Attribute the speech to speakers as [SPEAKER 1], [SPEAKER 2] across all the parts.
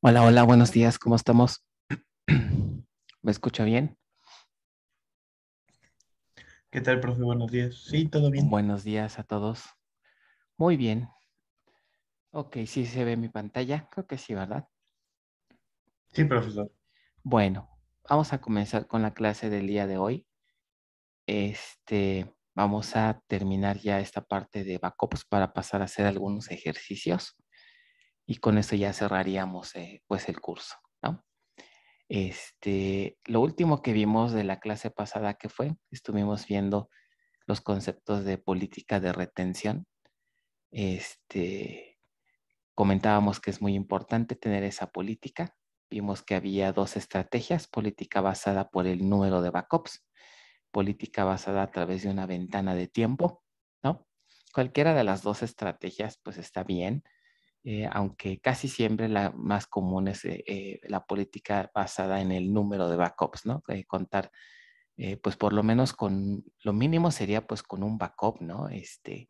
[SPEAKER 1] Hola, hola, buenos días, ¿cómo estamos? ¿Me escucha bien? ¿Qué tal, profe? Buenos días. Sí, todo bien. Buenos días a todos. Muy bien. Ok, sí se ve mi pantalla, creo que sí, ¿verdad? Sí, profesor. Bueno, vamos a comenzar con la clase del día de hoy. Este, vamos a terminar ya esta parte de backups para pasar a hacer algunos ejercicios y con eso ya cerraríamos eh, pues el curso. ¿no? Este, lo último que vimos de la clase pasada que fue, estuvimos viendo los conceptos de política de retención. Este, comentábamos que es muy importante tener esa política. Vimos que había dos estrategias, política basada por el número de backups, política basada a través de una ventana de tiempo, ¿no? Cualquiera de las dos estrategias pues está bien eh, aunque casi siempre la más común es eh, eh, la política basada en el número de backups, ¿no? contar, pues por lo menos con, lo mínimo sería pues con un backup, ¿no? Este,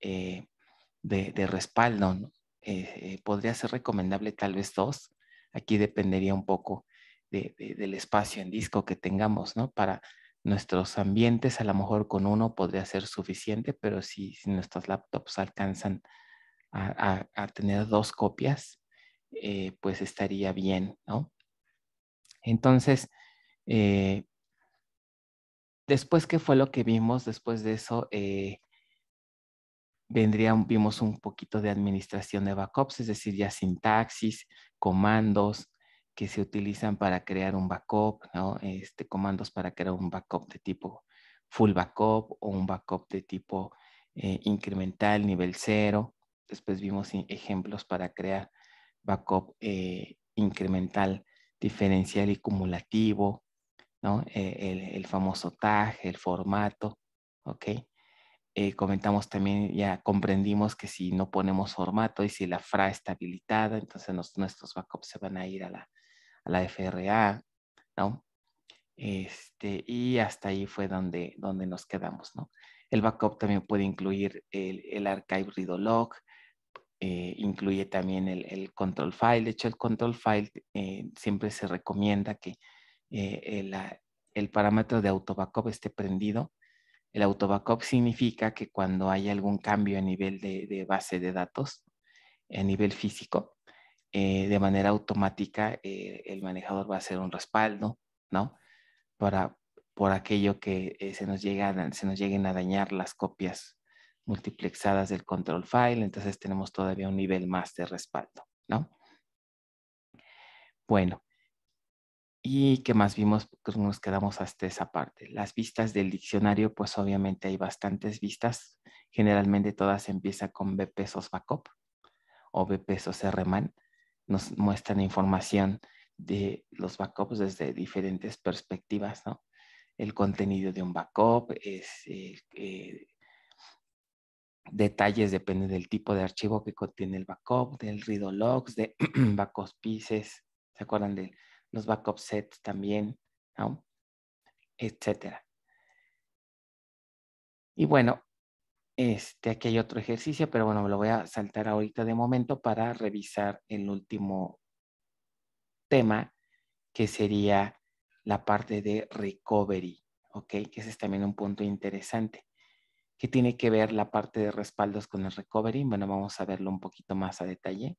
[SPEAKER 1] de, respaldo, podría ser recomendable tal vez dos. Aquí dependería un poco del espacio en disco que tengamos, ¿no? Para nuestros ambientes, a lo mejor con uno podría ser suficiente, pero si, nuestros laptops alcanzan a, tener dos copias, eh, pues estaría bien, ¿no? Entonces, eh, después, ¿qué fue lo que vimos? Después de eso, eh, vendría, vimos un poquito de administración de backups, es decir, ya sintaxis, comandos que se utilizan para crear un backup, ¿no? Este, comandos para crear un backup de tipo full backup o un backup de tipo incremental, nivel cero, después vimos e-, ejemplos para crear backup eh, incremental, diferencial y cumulativo, ¿no? E-, el, famoso tag, el formato, ¿ok? Eh, comentamos también, ya comprendimos que si no ponemos formato y si la FRA está habilitada, entonces nuestros backups se van a ir a la, FRA, ¿no? Este, y hasta ahí fue donde, donde nos quedamos, ¿no? El backup también puede incluir el, el archive log, eh, incluye también el, control file. De hecho, el control file eh, siempre se recomienda que eh, el, parámetro de auto backup esté prendido. El auto backup significa que cuando hay algún cambio a nivel de, base de datos, a nivel físico, de manera automática el manejador va a hacer un respaldo, ¿no? Para, por aquello que se nos lleguen a dañar las copias multiplexadas del control file, entonces tenemos todavía un nivel más de respaldo, ¿no? Bueno, ¿y qué más vimos? Pues nos quedamos hasta esa parte. Las vistas del diccionario, pues obviamente hay bastantes vistas, generalmente todas empiezan con B backup o B pesos RMAN, nos muestran información de los backups desde diferentes perspectivas, ¿no? El contenido de un backup, es, eh, eh, detalles depende del tipo de archivo que contiene el backup, del read logs, de backup pieces, ¿se acuerdan de los backup sets también? Etcétera. Y bueno, este, aquí hay otro ejercicio, pero bueno, lo voy a saltar ahorita de momento para revisar el último tema, que sería la parte de recovery, ¿ok? Que ese es también un punto interesante que tiene que ver la parte de respaldos con el recovery. Bueno, vamos a verlo un poquito más a detalle.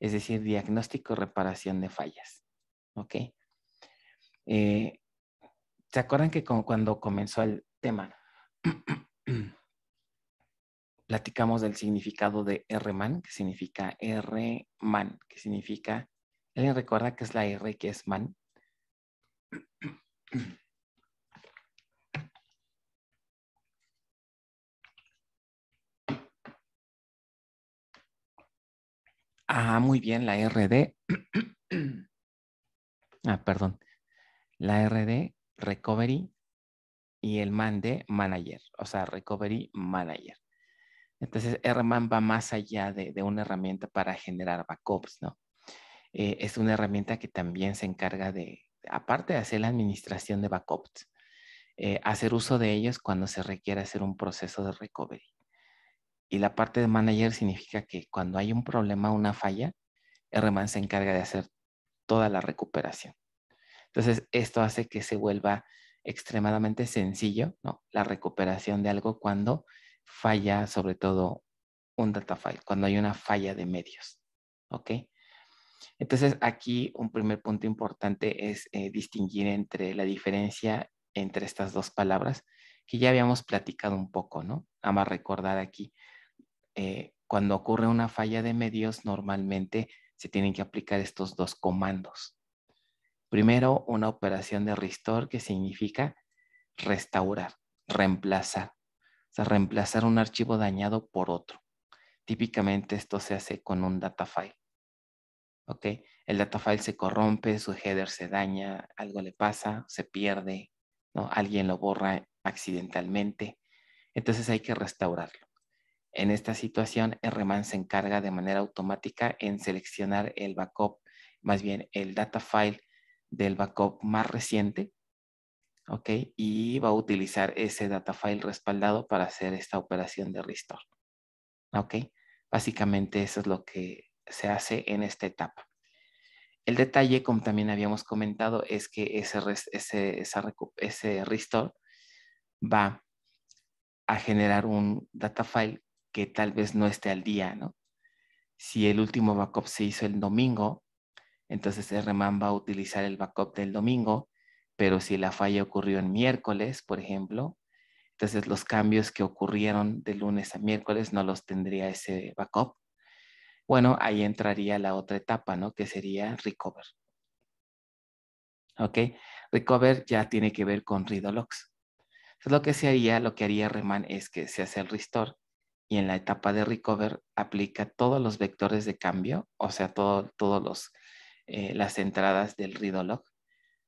[SPEAKER 1] Es decir, diagnóstico, reparación de fallas. ¿Ok? Eh, ¿Se acuerdan que cuando comenzó el tema platicamos del significado de RMAN? man que significa R-man, que significa, ¿alguien recuerda que es la R que es man? Ah, muy bien, la RD. ah, perdón. La RD, Recovery, y el man de Manager, o sea, Recovery Manager. Entonces, RMAN va más allá de, una herramienta para generar backups, ¿no? Eh, es una herramienta que también se encarga de, aparte de hacer la administración de backups, eh, hacer uso de ellos cuando se requiere hacer un proceso de recovery. Y la parte de manager significa que cuando hay un problema, una falla, RMAN se encarga de hacer toda la recuperación. Entonces, esto hace que se vuelva extremadamente sencillo, La recuperación de algo cuando falla, sobre todo un data file, cuando hay una falla de medios, ¿ok? Entonces, aquí un primer punto importante es eh, distinguir entre la diferencia entre estas dos palabras que ya habíamos platicado un poco, ¿no? Nada más recordar aquí eh, cuando ocurre una falla de medios, normalmente se tienen que aplicar estos dos comandos. Primero, una operación de restore que significa restaurar, reemplazar. O sea, reemplazar un archivo dañado por otro. Típicamente esto se hace con un data file. ¿Ok? El data file se corrompe, su header se daña, algo le pasa, se pierde, ¿no? Alguien lo borra accidentalmente. Entonces hay que restaurarlo. En esta situación, RMAN se encarga de manera automática en seleccionar el backup, más bien el data file del backup más reciente, ¿ok? Y va a utilizar ese data file respaldado para hacer esta operación de restore, ¿ok? Básicamente eso es lo que se hace en esta etapa. El detalle, como también habíamos comentado, es que ese, ese, restore va a generar un data file que tal vez no esté al día, ¿no? Si el último backup se hizo el domingo, entonces RMAN va a utilizar el backup del domingo, pero si la falla ocurrió en miércoles, por ejemplo, entonces los cambios que ocurrieron de lunes a miércoles no los tendría ese backup. Bueno, ahí entraría la otra etapa, ¿no? Que sería recover. ¿Ok? Recover ya tiene que ver con read Entonces lo que se haría, lo que haría Reman es que se hace el restore y en la etapa de recover aplica todos los vectores de cambio, o sea, todas eh, las entradas del Read-a-Log.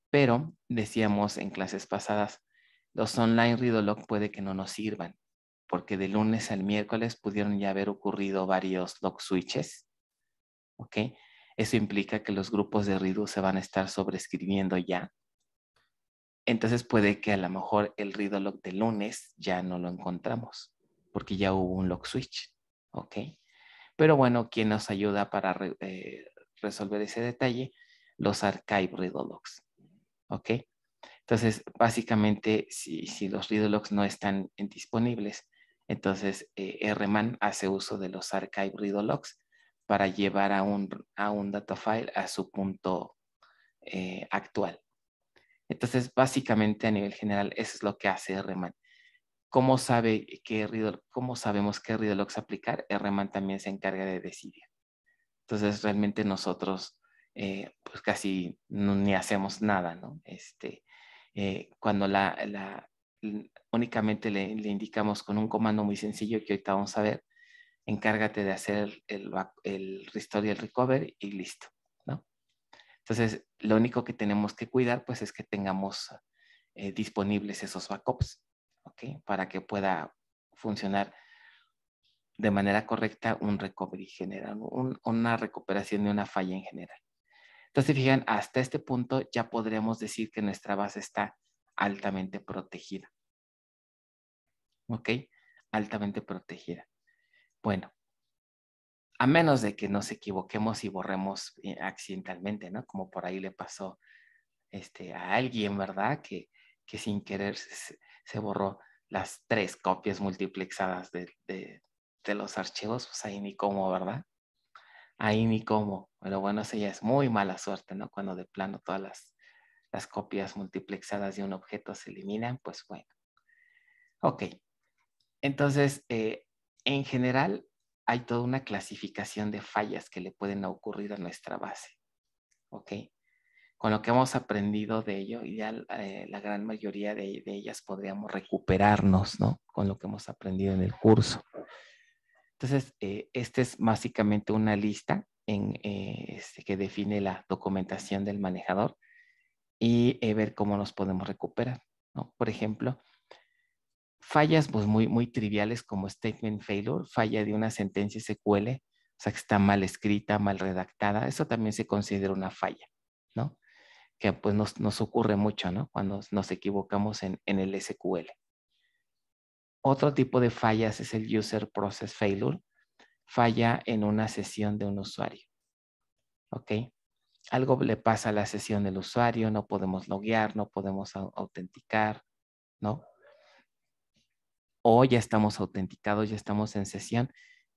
[SPEAKER 1] Pero decíamos en clases pasadas, los online Ridolog puede que no nos sirvan, porque de lunes al miércoles pudieron ya haber ocurrido varios log switches. ¿Ok? Eso implica que los grupos de redo se van a estar sobrescribiendo ya. Entonces puede que a lo mejor el Read-a-Log de lunes ya no lo encontramos porque ya hubo un lock switch, ¿ok? Pero bueno, quien nos ayuda para eh, resolver ese detalle, los archive read logs, ¿ok? Entonces, básicamente, si, los read logs no están disponibles, entonces eh, RMAN hace uso de los archive read logs para llevar a un, a un data file a su punto eh, actual. Entonces, básicamente a nivel general, eso es lo que hace RMAN. ¿Cómo, sabe qué ¿Cómo sabemos qué Ridolox aplicar? RMAN también se encarga de decidir. Entonces, realmente nosotros eh, pues casi ni hacemos nada, ¿no? Este, eh, cuando la, únicamente le, indicamos con un comando muy sencillo que ahorita vamos a ver, encárgate de hacer el, restore y el recover y listo, ¿no? Entonces, lo único que tenemos que cuidar, pues, es que tengamos eh, disponibles esos backups. Para que pueda funcionar de manera correcta un recovery general, una recuperación de una falla en general. Entonces, fijan, hasta este punto ya podremos decir que nuestra base está altamente protegida. ¿Ok? Altamente protegida. Bueno, a menos de que nos equivoquemos y borremos eh, accidentalmente, ¿no? Como por ahí le pasó este, a alguien, ¿verdad? Que que sin querer se, borró las tres copias multiplexadas de, los archivos, pues ahí ni cómo, ¿verdad? Ahí ni cómo. Pero bueno, eso ya es muy mala suerte, ¿no? Cuando de plano todas las, copias multiplexadas de un objeto se eliminan, pues bueno. Ok. Entonces, eh, en general, hay toda una clasificación de fallas que le pueden ocurrir a nuestra base. ¿Ok? con lo que hemos aprendido de ello, y ya eh, la gran mayoría de, ellas podríamos recuperarnos, ¿no? Con lo que hemos aprendido en el curso. Entonces, eh, esta es básicamente una lista eh, este, que define la documentación del manejador y ver cómo nos podemos recuperar, ¿no? Por ejemplo, fallas pues, muy, muy triviales como statement failure, falla de una sentencia SQL, o sea, que está mal escrita, mal redactada, eso también se considera una falla que pues nos, ocurre mucho, ¿no? Cuando nos equivocamos en, en, el SQL. Otro tipo de fallas es el User Process Failure, falla en una sesión de un usuario. ¿Ok? Algo le pasa a la sesión del usuario, no podemos loguear, no podemos autenticar, ¿no? O ya estamos autenticados, ya estamos en sesión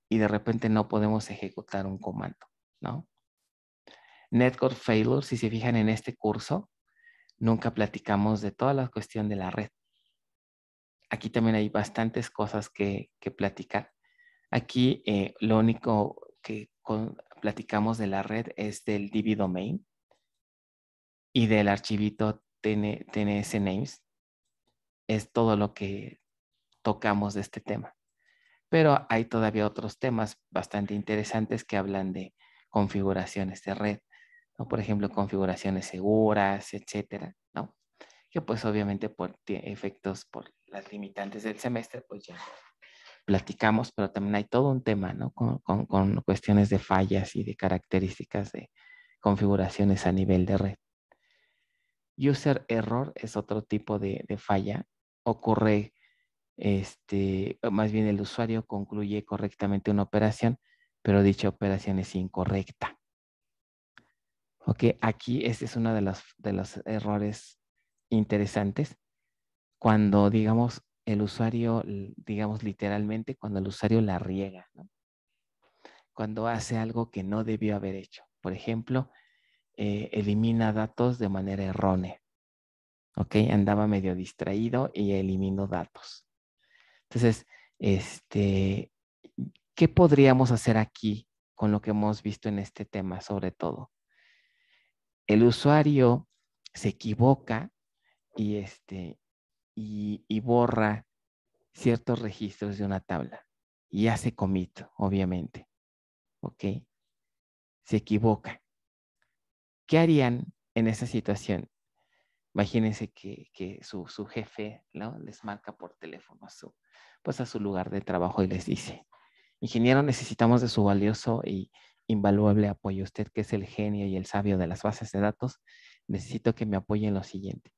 [SPEAKER 1] y de repente no podemos ejecutar un comando, ¿no? Network Failure, si se fijan en este curso, nunca platicamos de toda la cuestión de la red. Aquí también hay bastantes cosas que, platicar. Aquí eh, lo único que platicamos de la red es del DB domain y del archivito TNS names. Es todo lo que tocamos de este tema. Pero hay todavía otros temas bastante interesantes que hablan de configuraciones de red, por ejemplo, configuraciones seguras, etcétera, ¿no? Que pues obviamente por efectos, por las limitantes del semestre, pues ya platicamos, pero también hay todo un tema, ¿no? Con, cuestiones de fallas y de características de configuraciones a nivel de red. User error es otro tipo de, de falla. Ocurre, este, más bien el usuario concluye correctamente una operación, pero dicha operación es incorrecta. Ok, aquí este es uno de los, errores interesantes. Cuando, digamos, el usuario, digamos literalmente, cuando el usuario la riega, cuando hace algo que no debió haber hecho. Por ejemplo, eh, elimina datos de manera errónea. ¿Ok? Andaba medio distraído y eliminó datos. Entonces, este, ¿qué podríamos hacer aquí con lo que hemos visto en este tema sobre todo? el usuario se equivoca y, este, y, borra ciertos registros de una tabla y hace commit, obviamente. ¿Ok? Se equivoca. ¿Qué harían en esa situación? Imagínense que, su, jefe ¿no? les marca por teléfono a su, pues a su lugar de trabajo y les dice, ingeniero, necesitamos de su valioso y invaluable apoyo. Usted que es el genio y el sabio de las bases de datos, necesito que me apoye en lo siguiente.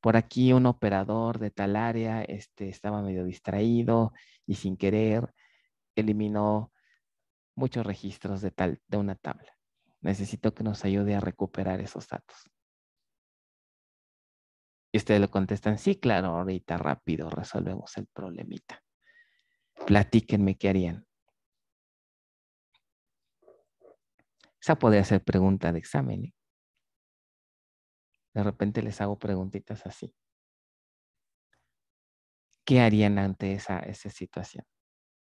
[SPEAKER 1] Por aquí un operador de tal área este, estaba medio distraído y sin querer eliminó muchos registros de, tal, de una tabla. Necesito que nos ayude a recuperar esos datos. Y ustedes lo contestan, sí, claro, ahorita rápido resolvemos el problemita. Platíquenme qué harían. Esa podría ser pregunta de examen. ¿eh? De repente les hago preguntitas así. ¿Qué harían ante esa, esa situación?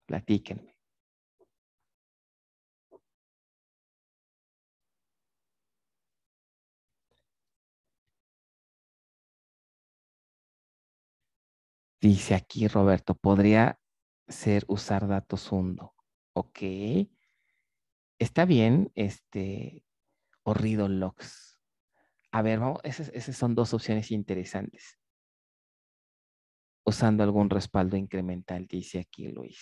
[SPEAKER 1] Platíquenme. Dice aquí Roberto, podría ser usar datos hundo. Ok. Está bien, este, o Riddle A ver, vamos, esas, son dos opciones interesantes. Usando algún respaldo incremental, dice aquí Luis.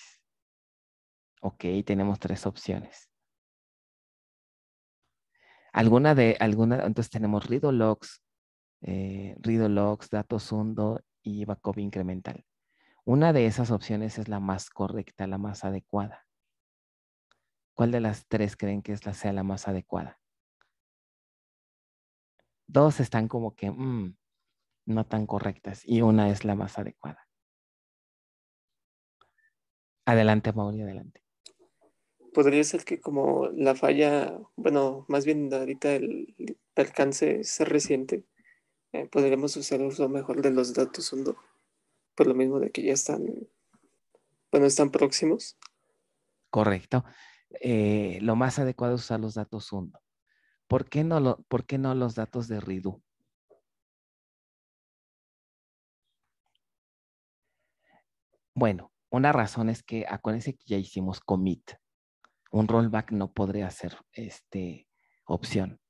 [SPEAKER 1] Ok, tenemos tres opciones. Alguna de, alguna, entonces tenemos Ridologs, eh, Ridologs, datos undo y backup incremental. Una de esas opciones es la más correcta, la más adecuada. ¿Cuál de las tres creen que es la, sea la más adecuada? Dos están como que mm, no tan correctas y una es la más adecuada. Adelante, Mauri,
[SPEAKER 2] adelante. Podría ser que como la falla, bueno, más bien ahorita el alcance es reciente, podremos eh, podríamos usar lo mejor de los datos por lo mismo de que ya están, bueno, están próximos.
[SPEAKER 1] Correcto. Eh, lo más adecuado es usar los datos 1. ¿Por qué no, los datos de Ridu? Bueno, una razón es que acuérdense que ya hicimos commit. Un rollback no podría ser este, opción.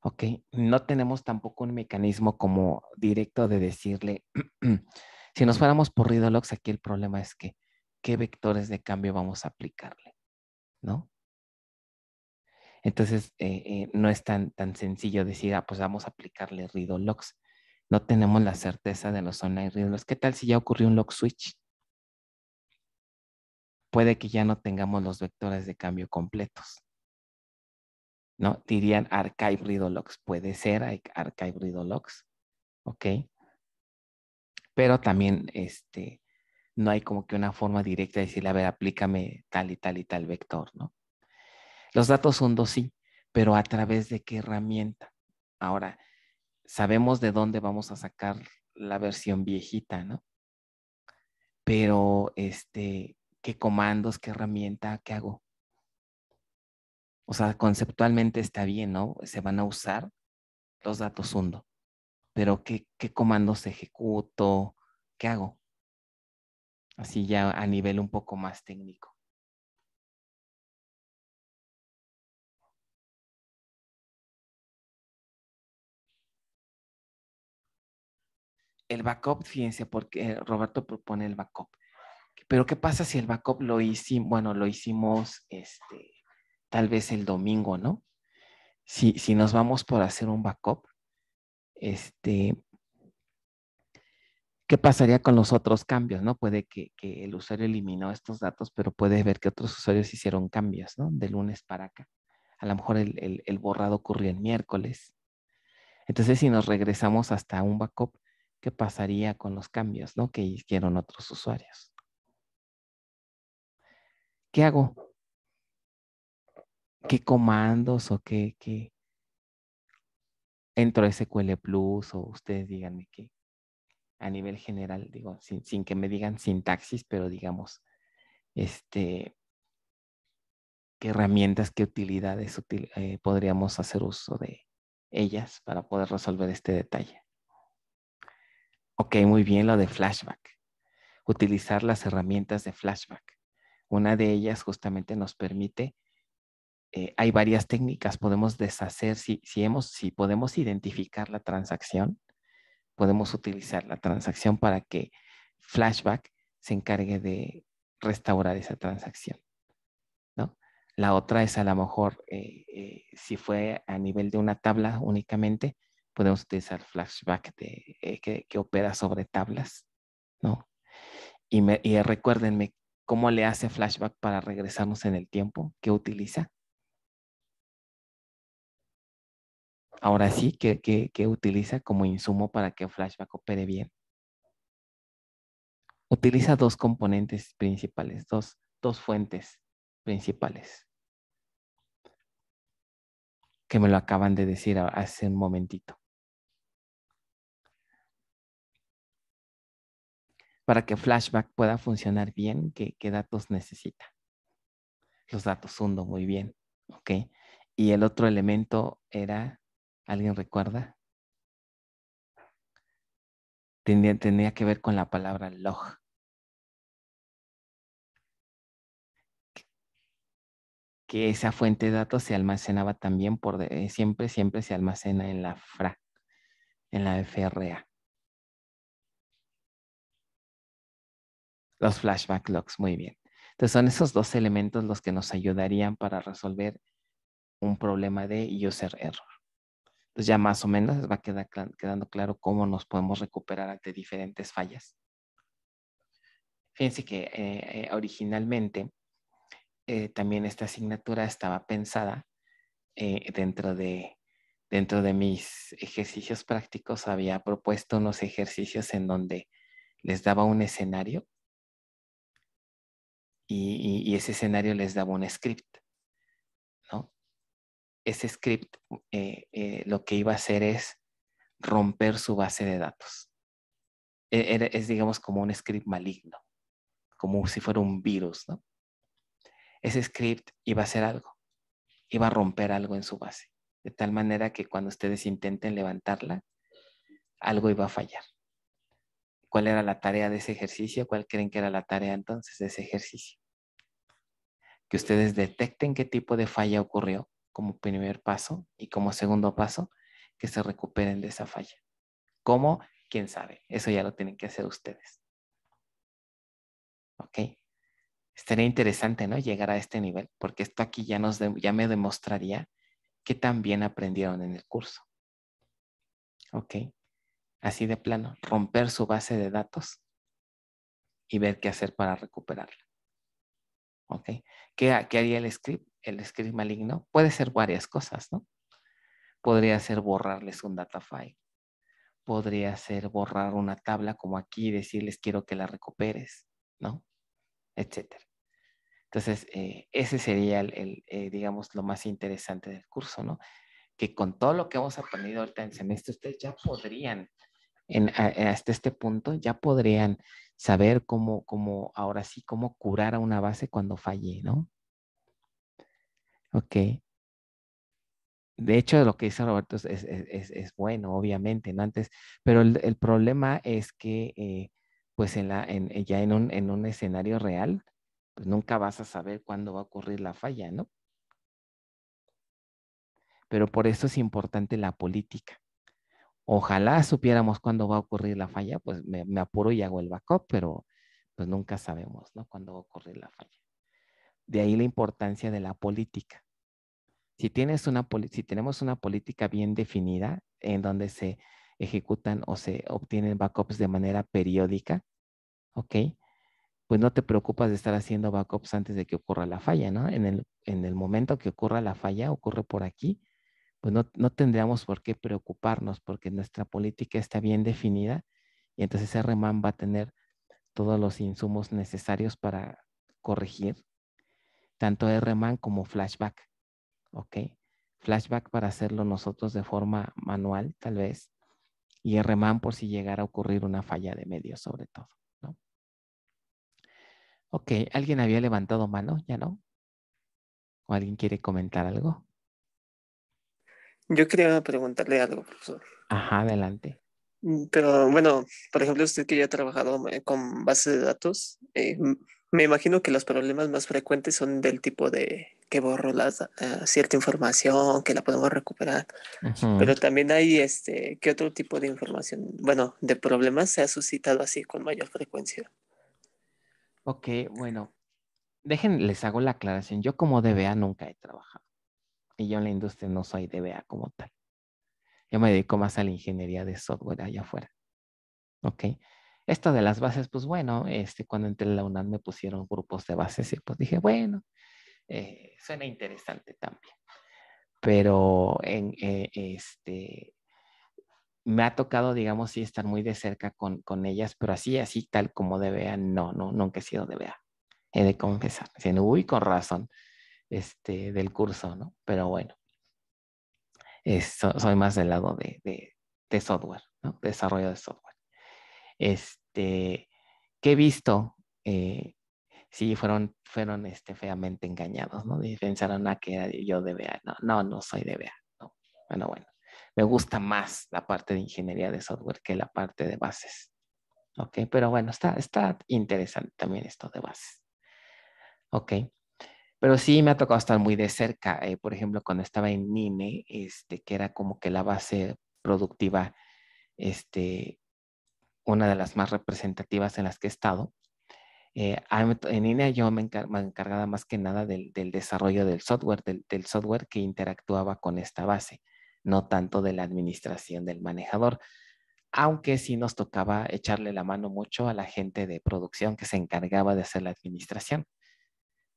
[SPEAKER 1] ¿ok? No tenemos tampoco un mecanismo como directo de decirle, si nos fuéramos por Ridolox, aquí el problema es que, ¿qué vectores de cambio vamos a aplicarle? ¿no? Entonces, eh, eh, no es tan, sencillo decir, ah, pues vamos a aplicarle read locks. No tenemos la certeza de los online read locks. ¿Qué tal si ya ocurrió un lock switch? Puede que ya no tengamos los vectores de cambio completos. ¿No? Dirían archive read locks. Puede ser archive read locks. ¿Ok? Pero también, este, no hay como que una forma directa de decirle, a ver, aplícame tal y tal y tal vector, ¿no? Los datos hondos sí, pero a través de qué herramienta. Ahora, sabemos de dónde vamos a sacar la versión viejita, ¿no? Pero, este, ¿qué comandos, qué herramienta, qué hago? O sea, conceptualmente está bien, ¿no? Se van a usar los datos hundo, pero ¿qué, qué comandos ejecuto? ¿Qué hago? así ya a nivel un poco más técnico. El backup, fíjense, porque eh, Roberto propone el backup. Pero ¿qué pasa si el backup lo hicimos, bueno, lo hicimos este, tal vez el domingo, ¿no? Si, si nos vamos por hacer un backup, este, ¿Qué pasaría con los otros cambios? ¿no? Puede que, el usuario eliminó estos datos, pero puede ver que otros usuarios hicieron cambios ¿no? de lunes para acá. A lo mejor el, borrado ocurrió el miércoles. Entonces, si nos regresamos hasta un backup, ¿qué pasaría con los cambios ¿no? que hicieron otros usuarios? ¿Qué hago? ¿Qué comandos o qué, qué, entro a SQL Plus o ustedes díganme qué, a nivel general, digo, sin, que me digan sintaxis, pero digamos, este, qué herramientas, qué utilidades eh, podríamos hacer uso de ellas para poder resolver este detalle. Ok, muy bien lo de flashback. Utilizar las herramientas de flashback. Una de ellas justamente nos permite, eh, hay varias técnicas, podemos deshacer, si, si, hemos, si podemos identificar la transacción, podemos utilizar la transacción para que Flashback se encargue de restaurar esa transacción. ¿no? La otra es a lo mejor, eh, eh, si fue a nivel de una tabla únicamente, podemos utilizar Flashback eh, que, opera sobre tablas. ¿no? Y, y recuérdenme, ¿cómo le hace Flashback para regresarnos en el tiempo? ¿Qué utiliza? ahora sí, ¿qué, utiliza como insumo para que Flashback opere bien? Utiliza dos componentes principales, dos, dos fuentes principales que me lo acaban de decir hace un momentito. Para que Flashback pueda funcionar bien, ¿qué, qué datos necesita? Los datos hundo muy bien, ¿ok? Y el otro elemento era ¿Alguien recuerda? Tenía, que ver con la palabra log. Que esa fuente de datos se almacenaba también por eh, siempre, siempre se almacena en la FRA, en la FRA. Los flashback logs, muy bien. Entonces son esos dos elementos los que nos ayudarían para resolver un problema de user error. Entonces pues, ya más o menos va quedando claro cómo nos podemos recuperar ante diferentes fallas. Fíjense que eh, eh, originalmente eh, también esta asignatura estaba pensada dentro, de, mis ejercicios prácticos. Había propuesto unos ejercicios en donde les daba un escenario y ese escenario les daba un script ese script eh, eh, lo que iba a hacer es romper su base de datos. E-, es, digamos, como un script maligno, como si fuera un virus, ¿no? Ese script iba a hacer algo, iba a romper algo en su base, de tal manera que cuando ustedes intenten levantarla, algo iba a fallar. ¿Cuál era la tarea de ese ejercicio? ¿Cuál creen que era la tarea entonces de ese ejercicio? Que ustedes detecten qué tipo de falla ocurrió como primer paso y como segundo paso que se recuperen de esa falla. ¿Cómo? ¿Quién sabe? Eso ya lo tienen que hacer ustedes. ¿Ok? Estaría interesante, ¿no? Llegar a este nivel, porque esto aquí ya, nos ya me demostraría qué tan bien aprendieron en el curso. ¿Ok? Así de plano, romper su base de datos y ver qué hacer para recuperarla. ¿Ok? ¿Qué, qué haría el script? el script maligno, puede ser varias cosas, ¿no? Podría ser borrarles un data file. Podría ser borrar una tabla como aquí y decirles quiero que la recuperes, ¿no? Etcétera. Entonces, eh, ese sería, el, eh, digamos, lo más interesante del curso, ¿no? Que con todo lo que hemos aprendido ahorita en el semestre, ustedes ya podrían, eh, hasta este punto, ya podrían saber cómo, cómo, ahora sí, cómo curar a una base cuando falle, ¿no? Ok. De hecho, lo que dice Roberto es, bueno, obviamente, ¿no? Antes, pero el, problema es que, eh, pues, en la, eh, ya en un, escenario real, pues nunca vas a saber cuándo va a ocurrir la falla, ¿no? Pero por eso es importante la política. Ojalá supiéramos cuándo va a ocurrir la falla, pues me, me apuro y hago el backup, pero pues nunca sabemos, ¿no? Cuándo va a ocurrir la falla. De ahí la importancia de la política. Si, tienes una, si tenemos una política bien definida en donde se ejecutan o se obtienen backups de manera periódica, ¿ok? Pues no te preocupas de estar haciendo backups antes de que ocurra la falla, ¿no? En el, momento que ocurra la falla, ocurre por aquí, pues no, no tendríamos por qué preocuparnos porque nuestra política está bien definida y entonces ese remán va a tener todos los insumos necesarios para corregir tanto RMAN como flashback. ¿Ok? Flashback para hacerlo nosotros de forma manual, tal vez. Y RMAN por si llegara a ocurrir una falla de medio, sobre todo. ¿no? Ok, ¿alguien había levantado mano? ¿Ya no? ¿O alguien quiere comentar algo?
[SPEAKER 2] Yo quería preguntarle algo, profesor.
[SPEAKER 1] Ajá, adelante.
[SPEAKER 2] Mm, pero bueno, por ejemplo, usted que ya ha trabajado eh, con base de datos, eh, me imagino que los problemas más frecuentes son del tipo de que borro ah, cierta información, que la podemos recuperar. Pero también hay, este, ¿qué otro tipo de información, bueno, de problemas se ha suscitado así con mayor frecuencia?
[SPEAKER 1] Ok, bueno, dejen, les hago la aclaración. Yo como DBA nunca he trabajado. Y yo en la industria no soy DBA como tal. Yo me dedico más a la ingeniería de software allá afuera. Ok. Esto de las bases, pues bueno, este, cuando entré en la UNAM me pusieron grupos de bases y pues dije, bueno, eh, suena interesante también. Pero en, eh, este, me ha tocado, digamos, sí estar muy de cerca con, ellas, pero así, así, tal como de no, no, nunca he sido de vea. He de confesar, uy, con razón, este, del curso, ¿no? Pero bueno, soy más del lado de, de software, ¿no? Desarrollo de software este, que he visto, eh, sí, fueron, fueron este, feamente engañados, ¿no? pensaron, ah, que era yo de BA. No, no, soy de BA. No. Bueno, bueno, me gusta más la parte de ingeniería de software que la parte de bases. Ok, pero bueno, está, está interesante también esto de bases. Ok. Pero sí me ha tocado estar muy de cerca. Eh, por ejemplo, cuando estaba en NINE, este, que era como que la base productiva este, una de las más representativas en las que he estado. Eh, en INEA yo me, he encargaba más que nada del, desarrollo del software, del, software que interactuaba con esta base, no tanto de la administración del manejador, aunque sí nos tocaba echarle la mano mucho a la gente de producción que se encargaba de hacer la administración,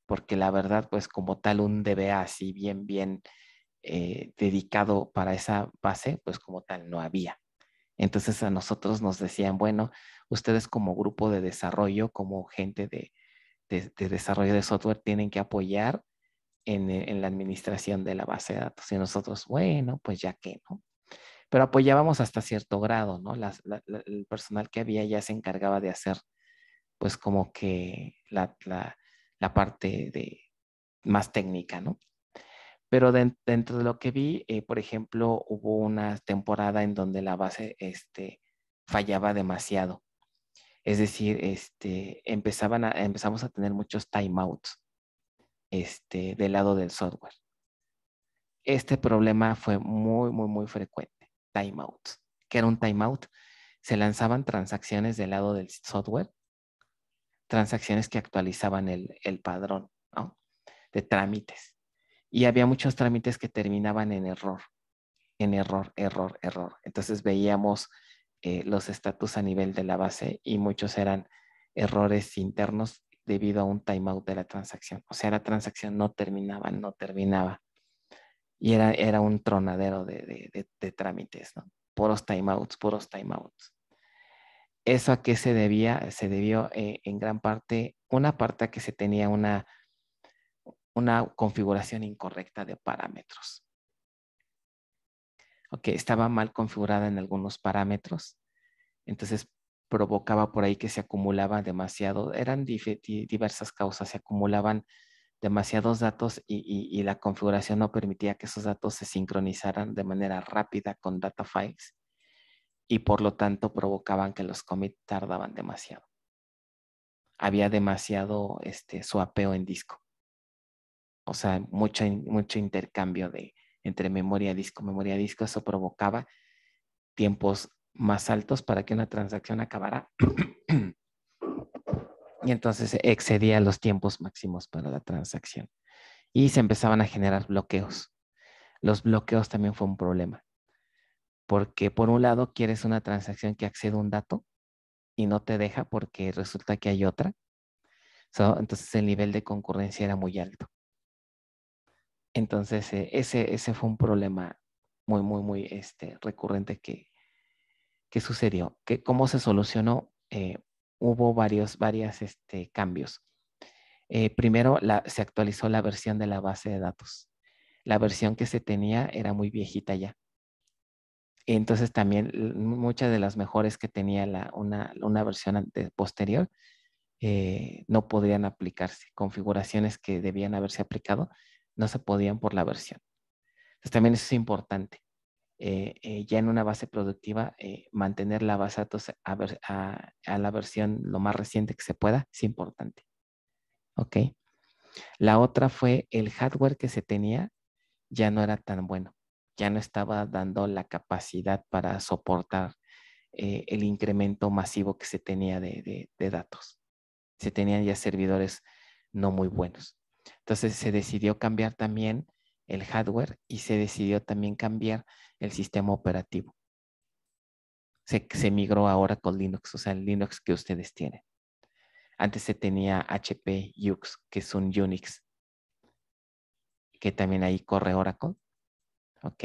[SPEAKER 1] porque la verdad, pues como tal un DBA así bien, bien eh, dedicado para esa base, pues como tal no había. Entonces a nosotros nos decían, bueno, ustedes como grupo de desarrollo, como gente de, desarrollo de software, tienen que apoyar en, la administración de la base de datos. Y nosotros, bueno, pues ya que, ¿no? Pero apoyábamos hasta cierto grado, ¿no? el personal que había ya se encargaba de hacer, pues como que la, parte de, más técnica, ¿no? Pero dentro de lo que vi, eh, por ejemplo, hubo una temporada en donde la base este, fallaba demasiado. Es decir, este, empezaban a, empezamos a tener muchos timeouts este, del lado del software. Este problema fue muy, muy, muy frecuente. Timeouts. ¿Qué era un timeout? Se lanzaban transacciones del lado del software, transacciones que actualizaban el, el padrón de trámites y había muchos trámites que terminaban en error, en error, error, error. Entonces veíamos eh, los estatus a nivel de la base y muchos eran errores internos debido a un timeout de la transacción. O sea, la transacción no terminaba, no terminaba. Y era, era un tronadero de, de, trámites, ¿no? Puros timeouts, puros timeouts. ¿Eso a qué se debía? Se debió eh, en gran parte, una parte a que se tenía una una configuración incorrecta de parámetros. Ok, estaba mal configurada en algunos parámetros, entonces provocaba por ahí que se acumulaba demasiado, eran diversas causas, se acumulaban demasiados datos y, la configuración no permitía que esos datos se sincronizaran de manera rápida con data files y por lo tanto provocaban que los commits tardaban demasiado. Había demasiado este, suapeo en disco o sea, mucho, mucho intercambio de, entre memoria disco, memoria disco, eso provocaba tiempos más altos para que una transacción acabara y entonces excedía los tiempos máximos para la transacción y se empezaban a generar bloqueos. Los bloqueos también fue un problema porque por un lado quieres una transacción que acceda a un dato y no te deja porque resulta que hay otra. entonces el nivel de concurrencia era muy alto. Entonces, eh, ese, fue un problema muy, muy, muy este, recurrente que, que sucedió. Que, ¿Cómo se solucionó? Eh, hubo varios, varias, este, cambios. Eh, primero, se actualizó la versión de la base de datos. La versión que se tenía era muy viejita ya. Entonces también muchas de las mejores que tenía la, una, una, versión posterior no podían aplicarse. Configuraciones que debían haberse aplicado no se podían por la versión. Entonces también eso es importante. Eh, eh, ya en una base productiva, eh, mantener la base a, la versión lo más reciente que se pueda es importante. ¿Ok? La otra fue el hardware que se tenía ya no era tan bueno, ya no estaba dando la capacidad para soportar el incremento masivo que se tenía de datos. Se tenían ya servidores no muy buenos. Entonces se decidió cambiar también el hardware y se decidió también cambiar el sistema operativo. Se, migró ahora con Linux, o sea, el Linux que ustedes tienen. Antes se tenía HP Ux, que es un Unix, que también ahí corre Oracle. ¿ok?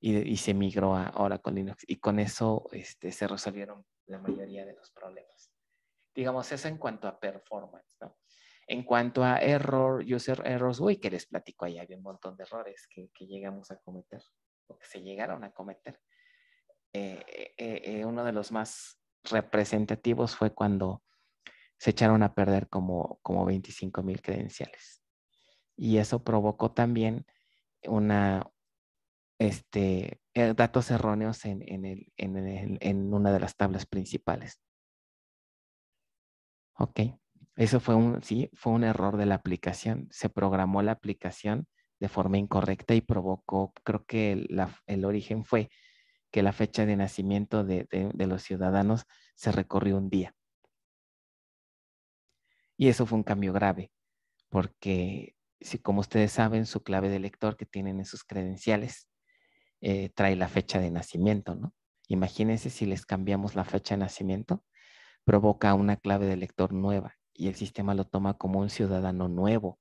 [SPEAKER 1] Y, se migró a Oracle Linux. Y con eso este, se resolvieron la mayoría de los problemas. Digamos, eso en cuanto a performance, ¿no? En cuanto a error, user errors, uy, que les platico ahí, había un montón de errores que, llegamos a cometer o que se llegaron a cometer. Eh, eh, eh, uno de los más representativos fue cuando se echaron a perder como, como 25 mil credenciales. Y eso provocó también una, este, datos erróneos en, en, el, en, en, una de las tablas principales. Ok. Eso fue un, sí, fue un error de la aplicación. Se programó la aplicación de forma incorrecta y provocó, creo que el, origen fue que la fecha de nacimiento de, los ciudadanos se recorrió un día. Y eso fue un cambio grave, porque si como ustedes saben, su clave de lector que tienen en sus credenciales eh, trae la fecha de nacimiento, ¿no? Imagínense si les cambiamos la fecha de nacimiento, provoca una clave de lector nueva y el sistema lo toma como un ciudadano nuevo.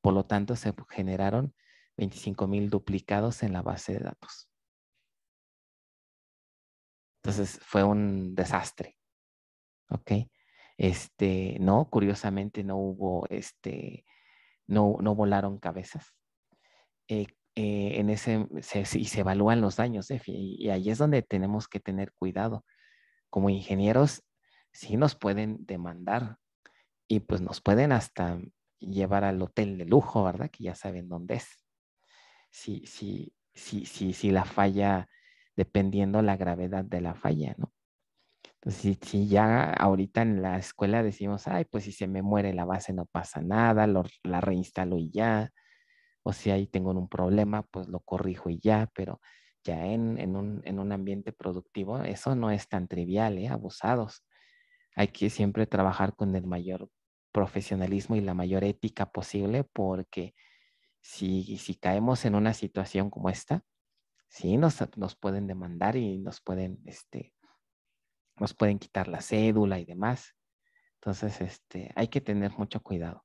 [SPEAKER 1] Por lo tanto, se generaron 25.000 duplicados en la base de datos. Entonces, fue un desastre. ¿Ok? Este, no, curiosamente no hubo, este, no, volaron cabezas. Eh, eh, en ese, y se evalúan los daños, y, y ahí es donde tenemos que tener cuidado. Como ingenieros, sí nos pueden demandar y pues nos pueden hasta llevar al hotel de lujo, ¿verdad? Que ya saben dónde es. Si, si, si, si, si la falla, dependiendo la gravedad de la falla, ¿no? Entonces, si, ya ahorita en la escuela decimos, ay, pues si se me muere la base no pasa nada, la reinstalo y ya, o si ahí tengo un problema, pues lo corrijo y ya, pero ya en, un, en un, ambiente productivo eso no es tan trivial, ¿eh? Abusados. Hay que siempre trabajar con el mayor profesionalismo y la mayor ética posible, porque si, caemos en una situación como esta, sí nos, pueden demandar y nos pueden, este, nos pueden quitar la cédula y demás. Entonces, este, hay que tener mucho cuidado.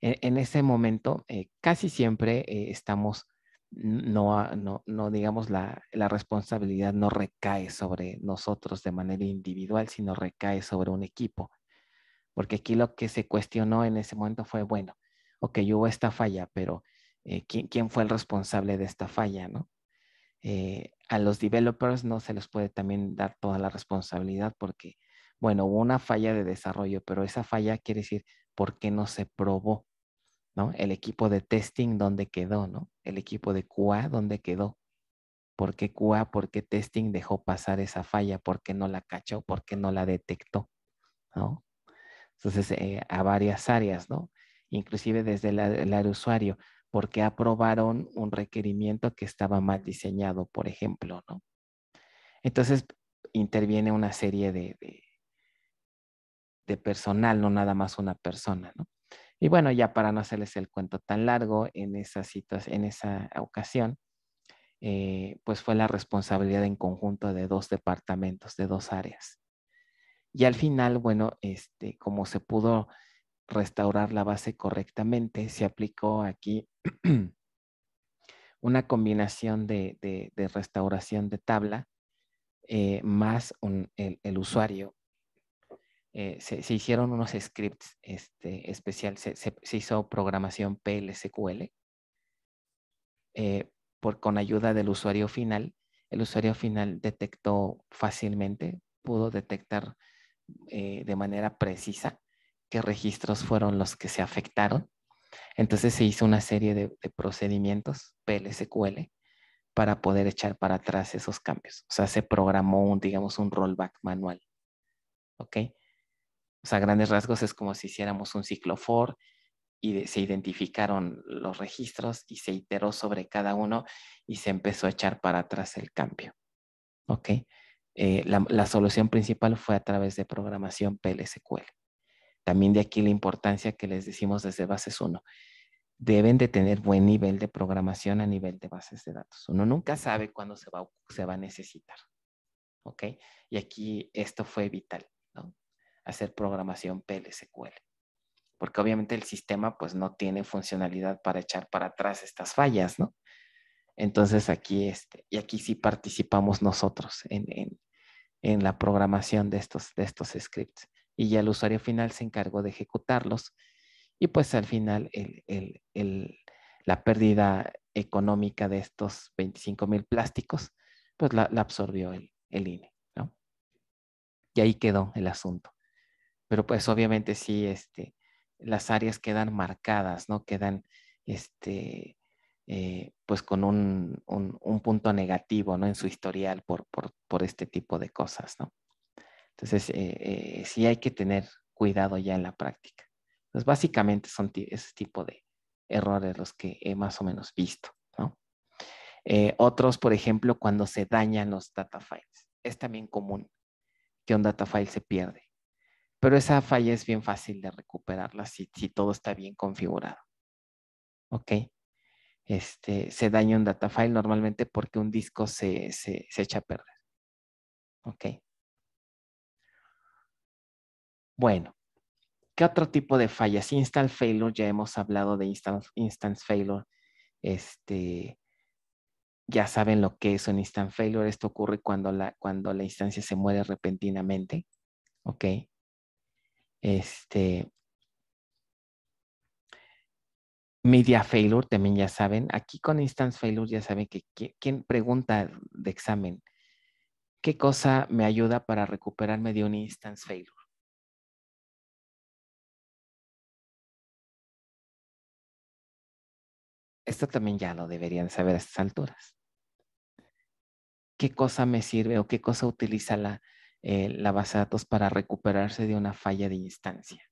[SPEAKER 1] E-, en, ese momento, eh, casi siempre eh, estamos, no, digamos, la, la, responsabilidad no recae sobre nosotros de manera individual, sino recae sobre un equipo porque aquí lo que se cuestionó en ese momento fue, bueno, ok, hubo esta falla, pero eh, ¿quién, fue el responsable de esta falla? ¿no? Eh, a los developers no se les puede también dar toda la responsabilidad porque, bueno, hubo una falla de desarrollo, pero esa falla quiere decir por qué no se probó, ¿no? El equipo de testing, ¿dónde quedó, no? El equipo de QA, ¿dónde quedó? ¿Por qué QA, por qué testing dejó pasar esa falla? ¿Por qué no la cachó? ¿Por qué no la detectó? ¿No? Entonces, eh, a varias áreas, ¿no? Inclusive desde el área usuario, porque aprobaron un requerimiento que estaba mal diseñado, por ejemplo, ¿no? Entonces, interviene una serie de, de, personal, no nada más una persona, ¿no? Y bueno, ya para no hacerles el cuento tan largo, en esa, en esa ocasión, eh, pues fue la responsabilidad en conjunto de dos departamentos, de dos áreas. Y al final, bueno, este, como se pudo restaurar la base correctamente, se aplicó aquí una combinación de, restauración de tabla eh, más el, usuario. Eh, se, hicieron unos scripts este, especial, se, hizo programación PLSQL eh, por, con ayuda del usuario final. El usuario final detectó fácilmente, pudo detectar eh, de manera precisa qué registros fueron los que se afectaron. Entonces se hizo una serie de, procedimientos PLSQL para poder echar para atrás esos cambios. O sea, se programó, un, digamos, un rollback manual. ¿Ok? O sea, grandes rasgos es como si hiciéramos un ciclo for y se identificaron los registros y se iteró sobre cada uno y se empezó a echar para atrás el cambio. ¿Ok? Eh, la, solución principal fue a través de programación PLSQL. También de aquí la importancia que les decimos desde bases 1. Deben de tener buen nivel de programación a nivel de bases de datos. Uno nunca sabe cuándo se va, se va a necesitar. ¿Ok? Y aquí esto fue vital, ¿no? Hacer programación PLSQL. Porque obviamente el sistema pues no tiene funcionalidad para echar para atrás estas fallas, ¿no? Entonces aquí, este, y aquí sí participamos nosotros en, la programación de estos, de estos scripts. Y ya el usuario final se encargó de ejecutarlos. Y pues al final la pérdida económica de estos 25 mil plásticos, pues la, absorbió el, INE. ¿no? Y ahí quedó el asunto. Pero pues obviamente sí, este, las áreas quedan marcadas, ¿no? Quedan, este, eh, pues con un, punto negativo en su historial por, este tipo de cosas. ¿no? Entonces, eh, eh, sí hay que tener cuidado ya en la práctica. Entonces, pues, básicamente son ese tipo de errores los que he más o menos visto. ¿no? otros, por ejemplo, cuando se dañan los data files. Es también común que un data file se pierde. Pero esa falla es bien fácil de recuperarla si, si todo está bien configurado. ¿Ok? este, se daña un data file normalmente porque un disco se, echa a perder. Ok. Bueno, ¿qué otro tipo de fallas? Install failure, ya hemos hablado de instant, instance failure. Este, ya saben lo que es un instant failure. Esto ocurre cuando la, cuando la instancia se muere repentinamente. Ok. Este, Media failure, también ya saben. Aquí con instance failure ya saben que, quien pregunta de examen, ¿qué cosa me ayuda para recuperarme de un instance failure? Esto también ya lo deberían saber a estas alturas. ¿Qué cosa me sirve o qué cosa utiliza la eh, base de datos para recuperarse de una falla de instancia?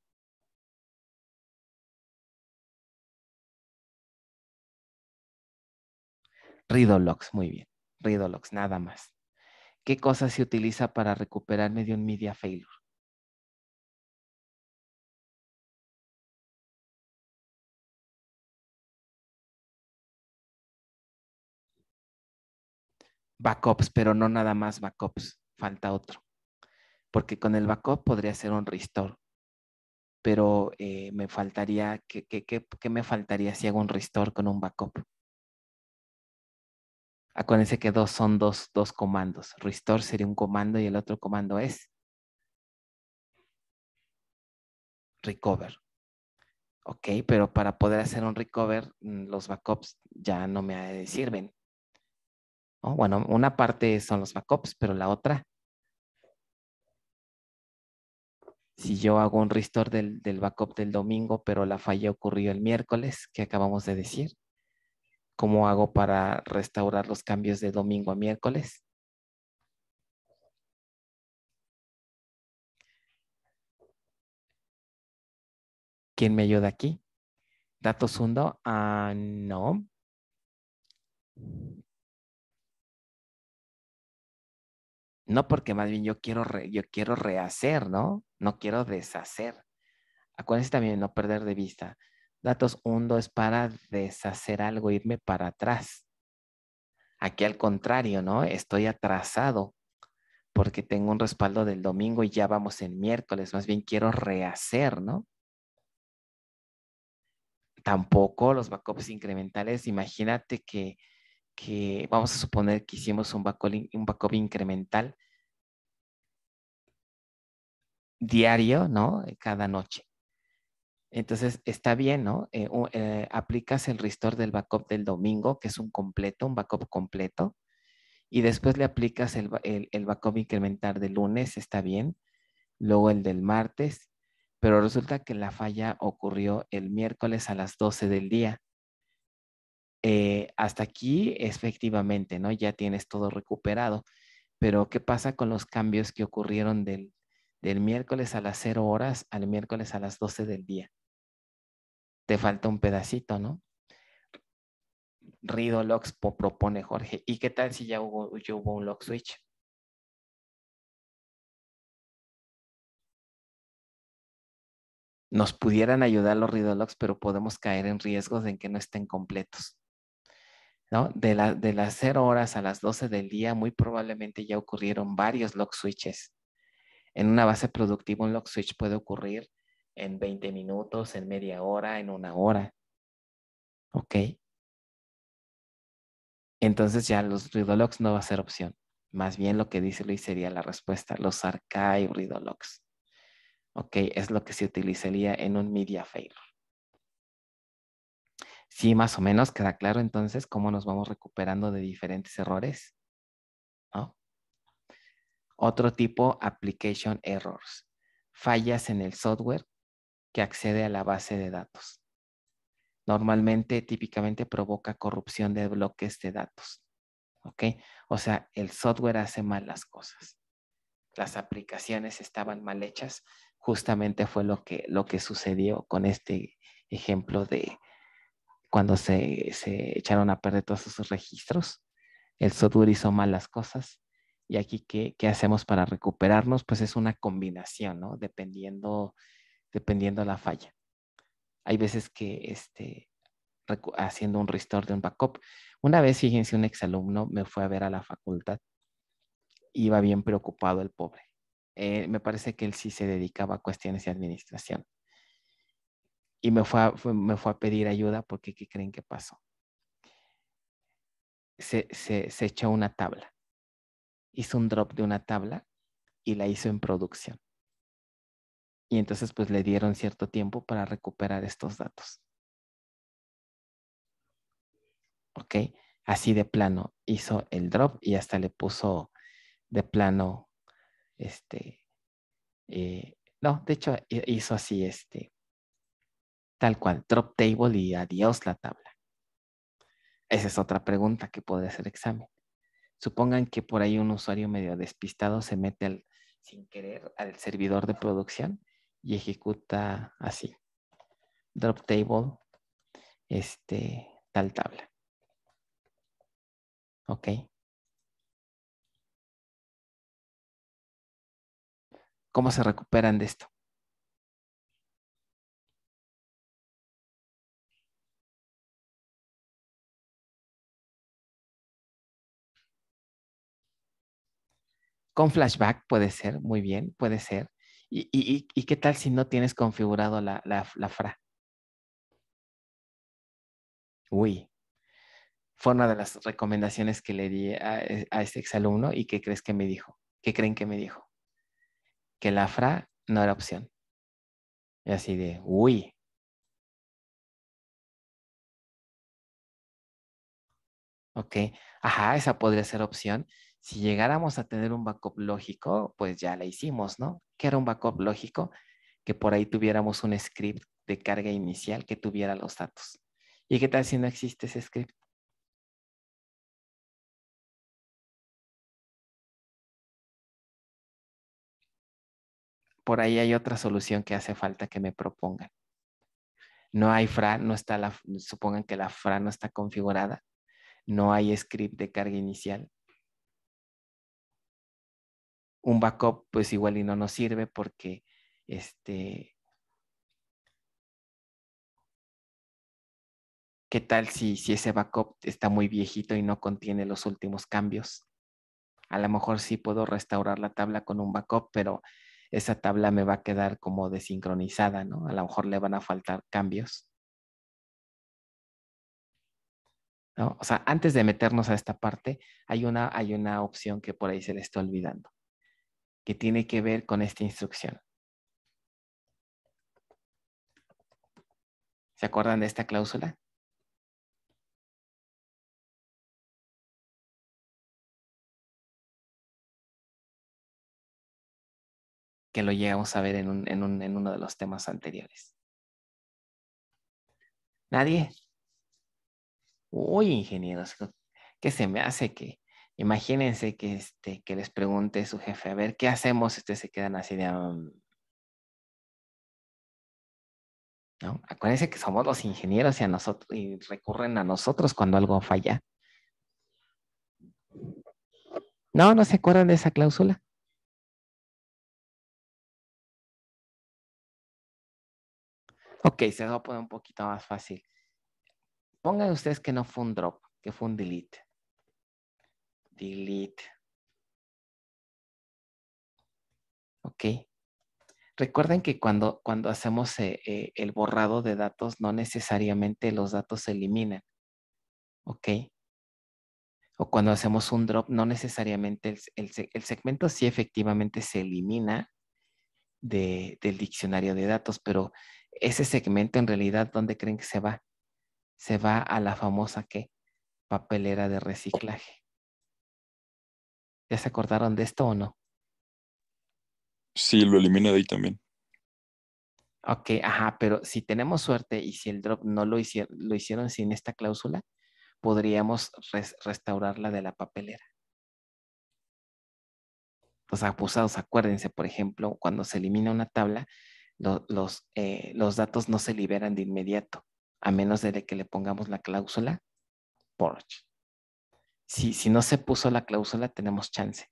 [SPEAKER 1] Ridolox, muy bien. Ridolox, nada más. ¿Qué cosa se utiliza para recuperarme de un media failure? Backups, pero no nada más backups, falta otro. Porque con el backup podría ser un restore, pero eh, me faltaría, qué me faltaría si hago un restore con un backup? Acuérdense que dos son dos, dos comandos. Restore sería un comando y el otro comando es recover. Ok, pero para poder hacer un recover, mm, los backups ya no me sirven. Oh, bueno, una parte son los backups, pero la otra, si yo hago un restore del, del backup del domingo, pero la falla ocurrió el miércoles, que acabamos de decir, ¿Cómo hago para restaurar los cambios de domingo a miércoles?
[SPEAKER 3] ¿Quién me ayuda aquí? ¿Datos hundo? Ah, no.
[SPEAKER 1] No, porque más bien yo quiero, yo quiero rehacer, ¿no? No quiero deshacer. Acuérdense también no perder de vista. Datos es para deshacer algo, irme para atrás. Aquí al contrario, ¿no? Estoy atrasado porque tengo un respaldo del domingo y ya vamos en miércoles. Más bien quiero rehacer, ¿no? Tampoco los backups incrementales. Imagínate que, vamos a suponer que hicimos un un backup incremental diario, ¿no? Cada noche. Entonces está bien, ¿no? Eh, eh, aplicas el restore del backup del domingo, que es un completo, un backup completo, y después le aplicas el, backup incremental del lunes, está bien, luego el del martes, pero resulta que la falla ocurrió el miércoles a las 12 del día. Eh, hasta aquí, efectivamente, ¿no? Ya tienes todo recuperado, pero ¿qué pasa con los cambios que ocurrieron del, del miércoles a las 0 horas al miércoles a las 12 del día? te falta un pedacito, ¿no? Rido propone Jorge. ¿Y qué tal si ya hubo,
[SPEAKER 3] un lock switch?
[SPEAKER 1] Nos pudieran ayudar los logs pero podemos caer en riesgos de que no estén completos. ¿no? De, de las 0 horas a las 12 del día, muy probablemente ya ocurrieron varios lock switches. En una base productiva, un lock switch puede ocurrir en 20 minutos, en media hora, en una hora. ¿Ok? Entonces ya los Ridolox no va a ser opción. Más bien lo que dice Luis sería la respuesta, los archive Ridolox. ¿Ok? Es lo que se utilizaría en un media fail. Sí, más o menos queda claro entonces cómo nos vamos recuperando de diferentes errores. Otro tipo, application errors fallas en el software que accede a la base de datos. Normalmente, típicamente provoca corrupción de bloques de datos. ¿Ok? O sea, el software hace mal las cosas. Las aplicaciones estaban mal hechas. Justamente fue lo que, lo que sucedió con este ejemplo de cuando se, echaron a perder todos sus registros. El software hizo mal las cosas. Y aquí, ¿qué, ¿qué hacemos para recuperarnos? Pues es una combinación, ¿no? Dependiendo dependiendo de la falla. Hay veces que este, haciendo un restore de un backup. Una vez, fíjense, un exalumno me fue a ver a la facultad. Iba bien preocupado el pobre. Eh, me parece que él sí se dedicaba a cuestiones de administración. Y me fue a, pedir ayuda porque ¿qué creen que pasó? Se, se echó una tabla. Hizo un drop de una tabla y la hizo en producción y entonces pues le dieron cierto tiempo para recuperar estos datos. Ok, así de plano hizo el drop y hasta le puso de plano, este, eh, no, de hecho hizo así, este, tal cual, drop table y adiós la tabla. Esa es otra pregunta que puede ser examen. Supongan que por ahí un usuario medio despistado se mete sin querer al servidor de producción y ejecuta así. Drop table, este, tal tabla. Ok.
[SPEAKER 3] ¿Cómo se recuperan de esto?
[SPEAKER 1] Con flashback puede ser, muy bien, puede ser. ¿Y, qué tal si no tienes configurado la, fra? Uy, fue una de las recomendaciones que le di a, eh, a este exalumno y qué crees que me dijo, qué creen que me dijo, que la fra no era opción. Y así de, uy. Ok, ajá, esa podría ser opción, si llegáramos a tener un backup lógico, pues ya la hicimos, ¿no? ¿Qué era un backup lógico? Que por ahí tuviéramos un script de carga inicial que tuviera los datos. ¿Y qué tal si no existe ese script? Por ahí hay otra solución que hace falta que me propongan. No hay FRA, no está la, supongan que la FRA no está configurada, no hay script de carga inicial, un backup pues igual y no nos sirve porque este ¿Qué tal si, si ese backup está muy viejito y no contiene los últimos cambios? A lo mejor sí puedo restaurar la tabla con un backup, pero esa tabla me va a quedar como desincronizada, ¿no? A lo mejor le van a faltar cambios. O sea, antes de meternos a esta parte, hay una, hay una opción que por ahí se le está olvidando tiene que ver con esta instrucción. ¿Se acuerdan de esta cláusula?
[SPEAKER 3] Que lo llegamos a ver en, un,
[SPEAKER 1] en, un, en uno de los temas anteriores. ¿Nadie? Uy, ingenieros, ¿qué se me hace que Imagínense que, este, que les pregunte su jefe, a ver, ¿qué hacemos? Ustedes se quedan así de... Mm". ¿No? Acuérdense que somos los ingenieros y, nosotros, y recurren a nosotros cuando algo falla. No, no se acuerdan de esa cláusula. Ok, se va a poner un poquito más fácil. Pongan ustedes que no fue un drop, que fue un delete delete. Ok. Recuerden que cuando, cuando hacemos eh, eh, el borrado de datos, no necesariamente los datos se eliminan. Ok. O cuando hacemos un drop, no necesariamente el, segmento sí efectivamente se elimina del diccionario de datos, pero ese segmento en realidad, ¿dónde creen que se va? Se va a la famosa que papelera de reciclaje. ¿Ya se acordaron de esto o no?
[SPEAKER 4] Sí, lo elimina de ahí también.
[SPEAKER 1] Ok, ajá, pero si tenemos suerte y si el drop no lo, lo hicieron sin esta cláusula, podríamos restaurarla de la papelera. Los acusados, acuérdense, por ejemplo, cuando se elimina una tabla, eh, los, datos no se liberan de inmediato, a menos de que le pongamos la cláusula Porch si, no se puso la cláusula, tenemos chance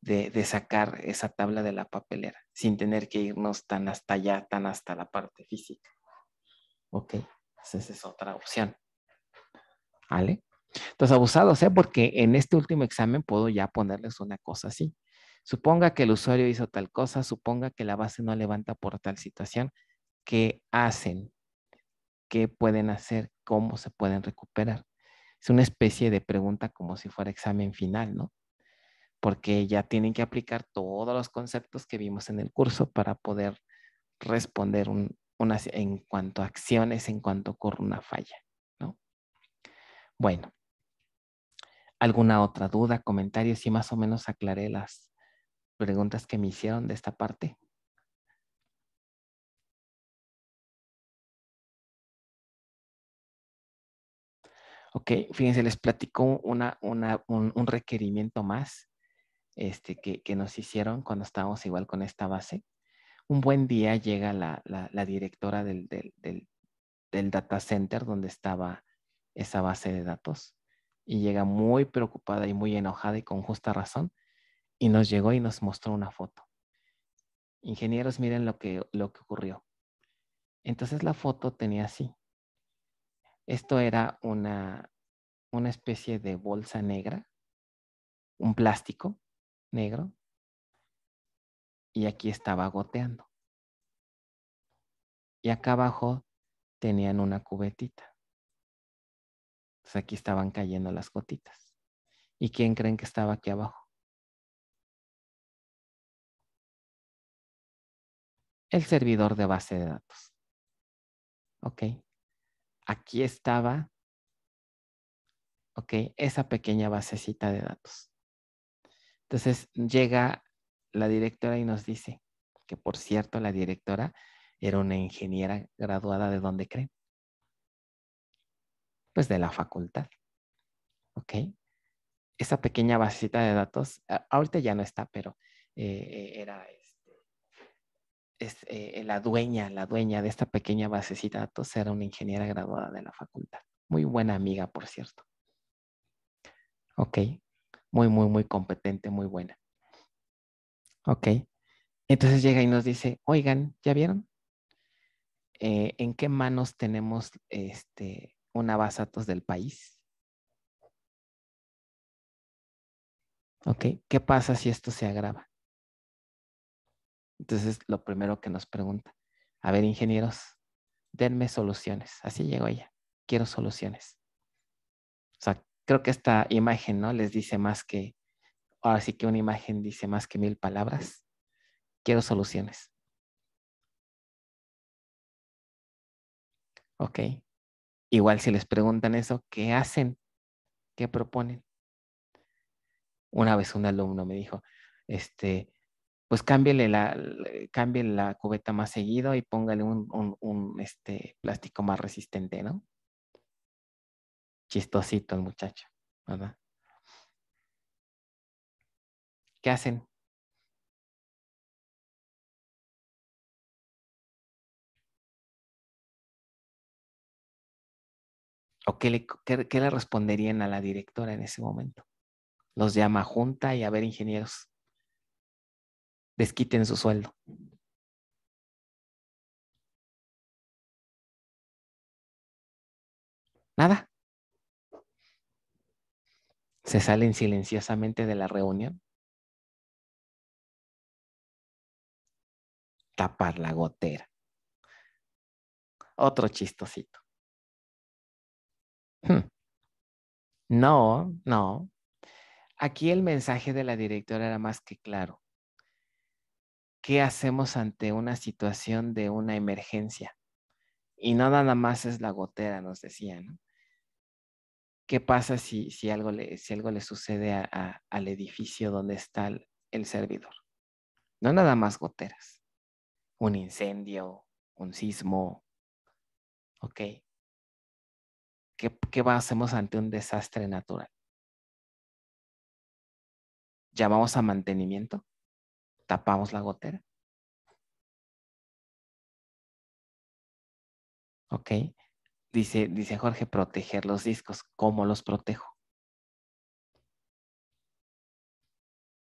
[SPEAKER 1] de, sacar esa tabla de la papelera sin tener que irnos tan hasta allá, tan hasta la parte física. Ok, pues esa es otra opción. ¿Vale? Entonces, abusados, ¿eh? Porque en este último examen puedo ya ponerles una cosa así. Suponga que el usuario hizo tal cosa, suponga que la base no levanta por tal situación. ¿Qué hacen? ¿Qué pueden hacer? ¿Cómo se pueden recuperar? es una especie de pregunta como si fuera examen final, ¿no? Porque ya tienen que aplicar todos los conceptos que vimos en el curso para poder responder en cuanto a acciones, en cuanto ocurre una falla, ¿no? Bueno, ¿alguna otra duda, comentario? Si más o menos aclaré las preguntas que me hicieron de esta parte. Ok, fíjense, les platico un, requerimiento más este, que, nos hicieron cuando estábamos igual con esta base. Un buen día llega la, directora del, data center donde estaba esa base de datos y llega muy preocupada y muy enojada y con justa razón y nos llegó y nos mostró una foto. Ingenieros, miren lo que, lo que ocurrió. Entonces la foto tenía así, esto era una, una especie de bolsa negra, un plástico negro, y aquí estaba goteando. Y acá abajo tenían una cubetita. aquí estaban cayendo las gotitas. ¿Y quién creen que estaba aquí abajo? El servidor de base de datos. Ok aquí estaba, ok, esa pequeña basecita de datos. Entonces llega la directora y nos dice que, por cierto, la directora era una ingeniera graduada de dónde creen? Pues de la facultad. ¿Ok? Esa pequeña basecita de datos, ahorita ya no está, pero eh, era es, eh, la dueña, la dueña de esta pequeña basecita de datos era una ingeniera graduada de la facultad. Muy buena amiga, por cierto. Ok. Muy, muy, muy competente, muy buena. Ok. Entonces llega y nos dice, oigan, ¿ya vieron? Eh, ¿En qué manos tenemos este, una base de datos del país? Ok. ¿Qué pasa si esto se agrava? Entonces, lo primero que nos pregunta, a ver, ingenieros, denme soluciones. Así llegó ella, quiero soluciones. O sea, creo que esta imagen, ¿no? Les dice más que, ahora sí que una imagen dice más que mil palabras. Quiero soluciones. Ok. Igual si les preguntan eso, ¿qué hacen? ¿Qué proponen? Una vez un alumno me dijo, este, pues cámbiale la, la cubeta más seguido y póngale un, este, plástico más resistente, ¿no? Chistosito el muchacho, ¿verdad? ¿Qué hacen? ¿O qué le, qué le responderían a la directora en ese momento? Los llama junta y a ver, ingenieros, desquiten su sueldo.
[SPEAKER 3] Nada. Se salen silenciosamente de la reunión. Tapar la gotera. Otro chistocito.
[SPEAKER 1] Hmm. No, no. Aquí el mensaje de la directora era más que claro qué hacemos ante una situación de una emergencia. Y no nada más es la gotera, nos decían. ¿Qué pasa si, algo, le, si algo le sucede al edificio donde está el, servidor? No nada más goteras. Un incendio, un sismo. ¿Ok?
[SPEAKER 3] ¿Qué, qué hacemos ante un desastre natural? ¿Llamamos a mantenimiento? tapamos la gotera. ¿Ok? Dice, dice Jorge, proteger los discos. ¿Cómo los protejo?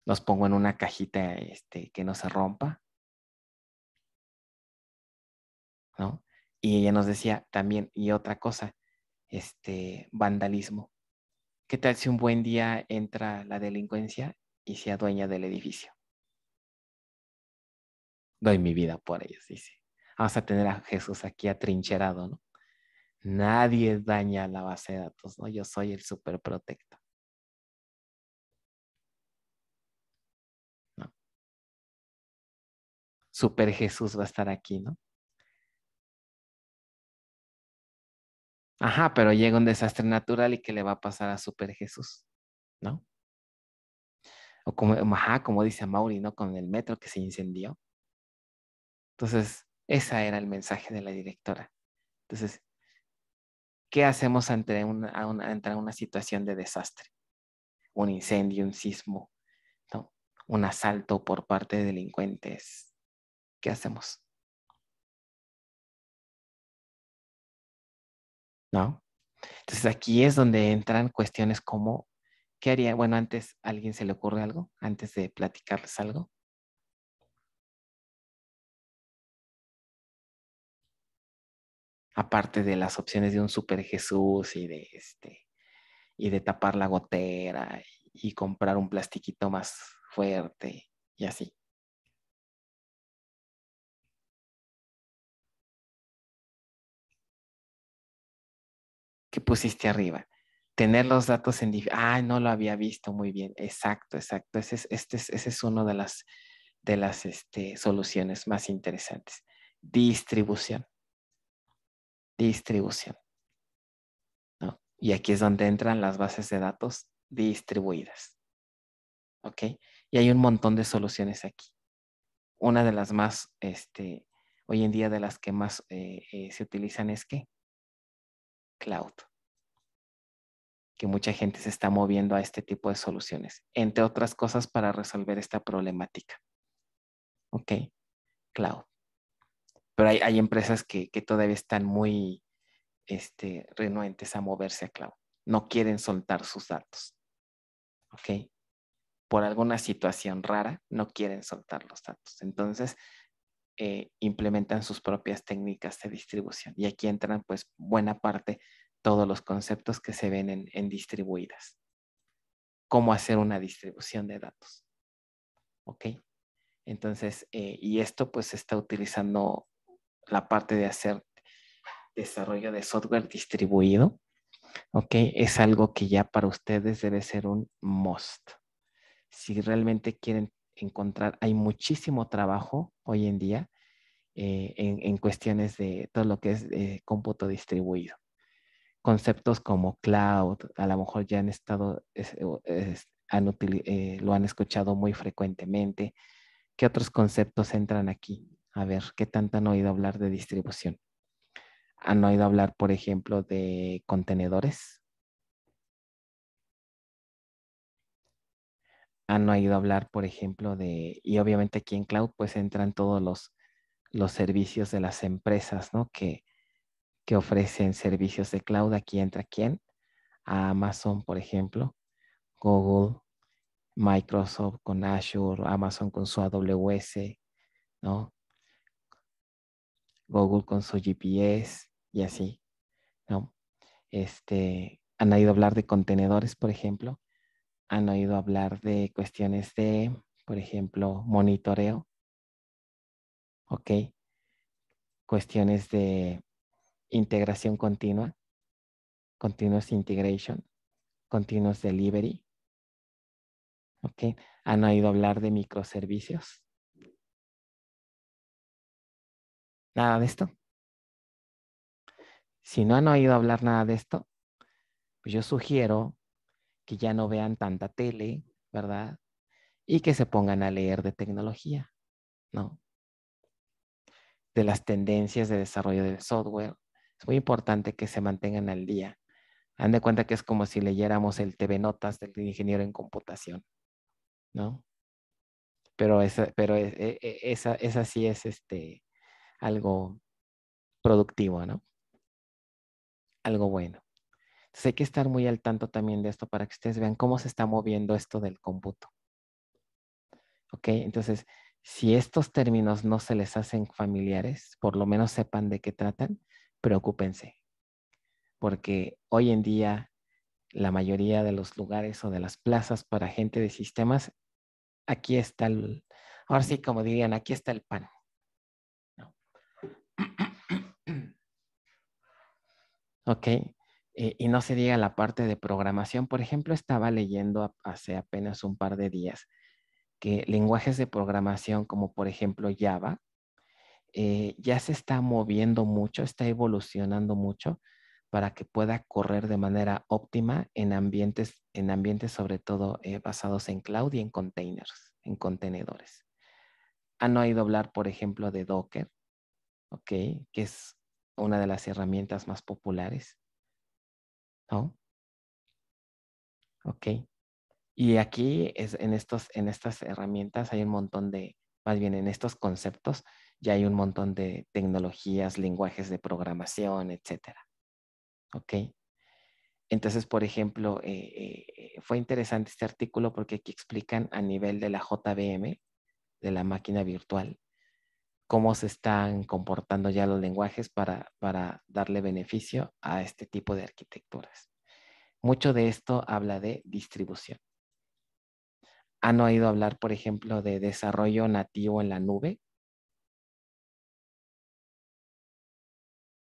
[SPEAKER 1] Los pongo en una cajita este, que no se rompa. ¿No? Y ella nos decía también, y otra cosa, este, vandalismo. ¿Qué tal si un buen día entra la delincuencia y sea dueña del edificio? doy mi vida por ellos, dice. Vamos a tener a Jesús aquí atrincherado, ¿no? Nadie daña la base de datos, ¿no? Yo soy el superprotector.
[SPEAKER 3] ¿No? Super Jesús va a estar aquí, ¿no? Ajá, pero
[SPEAKER 1] llega un desastre natural y ¿qué le va a pasar a Super Jesús? ¿No? O como, ajá, como dice Mauri, ¿no? Con el metro que se incendió. Entonces, ese era el mensaje de la directora. Entonces, ¿qué hacemos ante una, situación de desastre? Un incendio, un sismo, un asalto por parte de delincuentes. ¿Qué hacemos? ¿No? Entonces aquí es donde entran cuestiones como, ¿qué haría? Bueno, antes, ¿a alguien se le ocurre algo? Antes de platicarles algo. aparte de las opciones de un super Jesús y de este y de tapar la gotera y, comprar un plastiquito más fuerte y así. ¿Qué pusiste arriba? Tener los datos en... Ah, no lo había visto muy bien. Exacto, exacto. Ese es, este uno de las, de las este, soluciones más interesantes. Distribución distribución. Y aquí es donde entran las bases de datos distribuidas. ¿Ok? Y hay un montón de soluciones aquí. Una de las más, este, hoy en día de las que más eh, eh, se utilizan es que cloud. Que mucha gente se está moviendo a este tipo de soluciones, entre otras cosas para resolver esta problemática. ¿Ok? Cloud pero hay, hay empresas que, que, todavía están muy este, renuentes a moverse a cloud. No quieren soltar sus datos. ¿Ok? Por alguna situación rara, no quieren soltar los datos. Entonces, eh, implementan sus propias técnicas de distribución. Y aquí entran, pues, buena parte todos los conceptos que se ven en, distribuidas. Cómo hacer una distribución de datos. ¿Ok? Entonces, eh, y esto pues se está utilizando la parte de hacer desarrollo de software distribuido, ¿ok? Es algo que ya para ustedes debe ser un must. Si realmente quieren encontrar, hay muchísimo trabajo hoy en día eh, en, cuestiones de todo lo que es eh, cómputo distribuido. Conceptos como cloud, a lo mejor ya han estado, eh, lo han escuchado muy frecuentemente. ¿Qué otros conceptos entran aquí? A ver, ¿qué tanto han oído hablar de distribución? ¿Han oído hablar, por ejemplo, de contenedores? ¿Han oído hablar, por ejemplo, de, y obviamente aquí en cloud, pues entran todos los, servicios de las empresas, ¿no? Que, que ofrecen servicios de cloud. Aquí entra quién? A Amazon, por ejemplo, Google, Microsoft con Azure, Amazon con su AWS, ¿no? Google con su GPS y así, ¿no? Este, han oído hablar de contenedores, por ejemplo, han oído hablar de cuestiones de, por ejemplo, monitoreo, ¿ok? Cuestiones de integración continua, continuous integration, continuous delivery, ¿ok? Han oído hablar de microservicios, nada de esto. Si no han oído hablar nada de esto, pues yo sugiero que ya no vean tanta tele, ¿verdad? Y que se pongan a leer de tecnología, ¿no? De las tendencias de desarrollo del software. Es muy importante que se mantengan al día. Han de cuenta que es como si leyéramos el TV Notas del ingeniero en computación, ¿no? Pero esa, pero e, e, e, esa sí es este, algo productivo, ¿no? Algo bueno. Entonces hay que estar muy al tanto también de esto para que ustedes vean cómo se está moviendo esto del cómputo. ¿Ok? Entonces, si estos términos no se les hacen familiares, por lo menos sepan de qué tratan, preocúpense. Porque hoy en día la mayoría de los lugares o de las plazas para gente de sistemas, aquí está el, ahora sí como dirían, aquí está el pan. ¿ok? Eh, y no se diga la parte de programación. Por ejemplo, estaba leyendo hace apenas un par de días que lenguajes de programación como por ejemplo Java eh, ya se está moviendo mucho, está evolucionando mucho para que pueda correr de manera óptima en ambientes, en ambientes sobre todo eh, basados en cloud y en containers, en contenedores. Han ah, oído hablar, por ejemplo, de Docker, ¿ok? Que es una de las herramientas más populares. ¿No? Ok. Y aquí es, en, estos, en estas herramientas hay un montón de, más bien en estos conceptos, ya hay un montón de tecnologías, lenguajes de programación, etcétera. Ok. Entonces, por ejemplo, eh, eh, fue interesante este artículo porque aquí explican a nivel de la JVM, de la máquina virtual, cómo se están comportando ya los lenguajes para, darle beneficio a este tipo de arquitecturas. Mucho de esto habla de distribución. ¿Han oído hablar, por ejemplo, de desarrollo nativo en la nube?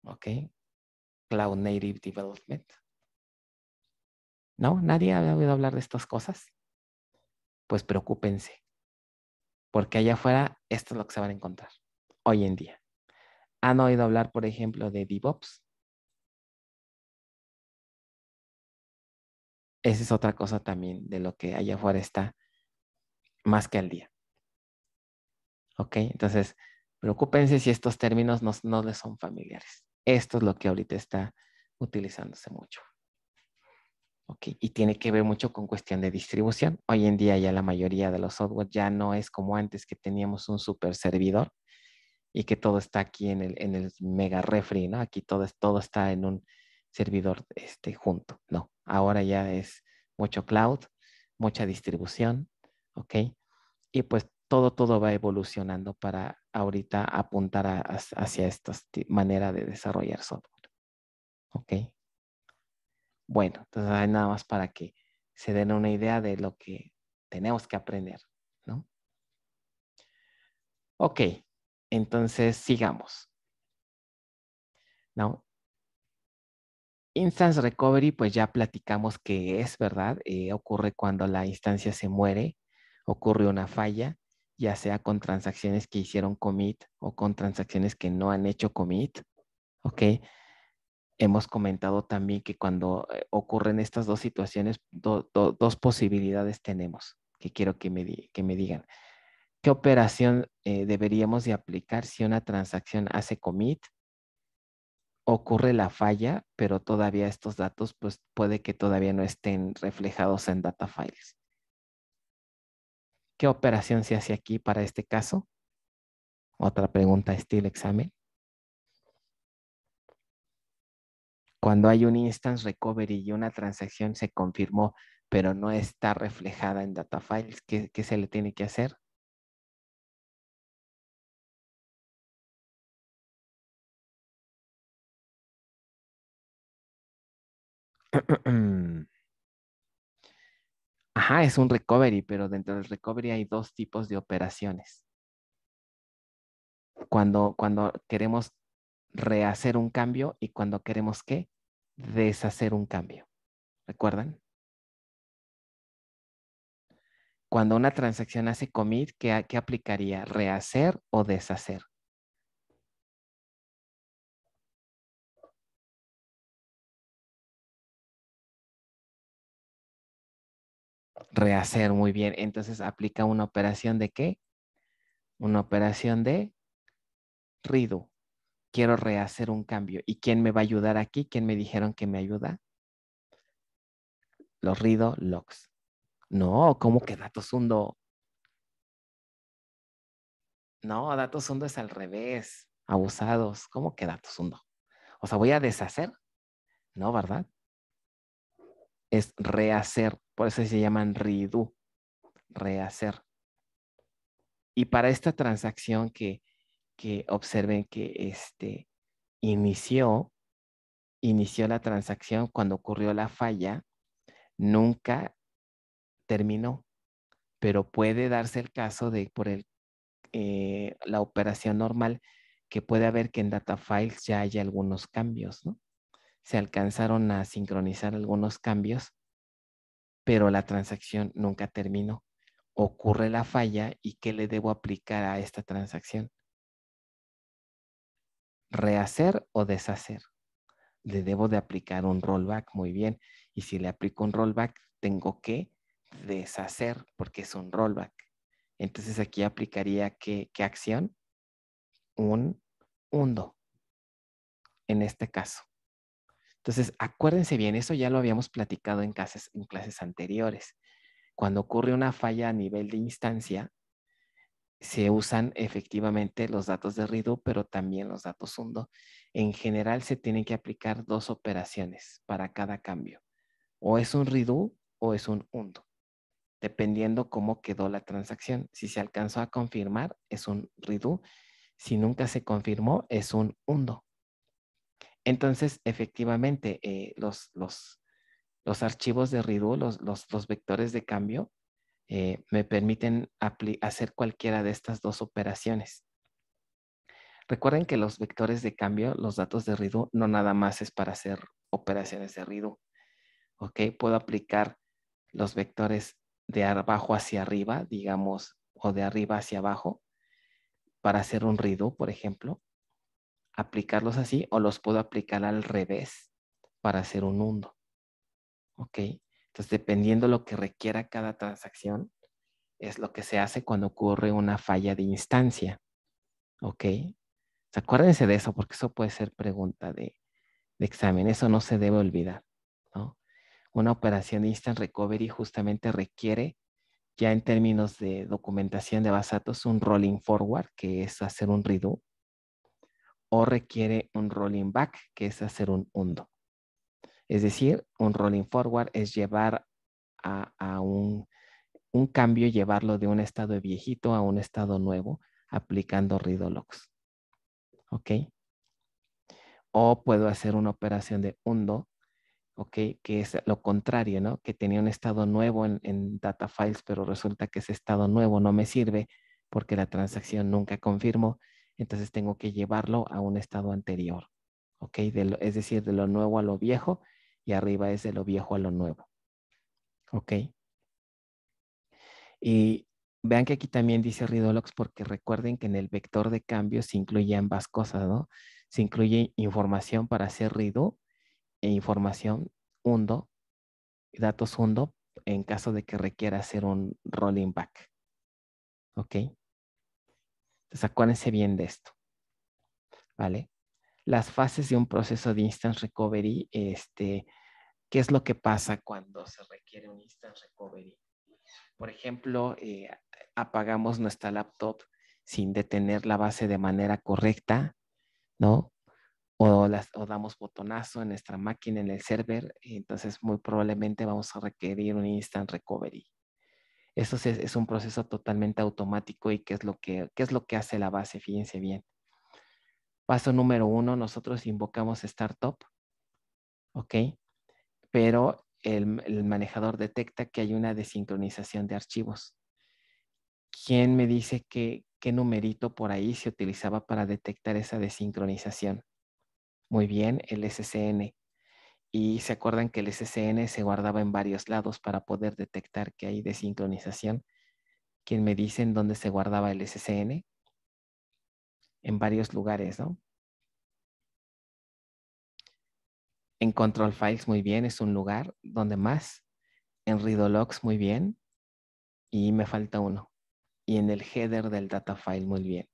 [SPEAKER 1] ¿Ok? Cloud Native Development. ¿No? ¿Nadie ha oído hablar de estas cosas? Pues preocúpense, porque allá afuera esto es lo que se van a encontrar hoy en día. ¿Han oído hablar, por ejemplo, de DevOps? Esa es otra cosa también de lo que allá afuera está más que al día. ¿Ok? Entonces, preocúpense si estos términos no, les son familiares. Esto es lo que ahorita está utilizándose mucho. Okay. Y tiene que ver mucho con cuestión de distribución. Hoy en día ya la mayoría de los software ya no es como antes que teníamos un super servidor y que todo está aquí en el, en mega refri, ¿no? Aquí todo, todo está en un servidor este, junto. No, ahora ya es mucho cloud, mucha distribución, ¿ok? Y pues todo, todo va evolucionando para ahorita apuntar hacia esta manera de desarrollar software. ¿Ok? Bueno, entonces nada más para que se den una idea de lo que tenemos que aprender, ¿no? Ok, entonces, sigamos. Instance recovery, pues ya platicamos que es, ¿verdad? Eh, ocurre cuando la instancia se muere, ocurre una falla, ya sea con transacciones que hicieron commit o con transacciones que no han hecho commit, ¿ok? Hemos comentado también que cuando eh, ocurren estas dos situaciones, dos posibilidades tenemos, que quiero que me digan qué operación eh, deberíamos de aplicar si una transacción hace commit, ocurre la falla, pero todavía estos datos pues puede que todavía no estén reflejados en data files. ¿Qué operación se hace aquí para este caso? Otra pregunta estilo examen. Cuando hay un instance recovery y una transacción se confirmó, pero no está reflejada en data files, qué se le tiene que hacer? Ajá, es un recovery, pero dentro del recovery hay dos tipos de operaciones. Cuando, queremos rehacer un cambio y cuando queremos que deshacer un cambio. ¿Recuerdan? Cuando una transacción hace commit, ¿qué, ¿qué aplicaría? ¿Rehacer o deshacer? rehacer muy bien. Entonces aplica una operación de qué? Una operación de redo. Quiero rehacer un cambio. ¿Y quién me va a ayudar aquí? ¿Quién me dijeron que me ayuda? Los redo logs. No, ¿cómo que datos undo? No, datos undo es al revés. Abusados. ¿Cómo que datos undo? O sea, voy a deshacer. No, ¿verdad? Es rehacer por eso se llaman redo, rehacer. Y para esta transacción que, observen que este, inició, inició la transacción cuando ocurrió la falla, nunca terminó, pero puede darse el caso de por el, eh, la operación normal que puede haber que en data files ya haya algunos cambios, ¿no? Se alcanzaron a sincronizar algunos cambios pero la transacción nunca terminó. Ocurre la falla y ¿qué le debo aplicar a esta transacción? ¿Rehacer o deshacer? Le debo de aplicar un rollback, muy bien. Y si le aplico un rollback, tengo que deshacer porque es un rollback. Entonces aquí aplicaría qué, qué acción? Un hundo, en este caso. Entonces, acuérdense bien, eso ya lo habíamos platicado en clases, en clases anteriores. Cuando ocurre una falla a nivel de instancia, se usan efectivamente los datos de redo, pero también los datos undo. En general se tienen que aplicar dos operaciones para cada cambio. O es un redo o es un undo, dependiendo cómo quedó la transacción. Si se alcanzó a confirmar, es un redo. Si nunca se confirmó, es un undo. Entonces, efectivamente, eh, los, archivos de Redo, los, vectores de cambio, eh, me permiten hacer cualquiera de estas dos operaciones. Recuerden que los vectores de cambio, los datos de Redo, no nada más es para hacer operaciones de Redo. ¿Ok? Puedo aplicar los vectores de abajo hacia arriba, digamos, o de arriba hacia abajo, para hacer un Redo, por ejemplo aplicarlos así o los puedo aplicar al revés para hacer un mundo. ¿Ok? Entonces, dependiendo lo que requiera cada transacción, es lo que se hace cuando ocurre una falla de instancia. ¿Ok? Pues, acuérdense de eso, porque eso puede ser pregunta de, examen. Eso no se debe olvidar. ¿no? Una operación de instant recovery justamente requiere, ya en términos de documentación de basatos, un rolling forward, que es hacer un redo, o requiere un rolling back, que es hacer un undo. Es decir, un rolling forward es llevar a, un, cambio, llevarlo de un estado viejito a un estado nuevo, aplicando logs, ¿Ok? O puedo hacer una operación de undo, ¿ok? Que es lo contrario, ¿no? Que tenía un estado nuevo en, en data files, pero resulta que ese estado nuevo no me sirve porque la transacción nunca confirmó entonces tengo que llevarlo a un estado anterior, ¿ok? es decir, de lo nuevo a lo viejo y arriba es de lo viejo a lo nuevo, ¿ok? Y vean que aquí también dice Ridolox porque recuerden que en el vector de cambio se incluye ambas cosas, ¿no? Se incluye información para hacer redo e información undo, datos undo en caso de que requiera hacer un rolling back. ¿Ok? Entonces, acuérdense bien de esto. ¿Vale? Las fases de un proceso de instant recovery, este, ¿qué es lo que pasa cuando se requiere un instant recovery? Por ejemplo, eh, apagamos nuestra laptop sin detener la base de manera correcta, ¿no? O, las, o, damos botonazo en nuestra máquina, en el server, entonces muy probablemente vamos a requerir un instant recovery. Esto es, un proceso totalmente automático y qué es, lo que, es lo que hace la base, fíjense bien. Paso número uno, nosotros invocamos startup, ¿ok? Pero el, manejador detecta que hay una desincronización de archivos. ¿Quién me dice que, qué numerito por ahí se utilizaba para detectar esa desincronización? Muy bien, el SCN y se acuerdan que el SCN se guardaba en varios lados para poder detectar que hay desincronización. ¿Quién me dice en dónde se guardaba el SCN? En varios lugares, ¿no? En Control Files, muy bien, es un lugar donde más. En Logs, muy bien. Y me falta uno. Y en el header del data file, muy bien.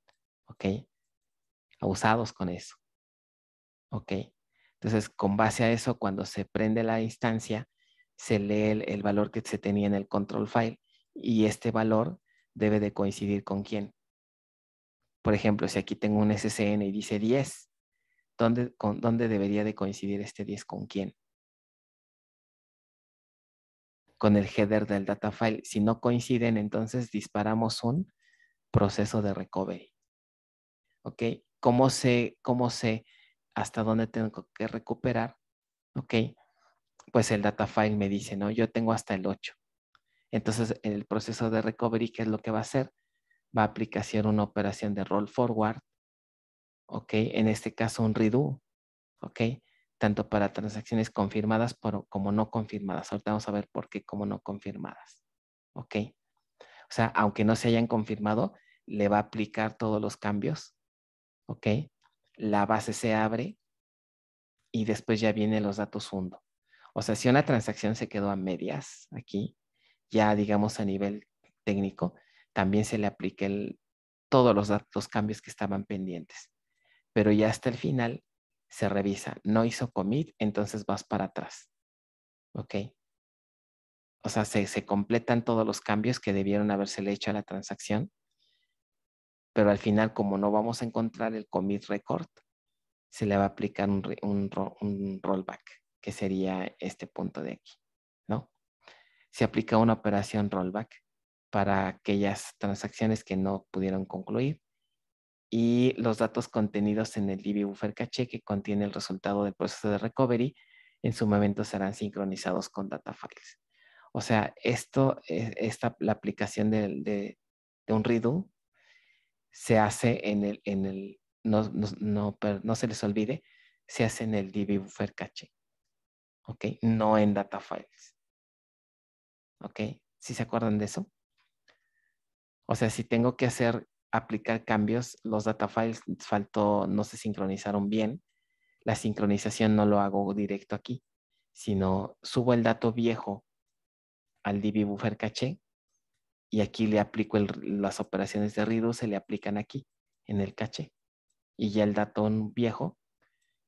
[SPEAKER 1] ¿Ok? Abusados con eso. ¿Ok? Entonces, con base a eso, cuando se prende la instancia, se lee el, valor que se tenía en el control file y este valor debe de coincidir con quién. Por ejemplo, si aquí tengo un SCN y dice 10, ¿dónde, debería de coincidir este 10 con quién? Con el header del data file. Si no coinciden, entonces disparamos un proceso de recovery. ¿Ok? cómo se hasta dónde tengo que recuperar, ¿ok? Pues el data file me dice, ¿no? Yo tengo hasta el 8. Entonces, el proceso de recovery, ¿qué es lo que va a hacer? Va a aplicar una operación de roll forward, ¿ok? En este caso, un redo, ¿ok? Tanto para transacciones confirmadas como no confirmadas. Ahorita vamos a ver por qué como no confirmadas, ¿ok? O sea, aunque no se hayan confirmado, le va a aplicar todos los cambios, ¿ok? la base se abre y después ya vienen los datos fondo. O sea, si una transacción se quedó a medias aquí, ya digamos a nivel técnico, también se le aplica todos los, cambios que estaban pendientes. Pero ya hasta el final se revisa. No hizo commit, entonces vas para atrás. ¿Ok? O sea, se, se completan todos los cambios que debieron haberse hecho a la transacción pero al final, como no vamos a encontrar el commit record, se le va a aplicar un, rollback, que sería este punto de aquí, ¿no? Se aplica una operación rollback para aquellas transacciones que no pudieron concluir y los datos contenidos en el DB Buffer Cache que contiene el resultado del proceso de recovery en su momento serán sincronizados con data files. O sea, esto, e, esta, la aplicación de, de, de un redo se hace en el, en el no, no, se les olvide, se hace en el DB buffer cache. ¿Ok? No en data files. ¿Ok? ¿Sí se acuerdan de eso? O sea, si tengo que hacer, aplicar cambios, los data files faltó, no se sincronizaron bien. La sincronización no lo hago directo aquí, sino subo el dato viejo al DB buffer caché y aquí le aplico las operaciones de redo, se le aplican aquí, en el caché. Y ya el datón viejo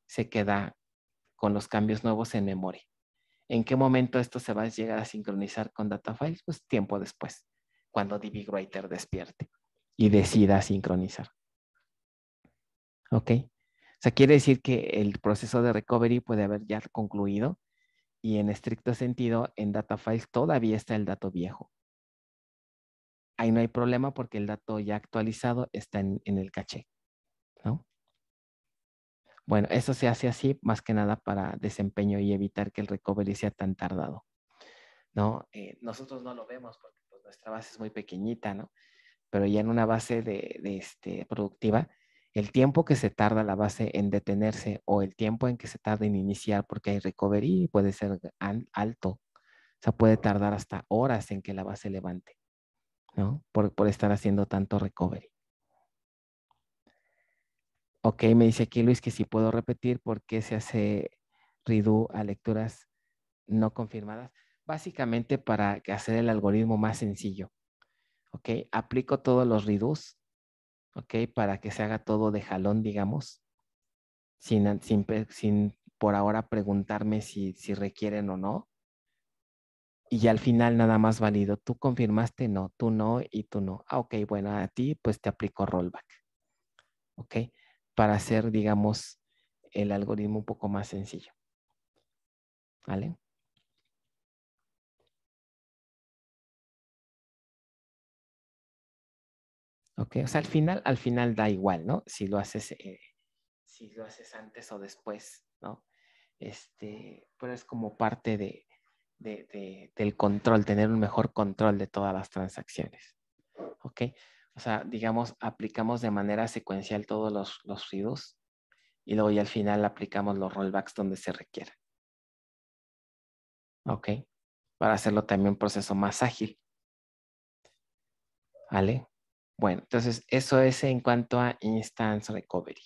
[SPEAKER 1] se queda con los cambios nuevos en memoria. ¿En qué momento esto se va a llegar a sincronizar con data files? Pues tiempo después, cuando writer despierte y decida sincronizar. ¿Ok? O sea, quiere decir que el proceso de recovery puede haber ya concluido y en estricto sentido, en data files todavía está el dato viejo ahí no hay problema porque el dato ya actualizado está en, el caché. ¿no? Bueno, eso se hace así más que nada para desempeño y evitar que el recovery sea tan tardado. ¿no? Eh, nosotros no lo vemos porque pues, nuestra base es muy pequeñita, ¿no? pero ya en una base de, este, productiva, el tiempo que se tarda la base en detenerse o el tiempo en que se tarda en iniciar porque hay recovery puede ser alto. O sea, puede tardar hasta horas en que la base levante. ¿no? Por, estar haciendo tanto recovery. Ok, me dice aquí Luis que si puedo repetir por qué se hace redo a lecturas no confirmadas. Básicamente para hacer el algoritmo más sencillo. Ok, aplico todos los redos, ok, para que se haga todo de jalón, digamos, sin, sin, por ahora preguntarme si requieren o no y al final nada más válido. Tú confirmaste, no, tú no y tú no. Ah, ok, bueno, a ti pues te aplico rollback. Ok, para hacer, digamos, el algoritmo un poco más sencillo. ¿Vale? Ok, o sea, al final, al final da igual, ¿no? Si lo haces, eh, si lo haces antes o después, ¿no? Este, pero es como parte de, del control, tener un mejor control de todas las transacciones. ¿Ok? O sea, digamos, aplicamos de manera secuencial todos los, los y luego ya al final aplicamos los rollbacks donde se requiera. ¿Ok? Para hacerlo también un proceso más ágil. ¿Vale? Bueno, entonces eso es en cuanto a Instance Recovery.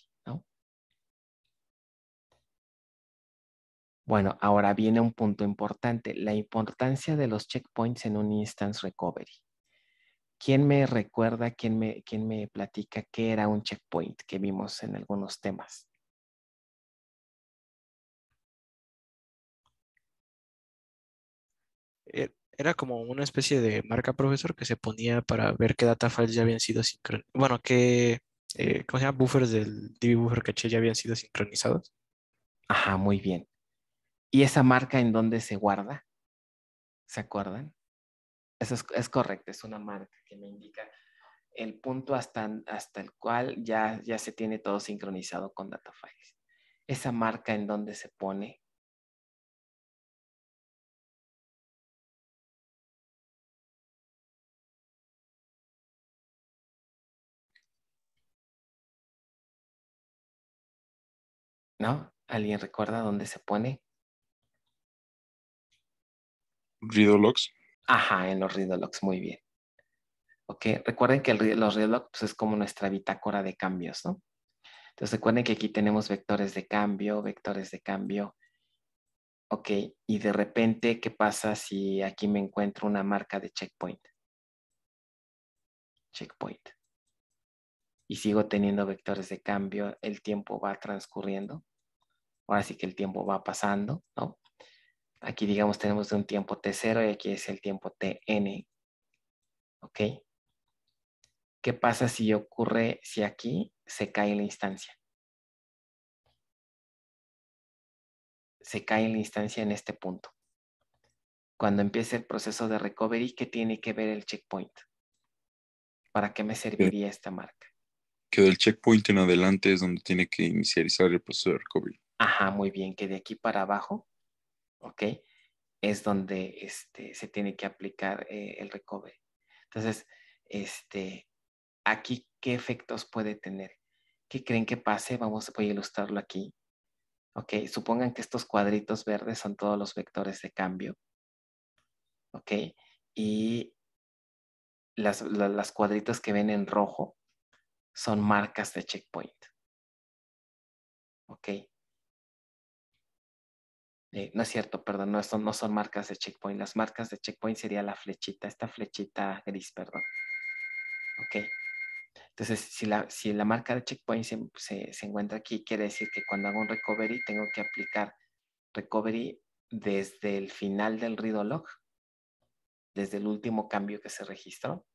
[SPEAKER 1] Bueno, ahora viene un punto importante, la importancia de los checkpoints en un instance recovery. ¿Quién me recuerda, quién me, platica qué era un checkpoint que vimos en algunos temas? Eh, era como una especie de marca profesor que se ponía para ver qué data files ya habían sido sincronizados. Bueno, qué, eh, ¿cómo se llama? Buffers del DB buffer caché ya habían sido sincronizados. Ajá, muy bien. ¿Y esa marca en dónde se guarda? ¿Se acuerdan? Eso es, correcto, es una marca que me indica el punto hasta, hasta el cual ya, ya se tiene todo sincronizado con DataFiles. Esa marca en donde se pone. ¿No? ¿Alguien recuerda dónde se pone? Ridolocks. Ajá, en los ridolocks, muy bien. Ok, recuerden que el, los readlocks pues, es como nuestra bitácora de cambios, ¿no? Entonces recuerden que aquí tenemos vectores de cambio, vectores de cambio. Ok, y de repente, ¿qué pasa si aquí me encuentro una marca de checkpoint? Checkpoint. Y sigo teniendo vectores de cambio, el tiempo va transcurriendo. Ahora sí que el tiempo va pasando, ¿no? Aquí digamos tenemos un tiempo T0 y aquí es el tiempo Tn. ¿Ok? ¿Qué pasa si ocurre, si aquí se cae la instancia? Se cae la instancia en este punto. Cuando empiece el proceso de recovery, ¿qué tiene que ver el checkpoint? ¿Para qué me serviría esta marca?
[SPEAKER 4] Que del checkpoint en adelante es donde tiene que inicializar el proceso de recovery.
[SPEAKER 1] Ajá, muy bien, que de aquí para abajo ¿ok? Es donde este, se tiene que aplicar eh, el recovery. Entonces, este, aquí, ¿qué efectos puede tener? ¿Qué creen que pase? Vamos, voy a ilustrarlo aquí. Ok, supongan que estos cuadritos verdes son todos los vectores de cambio. Ok, y las, las, cuadritas que ven en rojo son marcas de checkpoint. Ok, eh, no es cierto, perdón, no son, no son marcas de checkpoint. Las marcas de checkpoint sería la flechita, esta flechita gris, perdón. Ok. Entonces, si la, si la marca de checkpoint se, se, encuentra aquí, quiere decir que cuando hago un recovery tengo que aplicar recovery desde el final del read log, desde el último cambio que se registró,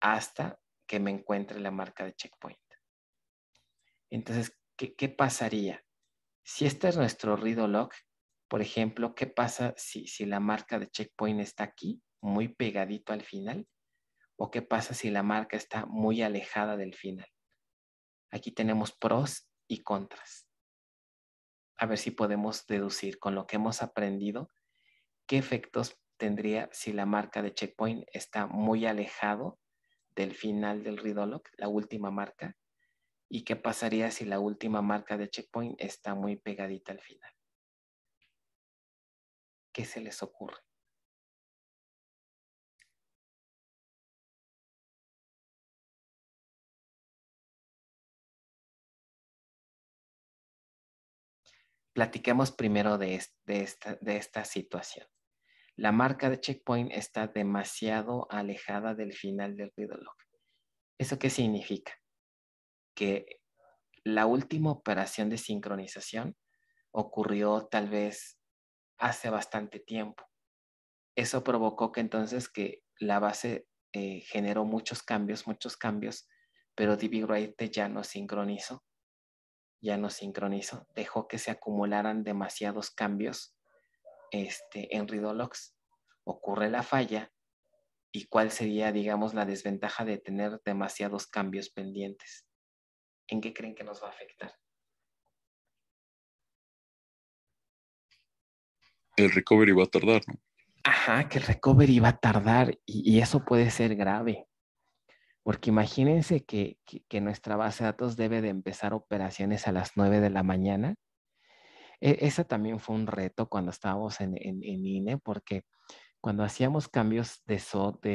[SPEAKER 1] hasta que me encuentre la marca de checkpoint. Entonces, qué pasaría? Si este es nuestro read por ejemplo, ¿qué pasa si, la marca de checkpoint está aquí, muy pegadito al final? ¿O qué pasa si la marca está muy alejada del final? Aquí tenemos pros y contras. A ver si podemos deducir con lo que hemos aprendido qué efectos tendría si la marca de checkpoint está muy alejado del final del read la última marca, ¿Y qué pasaría si la última marca de checkpoint está muy pegadita al final?
[SPEAKER 3] ¿Qué se les ocurre?
[SPEAKER 1] Platiquemos primero de, esta, situación. La marca de checkpoint está demasiado alejada del final del log. ¿Eso qué significa? que la última operación de sincronización ocurrió tal vez hace bastante tiempo. Eso provocó que entonces que la base eh, generó muchos cambios, muchos cambios, pero DB ya no sincronizó, ya no sincronizó, dejó que se acumularan demasiados cambios este, en Ridolox. Ocurre la falla y cuál sería, digamos, la desventaja de tener demasiados cambios pendientes en qué creen que nos va a afectar.
[SPEAKER 5] El
[SPEAKER 4] recovery va a tardar, ¿no?
[SPEAKER 1] Ajá, que el recovery va a tardar y, eso puede ser grave. Porque imagínense que, nuestra base de datos debe de empezar operaciones a las 9 de la mañana. E, ese también fue un reto cuando estábamos en, en, en INE, porque cuando hacíamos cambios de,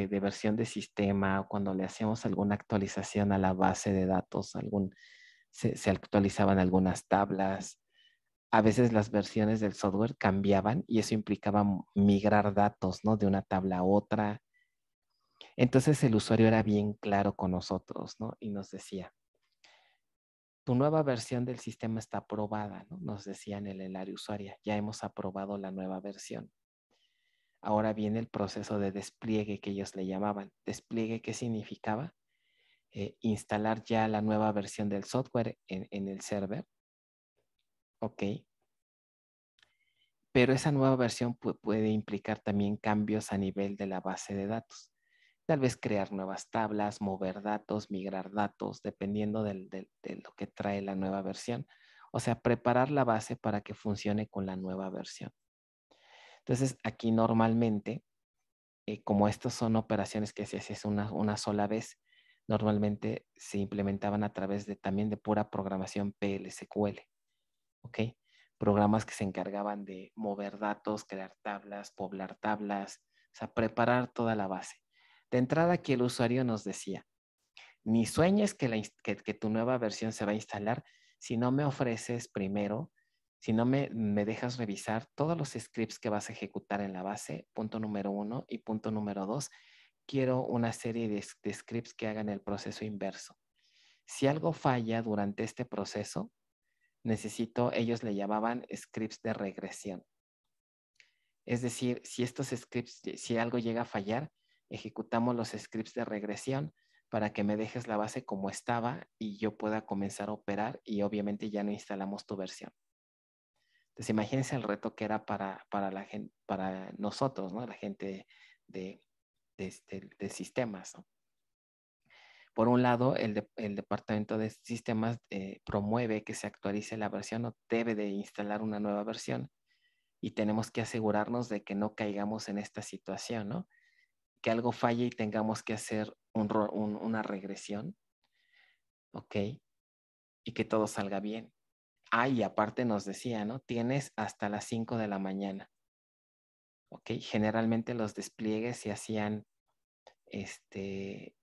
[SPEAKER 1] de, versión de sistema, cuando le hacíamos alguna actualización a la base de datos, algún, se, actualizaban algunas tablas, a veces las versiones del software cambiaban y eso implicaba migrar datos ¿no? de una tabla a otra. Entonces el usuario era bien claro con nosotros y nos decía, tu nueva versión del sistema está aprobada, nos decían en el área usuaria, ya hemos aprobado la nueva versión Ahora viene el proceso de despliegue que ellos le llamaban. Despliegue, ¿qué significaba? Eh, instalar ya la nueva versión del software en, el server. Ok. Pero esa nueva versión puede implicar también cambios a nivel de la base de datos. Tal vez crear nuevas tablas, mover datos, migrar datos, dependiendo de lo que trae la nueva versión. O sea, preparar la base para que funcione con la nueva versión. Entonces, aquí normalmente, eh, como estas son operaciones que se hacen una, sola vez, normalmente se implementaban a través de también de pura programación PLSQL. ¿Ok? Programas que se encargaban de mover datos, crear tablas, poblar tablas, o sea, preparar toda la base. De entrada, aquí el usuario nos decía, ni sueñes que, que, que tu nueva versión se va a instalar si no me ofreces primero si no me, dejas revisar todos los scripts que vas a ejecutar en la base, punto número uno y punto número dos, quiero una serie de, de scripts que hagan el proceso inverso. Si algo falla durante este proceso, necesito, ellos le llamaban scripts de regresión. Es decir, si estos scripts, si algo llega a fallar, ejecutamos los scripts de regresión para que me dejes la base como estaba y yo pueda comenzar a operar y obviamente ya no instalamos tu versión. Entonces, pues, imagínense el reto que era para, la gente, para nosotros, La gente de, este, sistemas, Por un lado, el, departamento de sistemas eh, promueve que se actualice la versión o debe de instalar una nueva versión y tenemos que asegurarnos de que no caigamos en esta situación, Que algo falle y tengamos que hacer una regresión, ¿ok? Y que todo salga bien. Ah, y aparte nos decía, ¿no? Tienes hasta las 5 de la mañana. ¿Ok? Generalmente los despliegues se hacían, este,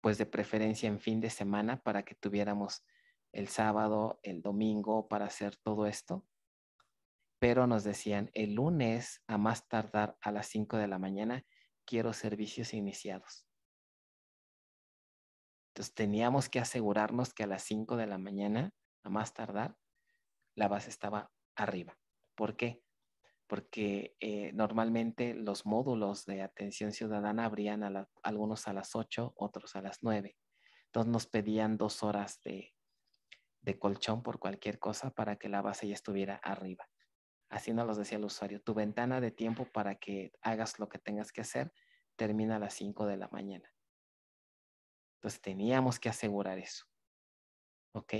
[SPEAKER 1] pues de preferencia en fin de semana para que tuviéramos el sábado, el domingo para hacer todo esto. Pero nos decían, el lunes a más tardar a las 5 de la mañana, quiero servicios iniciados. Entonces teníamos que asegurarnos que a las 5 de la mañana, a más tardar, la base estaba arriba. ¿Por qué? Porque eh, normalmente los módulos de atención ciudadana abrían algunos a las 8, otros a las 9. Entonces nos pedían dos horas de, colchón por cualquier cosa para que la base ya estuviera arriba. Así nos los decía el usuario. Tu ventana de tiempo para que hagas lo que tengas que hacer termina a las 5 de la mañana. Entonces teníamos que asegurar eso. ¿Ok?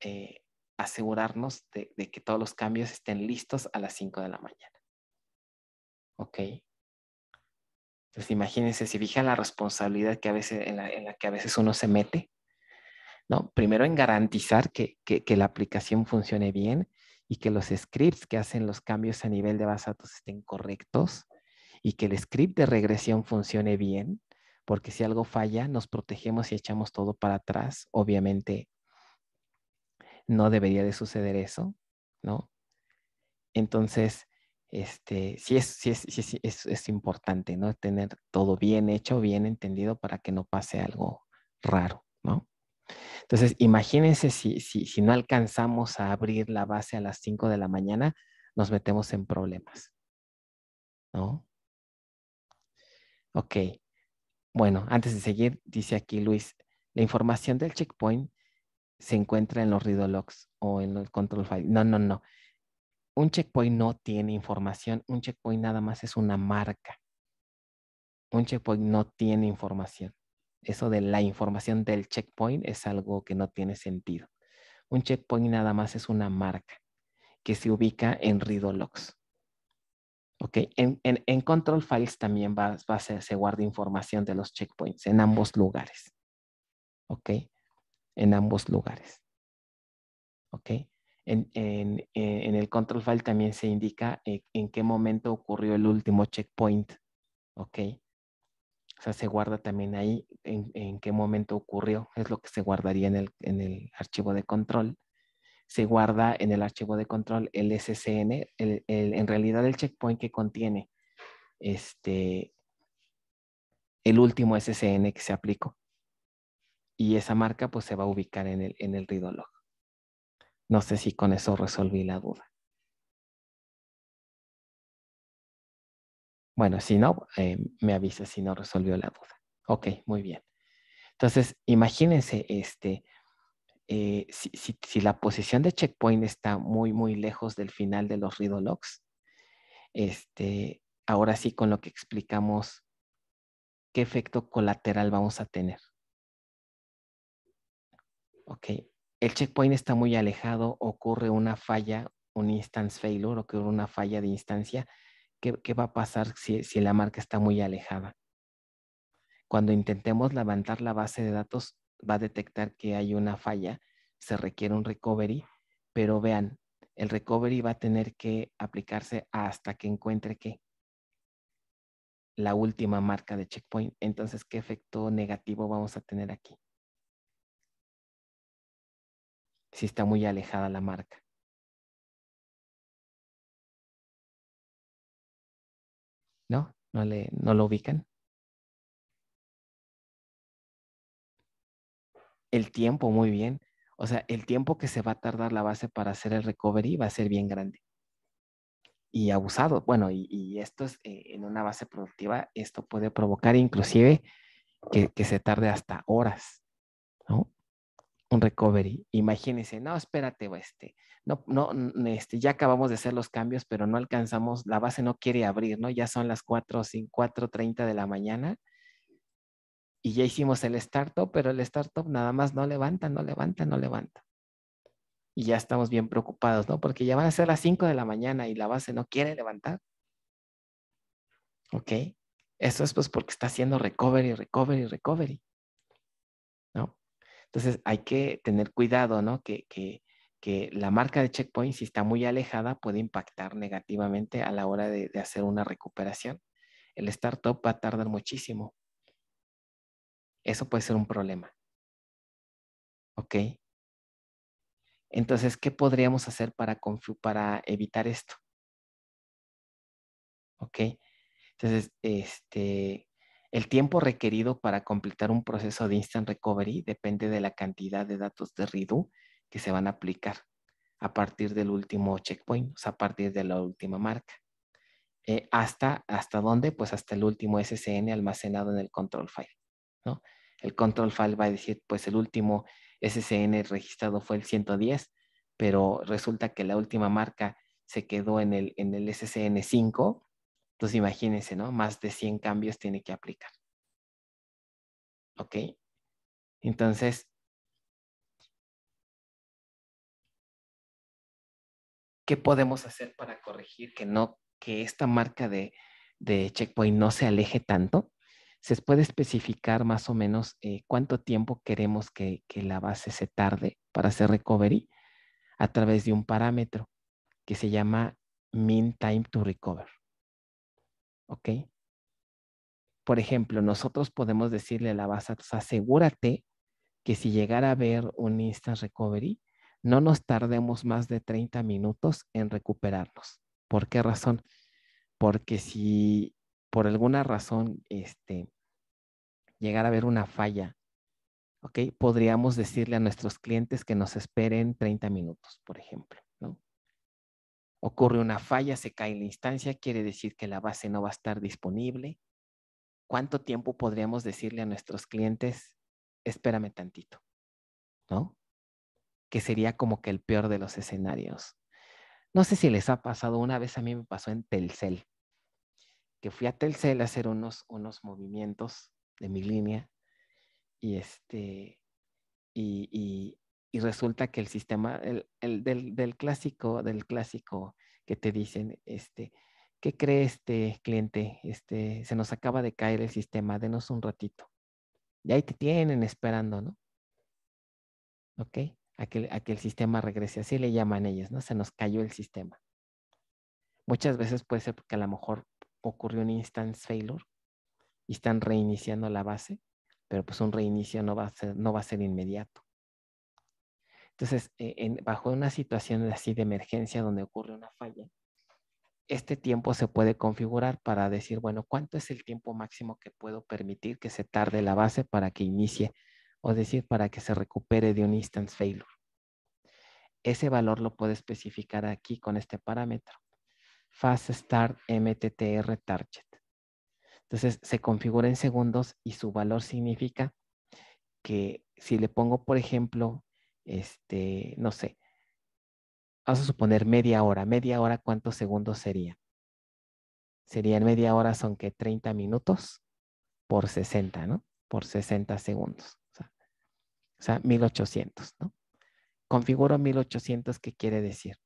[SPEAKER 1] Eh, asegurarnos de, que todos los cambios estén listos a las 5 de la mañana. ¿Ok? Entonces imagínense, si fijan la responsabilidad que a veces, en, la, que a veces uno se mete, ¿no? Primero en garantizar que, que, la aplicación funcione bien y que los scripts que hacen los cambios a nivel de base datos estén correctos y que el script de regresión funcione bien, porque si algo falla, nos protegemos y echamos todo para atrás, obviamente no debería de suceder eso, ¿no? Entonces, este, sí, es, importante, ¿no? Tener todo bien hecho, bien entendido para que no pase algo raro, ¿no? Entonces, imagínense si, si no alcanzamos a abrir la base a las 5 de la mañana, nos metemos en problemas, ¿no? Ok. Bueno, antes de seguir, dice aquí Luis, la información del checkpoint se encuentra en los Ridologs o en el control file. No, no, no. Un checkpoint no tiene información. Un checkpoint nada más es una marca. Un checkpoint no tiene información. Eso de la información del checkpoint es algo que no tiene sentido. Un checkpoint nada más es una marca que se ubica en readlocks. ¿Ok? En, Control Files también va, se guarda información de los checkpoints en ambos lugares. ¿Ok? en ambos lugares. ¿Ok? En, en, en, el control file también se indica eh, en, qué momento ocurrió el último checkpoint. ¿Ok? O sea, se guarda también ahí en, qué momento ocurrió. Es lo que se guardaría en el, en el archivo de control. Se guarda en el archivo de control el SCN, el, en realidad el checkpoint que contiene este, el último SCN que se aplicó y esa marca pues se va a ubicar en el, en el
[SPEAKER 3] No sé si con eso resolví la duda.
[SPEAKER 1] Bueno, si no, eh, me avisa si no resolvió la duda. Ok, muy bien. Entonces, imagínense, este, eh, si, la posición de checkpoint está muy, muy lejos del final de los ridologs, este, ahora sí con lo que explicamos, ¿qué efecto colateral vamos a tener? Ok, el checkpoint está muy alejado, ocurre una falla, un instance failure, ocurre una falla de instancia. ¿Qué, va a pasar si, si la marca está muy alejada? Cuando intentemos levantar la base de datos, va a detectar que hay una falla, se requiere un recovery, pero vean, el recovery va a tener que aplicarse hasta que encuentre que la última marca de checkpoint. Entonces, ¿qué efecto negativo vamos a tener aquí? si está muy
[SPEAKER 3] alejada la marca. ¿No? ¿No, le, no lo ubican?
[SPEAKER 1] El tiempo, muy bien. O sea, el tiempo que se va a tardar la base para hacer el recovery va a ser bien grande. Y abusado. Bueno, y, esto es eh, en una base productiva, esto puede provocar inclusive que, que se tarde hasta horas, ¿no? un recovery. Imagínense, no, espérate, este, no, no, este, ya acabamos de hacer los cambios, pero no alcanzamos, la base no quiere abrir, ¿no? Ya son las 4, 5, 4, de la mañana y ya hicimos el startup, pero el startup nada más no levanta, no levanta, no levanta. Y ya estamos bien preocupados, ¿no? Porque ya van a ser las 5 de la mañana y la base no quiere levantar. ¿Ok? Eso es pues porque está haciendo recovery, recovery, recovery. Entonces hay que tener cuidado, ¿no? Que, la marca de checkpoint, si está muy alejada, puede impactar negativamente a la hora de, hacer una recuperación. El startup va a tardar muchísimo.
[SPEAKER 3] Eso puede ser un problema.
[SPEAKER 1] ¿Ok? Entonces, ¿qué podríamos hacer para, para evitar esto? ¿Ok? Entonces, este, el tiempo requerido para completar un proceso de instant recovery depende de la cantidad de datos de redo que se van a aplicar a partir del último checkpoint, o sea, a partir de la última marca. Eh, hasta, ¿Hasta dónde? Pues hasta el último SCN almacenado en el control file, ¿no? El control file va a decir, pues el último SCN registrado fue el 110, pero resulta que la última marca se quedó en el, en el SSN 5, entonces imagínense, ¿no? Más de 100 cambios tiene que aplicar.
[SPEAKER 3] ¿Ok? Entonces,
[SPEAKER 1] ¿qué podemos hacer para corregir que no, que esta marca de, checkpoint no se aleje tanto? Se puede especificar más o menos eh, cuánto tiempo queremos que, que la base se tarde para hacer recovery a través de un parámetro que se llama mean time to recover. ¿ok? Por ejemplo, nosotros podemos decirle a la base, asegúrate que si llegara a ver un instant recovery, no nos tardemos más de 30 minutos en recuperarnos. ¿Por qué razón? Porque si por alguna razón este, llegara a haber una falla, ¿ok? Podríamos decirle a nuestros clientes que nos esperen 30 minutos, por ejemplo ocurre una falla, se cae la instancia, quiere decir que la base no va a estar disponible. ¿Cuánto tiempo podríamos decirle a nuestros clientes, espérame tantito? ¿No? Que sería como que el peor de los escenarios. No sé si les ha pasado, una vez a mí me pasó en Telcel, que fui a Telcel a hacer unos, unos movimientos de mi línea y este, y, y y resulta que el sistema el, del, clásico, del clásico que te dicen, este, ¿qué cree este cliente? Este, se nos acaba de caer el sistema, denos un ratito. Y ahí te tienen esperando, ¿no? ¿Ok? A que, el sistema regrese, así le llaman ellos, ¿no? Se nos cayó el sistema. Muchas veces puede ser porque a lo mejor ocurrió un instance failure y están reiniciando la base, pero pues un reinicio no va no va a ser inmediato. Entonces, eh, bajo una situación así de emergencia donde ocurre una falla, este tiempo se puede configurar para decir, bueno, ¿cuánto es el tiempo máximo que puedo permitir que se tarde la base para que inicie? O decir, para que se recupere de un instance failure. Ese valor lo puedo especificar aquí con este parámetro. Fast Start MTTR Target. Entonces, se configura en segundos y su valor significa que si le pongo, por ejemplo, este, no sé, vamos a suponer media hora. Media hora, ¿cuántos segundos sería? Serían media hora, son que 30 minutos por 60, ¿no? Por 60 segundos. O sea, 1800, ¿no? Configuro 1800, ¿qué quiere decir?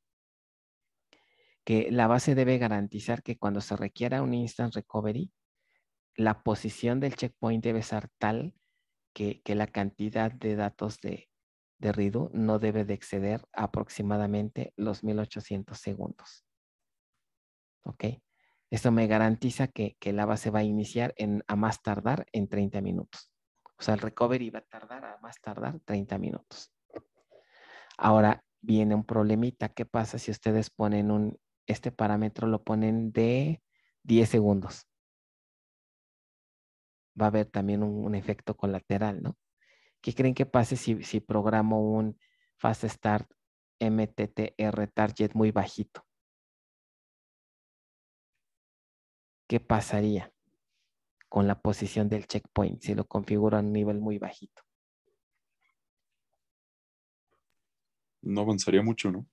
[SPEAKER 1] Que la base debe garantizar que cuando se requiera un instant recovery, la posición del checkpoint debe ser tal que la cantidad de datos de, de no debe de exceder aproximadamente los 1800 segundos. ¿Ok? Esto me garantiza que, la base va a iniciar a más tardar en 30 minutos. O sea, el recovery va a tardar a más tardar 30 minutos. Ahora viene un problemita. ¿Qué pasa si ustedes ponen un, este parámetro lo ponen de 10 segundos? Va a haber también un efecto colateral, ¿no? ¿Qué creen que pase si, programo un fast start MTTR target muy bajito? ¿Qué pasaría con la posición del checkpoint si lo configuro a un nivel muy bajito?
[SPEAKER 4] No avanzaría mucho, ¿no?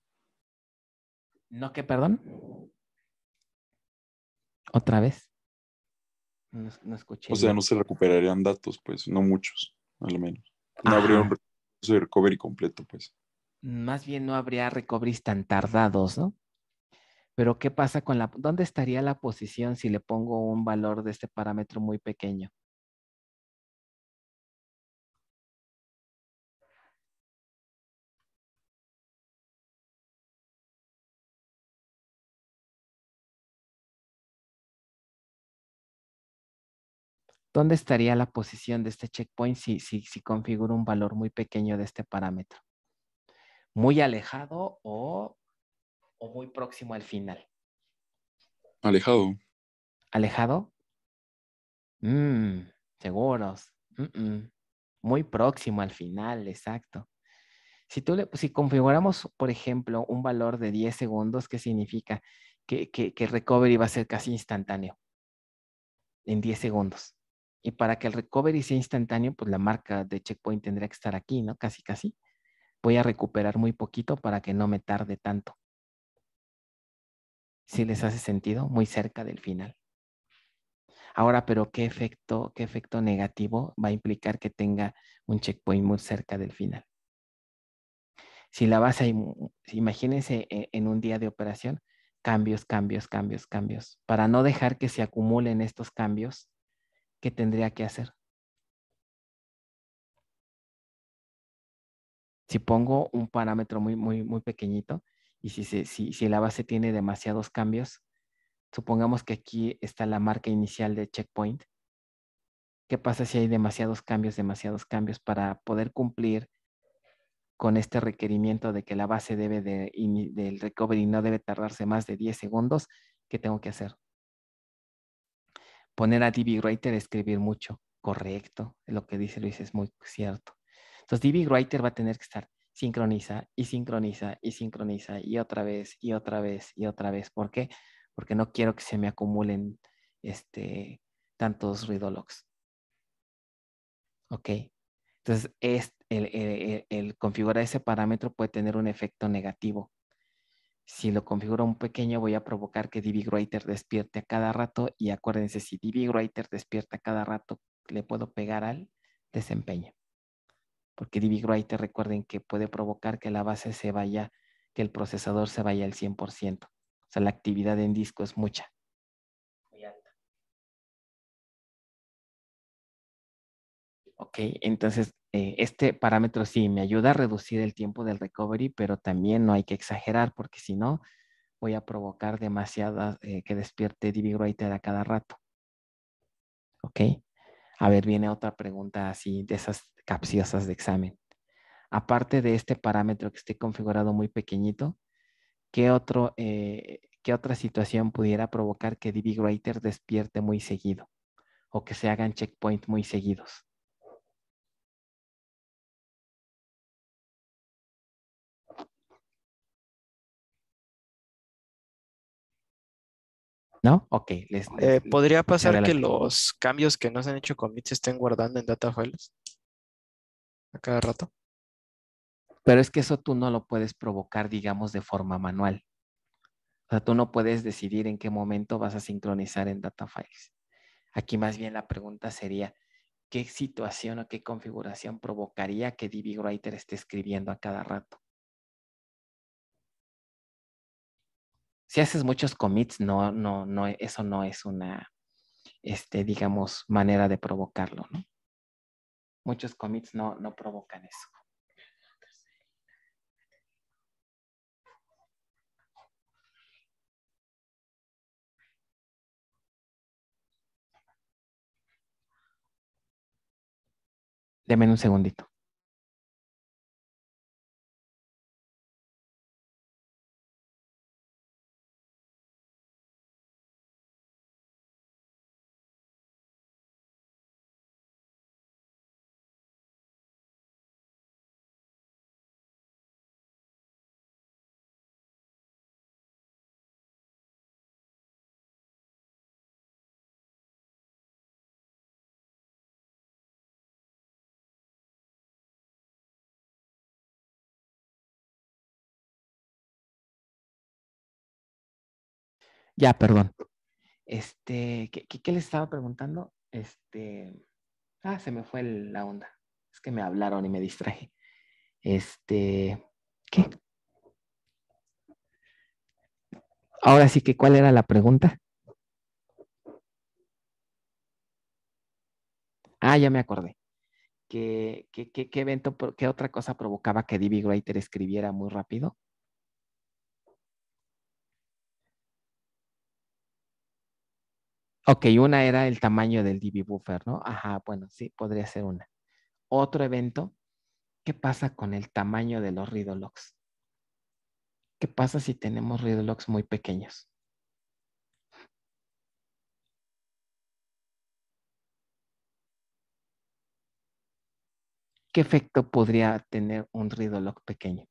[SPEAKER 1] ¿No qué, perdón? ¿Otra vez? no escuché. O sea, no
[SPEAKER 4] se recuperarían datos, pues, no muchos, al menos no habría un recovery completo, pues.
[SPEAKER 1] Más bien no habría recoveries tan tardados, ¿no? Pero ¿qué pasa con la... ¿Dónde estaría la posición si le pongo un valor de este parámetro muy pequeño? ¿Dónde estaría la posición de este checkpoint si, si, configuro un valor muy pequeño de este parámetro? ¿Muy alejado o, muy próximo al final? Alejado. ¿Alejado? Mm, seguros. Muy próximo al final, exacto. Si, tú le, pues, si configuramos, por ejemplo, un valor de 10 segundos, ¿qué significa? Que, que, que recovery va a ser casi instantáneo, en 10 segundos. Y para que el recovery sea instantáneo, pues la marca de checkpoint tendría que estar aquí, ¿no? Casi, casi. Voy a recuperar muy poquito para que no me tarde tanto. Si les hace sentido, muy cerca del final. Ahora, pero ¿qué efecto, qué efecto negativo va a implicar que tenga un checkpoint muy cerca del final? Si la base, imagínense e-, en un día de operación, cambios, cambios, cambios, cambios. Para no dejar que se acumulen estos cambios, ¿Qué tendría que hacer. Si pongo un parámetro muy, muy, muy pequeñito y si, si, la base tiene demasiados cambios, supongamos que aquí está la marca inicial de checkpoint. ¿Qué pasa si hay demasiados cambios, demasiados cambios para poder cumplir con este requerimiento de que la base debe de, del recovery no debe tardarse más de 10 segundos? ¿Qué tengo que hacer? poner a DB Writer escribir mucho. Correcto, lo que dice Luis es muy cierto. Entonces, DB Writer va a tener que estar sincroniza y sincroniza y sincroniza y otra vez y otra vez y otra vez. ¿Por qué? Porque no quiero que se me acumulen este, tantos logs ¿Ok? Entonces, el configurar ese parámetro puede tener un efecto negativo si lo configuro un pequeño, voy a provocar que Writer despierte a cada rato. Y acuérdense, si Writer despierta a cada rato, le puedo pegar al desempeño. Porque Writer, recuerden que puede provocar que la base se vaya, que el procesador se vaya al 100%. O sea, la actividad en disco es mucha. muy alta Ok, entonces eh, este parámetro sí me ayuda a reducir el tiempo del recovery, pero también no hay que exagerar porque si no voy a provocar demasiadas eh, que despierte Writer a cada rato. ¿Ok? A ver, viene otra pregunta así de esas capciosas de examen. Aparte de este parámetro que esté configurado muy pequeñito, ¿qué, eh, otra situación pudiera provocar que Writer despierte muy seguido? O que se hagan checkpoints muy seguidos. ¿No? Ok. Eh, ¿Podría pasar que los cambios que no se han hecho commits estén guardando en data files? A cada rato. Pero es que eso tú no lo puedes provocar, digamos, de forma manual. O sea, tú no puedes decidir en qué momento vas a sincronizar en data files. Aquí más bien la pregunta sería, ¿qué situación o qué configuración provocaría que DB Writer esté escribiendo a cada rato? si haces muchos commits, no, no, no, eso no es una, este, digamos, manera de provocarlo, ¿no? Muchos commits no, no provocan eso.
[SPEAKER 3] Deme un segundito. Ya, perdón.
[SPEAKER 1] Este, ¿qué, le estaba preguntando? Este, ah, se me fue la onda. Es que me hablaron y me distraje. Este, ¿qué? Ahora sí que, ¿cuál era la pregunta? Ah, ya me acordé. ¿Qué, qué, evento, qué otra cosa provocaba que Divi Greater escribiera muy rápido? Ok, una era el tamaño del DB buffer, ¿no? Ajá, bueno, sí, podría ser una. Otro evento, ¿qué pasa con el tamaño de los ridolocks? ¿Qué pasa si tenemos ridolocks muy pequeños? ¿Qué efecto podría tener un ridolock pequeño?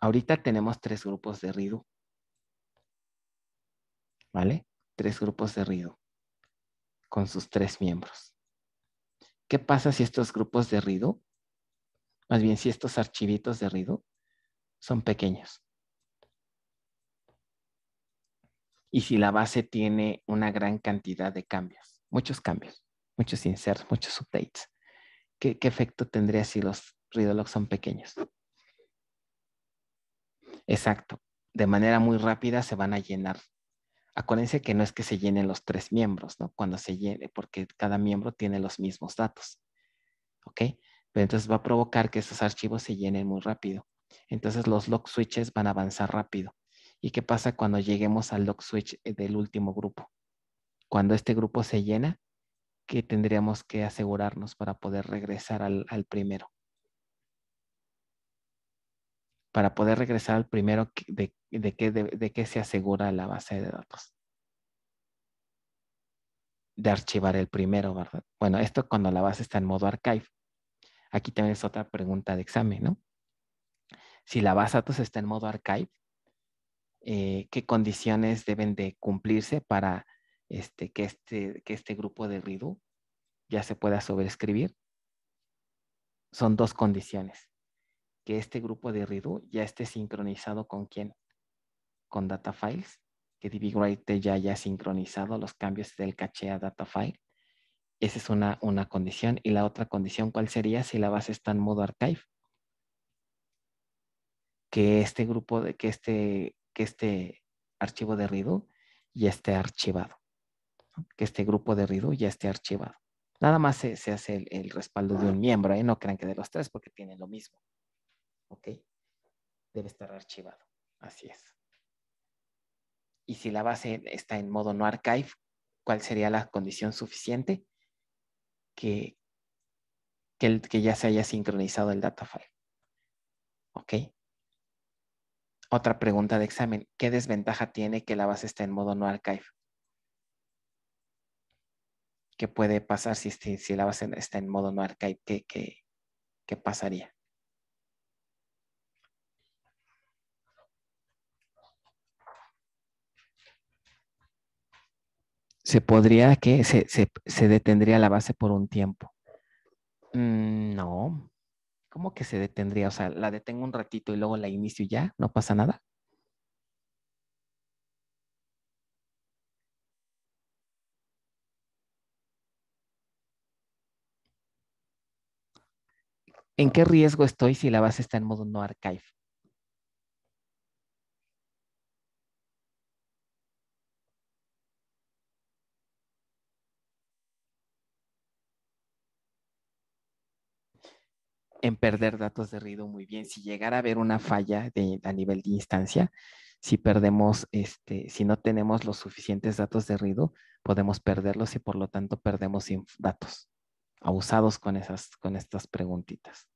[SPEAKER 1] Ahorita tenemos tres grupos de ridu. ¿vale? Tres grupos de RIDO con sus tres miembros. ¿Qué pasa si estos grupos de RIDO, más bien si estos archivitos de RIDO, son pequeños? Y si la base tiene una gran cantidad de cambios, muchos cambios, muchos inserts, muchos updates. ¿Qué, efecto tendría si los RIDO logs son pequeños? Exacto. De manera muy rápida se van a llenar Acuérdense que no es que se llenen los tres miembros, ¿no? Cuando se llene, porque cada miembro tiene los mismos datos. ¿Ok? Pero entonces va a provocar que esos archivos se llenen muy rápido. Entonces los lock switches van a avanzar rápido. ¿Y qué pasa cuando lleguemos al lock switch eh, del último grupo? Cuando este grupo se llena, ¿qué tendríamos que asegurarnos para poder regresar al, al primero? para poder regresar al primero de, de, se asegura la base de datos. De archivar el primero, ¿verdad? Bueno, esto cuando la base está en modo archive. Aquí también es otra pregunta de examen, ¿no? Si la base de datos está en modo archive, eh, ¿qué condiciones deben de cumplirse para este, que, este, que este grupo de redo ya se pueda sobrescribir? Son dos condiciones que este grupo de redo ya esté sincronizado con quién? Con data files, que DbWrite ya haya sincronizado los cambios del caché a data file. Esa es una, condición. Y la otra condición, ¿cuál sería si la base está en modo archive? Que este grupo, de, que este, que este archivo de redo ya esté archivado. Que este grupo de redo ya esté archivado. Nada más se, hace el, respaldo de un miembro, ¿eh? no crean que de los tres porque tienen lo mismo. ¿ok? Debe estar archivado, así es. Y si la base está en modo no archive, ¿cuál sería la condición suficiente? Que, ya se haya sincronizado el data file. ¿Ok? Otra pregunta de examen. ¿Qué desventaja tiene que la base esté en modo no archive? ¿Qué puede pasar si, este, si, la base está en modo no archive? ¿Qué, qué, qué pasaría? se podría que se, se, detendría la base por un tiempo. Mm, no. ¿Cómo que se detendría? O sea, la detengo un ratito y luego la inicio ya, no pasa nada. ¿En qué riesgo estoy si la base está en modo no archive? en perder datos de ruido muy bien. Si llegara a haber una falla a nivel de instancia, si perdemos, este, si no tenemos los suficientes datos de ruido, podemos perderlos y por lo tanto perdemos datos abusados con, esas, con estas preguntitas.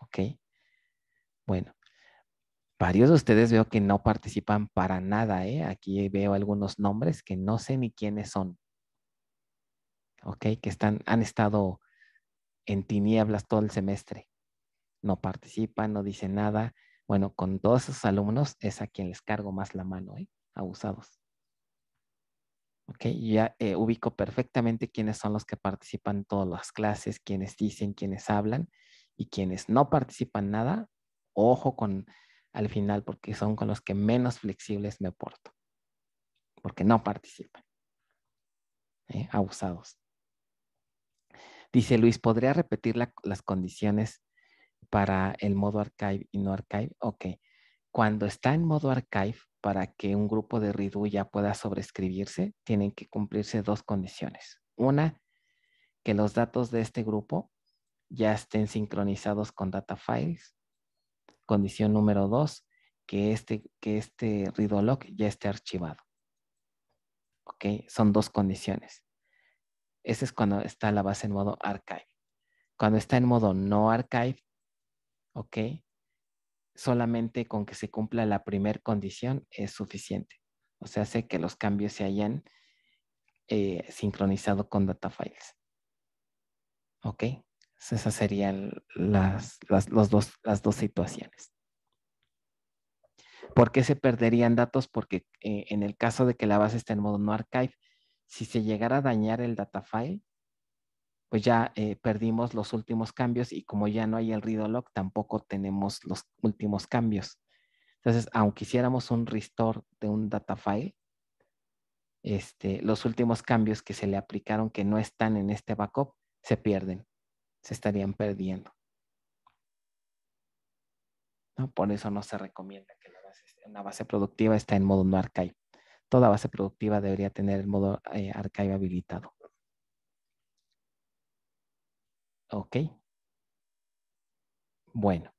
[SPEAKER 1] ¿Ok? Bueno, varios de ustedes veo que no participan para nada. ¿eh? Aquí veo algunos nombres que no sé ni quiénes son. ¿Ok? Que están, han estado en tinieblas todo el semestre no participan, no dice nada. Bueno, con todos esos alumnos es a quien les cargo más la mano, ¿eh? abusados. Ok, ya eh, ubico perfectamente quiénes son los que participan en todas las clases, quiénes dicen, quiénes hablan y quienes no participan nada. Ojo con al final porque son con los que menos flexibles me porto, porque no participan. ¿eh? Abusados. Dice Luis, ¿podría repetir las condiciones para el modo archive y no archive? Ok. Cuando está en modo archive, para que un grupo de redo ya pueda sobrescribirse, tienen que cumplirse dos condiciones. Una, que los datos de este grupo ya estén sincronizados con data files. Condición número dos, que este, que este redo log ya esté archivado. Ok, son dos condiciones. Ese es cuando está la base en modo archive. Cuando está en modo no archive, ¿ok? Solamente con que se cumpla la primer condición es suficiente. O sea, hace que los cambios se hayan eh, sincronizado con data files. ¿Ok? Esas serían las, dos, situaciones. ¿Por qué se perderían datos? Porque eh, en el caso de que la base esté en modo no archive, si se llegara a dañar el data file, pues ya eh, perdimos los últimos cambios y como ya no hay el read-a-log, tampoco tenemos los últimos cambios. Entonces, aunque hiciéramos un restore de un data file, este, los últimos cambios que se le aplicaron que no están en este backup se pierden, se estarían perdiendo. Por eso no se recomienda que la base, una base productiva esté en modo no archive. Toda base productiva debería tener el modo eh, archive habilitado. ¿Ok? Bueno.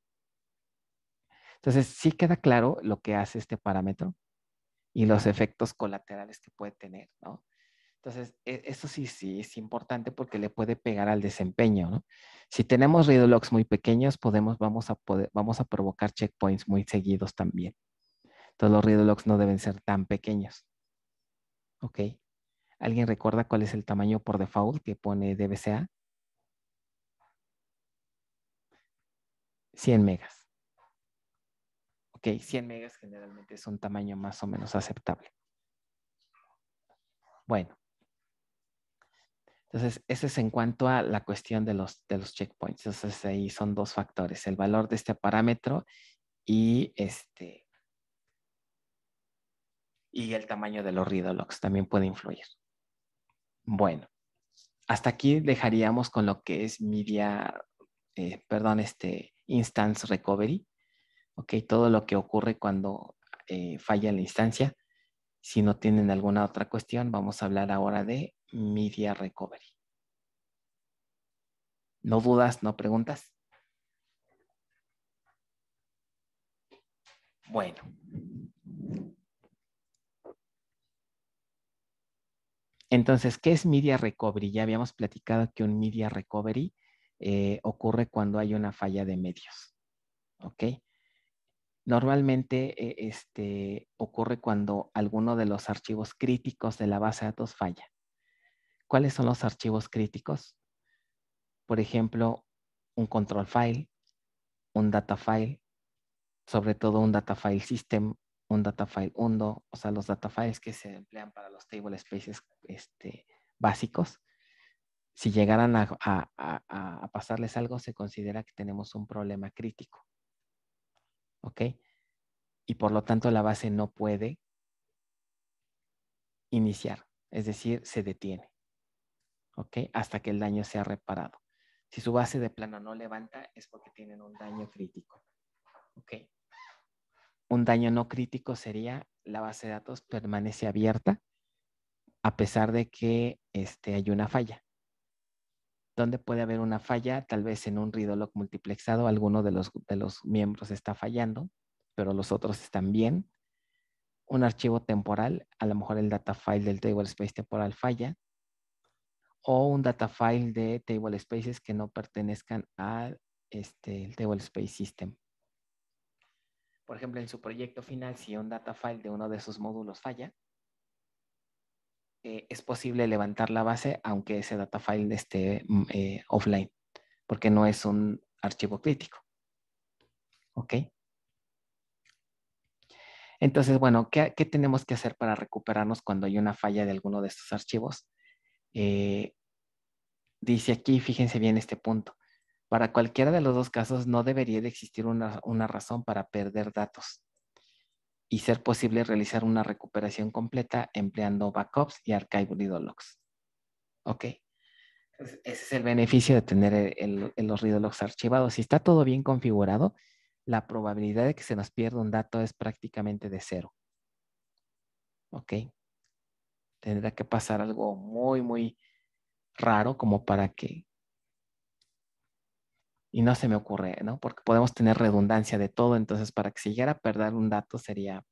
[SPEAKER 1] Entonces, sí queda claro lo que hace este parámetro y los efectos colaterales que puede tener, ¿no? Entonces, e, eso sí, sí es importante porque le puede pegar al desempeño, ¿no? Si tenemos readlocks muy pequeños, podemos, vamos a, poder, vamos a provocar checkpoints muy seguidos también. Entonces, los readlocks no deben ser tan pequeños. ¿Ok? ¿Alguien recuerda cuál es el tamaño por default que pone DBCA? 100 megas. Ok, 100 megas generalmente es un tamaño más o menos aceptable. Bueno. Entonces, ese es en cuanto a la cuestión de los, de los checkpoints. Entonces, ahí son dos factores, el valor de este parámetro y este y el tamaño de los readlocks también puede influir. Bueno, hasta aquí dejaríamos con lo que es media, eh, perdón, este, instance recovery, ok, todo lo que ocurre cuando eh, falla la instancia. Si no tienen alguna otra cuestión, vamos a hablar ahora de media recovery. ¿No dudas, no preguntas? Bueno. Entonces, ¿qué es media recovery? Ya habíamos platicado que un media recovery eh, ocurre cuando hay una falla de medios. ¿Ok? Normalmente eh, este, ocurre cuando alguno de los archivos críticos de la base de datos falla. ¿Cuáles son los archivos críticos? Por ejemplo, un control file, un data file, sobre todo un data file system, un data file undo, o sea, los data files que se emplean para los table spaces este, básicos si llegaran a, pasarles algo, se considera que tenemos un problema crítico. ¿Ok? Y por lo tanto la base no puede iniciar, es decir, se detiene. ¿Ok? Hasta que el daño sea reparado. Si su base de plano no levanta, es porque tienen un daño crítico. ¿Ok? Un daño no crítico sería la base de datos permanece abierta a pesar de que este, hay una falla donde puede haber una falla, tal vez en un read multiplexado alguno de los, de los miembros está fallando, pero los otros están bien. Un archivo temporal, a lo mejor el data file del table space temporal falla, o un data file de table spaces que no pertenezcan al este, el table space system. Por ejemplo, en su proyecto final, si un data file de uno de sus módulos falla, eh, es posible levantar la base aunque ese data file esté mm, eh, offline, porque no es un archivo crítico. ¿Ok? Entonces, bueno, ¿qué, tenemos que hacer para recuperarnos cuando hay una falla de alguno de estos archivos? Eh, dice aquí, fíjense bien este punto. Para cualquiera de los dos casos no debería de existir una razón para perder datos y ser posible realizar una recuperación completa empleando backups y archive de logs. Ok. ese es el beneficio de tener los logs archivados. Si está todo bien configurado, la probabilidad de que se nos pierda un dato es prácticamente de cero. Ok. Tendrá que pasar algo muy, muy raro como para que y no se me ocurre, ¿no? Porque podemos tener redundancia de todo, entonces para que se a perder un dato sería,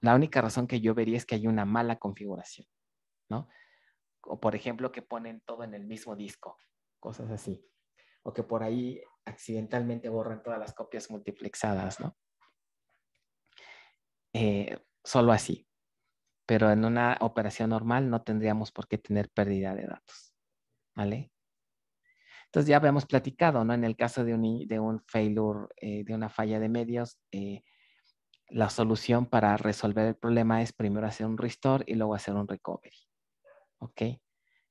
[SPEAKER 1] la única razón que yo vería es que hay una mala configuración, ¿no? O por ejemplo que ponen todo en el mismo disco, cosas así, o que por ahí accidentalmente borran todas las copias multiplexadas, ¿no? Eh, solo así, pero en una operación normal no tendríamos por qué tener pérdida de datos, ¿vale? Entonces ya habíamos platicado, ¿no? En el caso de un, failure, eh, de una falla de medios, eh, la solución para resolver el problema es primero hacer un restore y luego hacer un recovery. ¿Ok?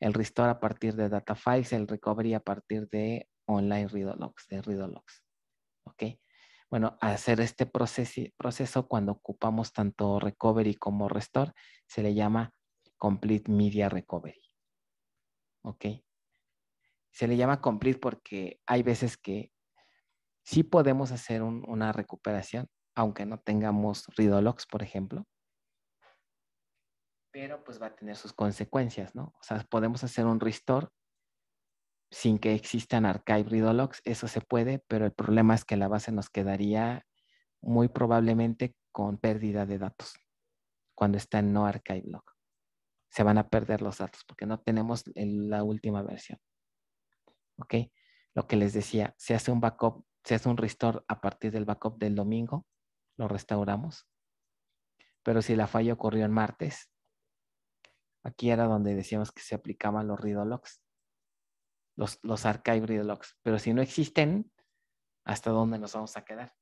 [SPEAKER 1] El restore a partir de data files, el recovery a partir de online read-a-logs, de logs ¿Ok? Bueno, hacer este proceso, proceso cuando ocupamos tanto recovery como restore se le llama complete media recovery. ¿Ok? Se le llama cumplir porque hay veces que sí podemos hacer una recuperación, aunque no tengamos Ridolox, por ejemplo, pero pues va a tener sus consecuencias, ¿no? O sea, podemos hacer un restore sin que existan archive ridologs, eso se puede, pero el problema es que la base nos quedaría muy probablemente con pérdida de datos cuando está en no archive log. Se van a perder los datos porque no tenemos la última versión. Lo que les decía, se hace un backup, se hace un restore a partir del backup del domingo, lo restauramos. Pero si la falla ocurrió en martes, aquí era donde decíamos que se aplicaban los read logs, los, los archive read logs. Pero si no existen, ¿hasta dónde nos vamos a quedar?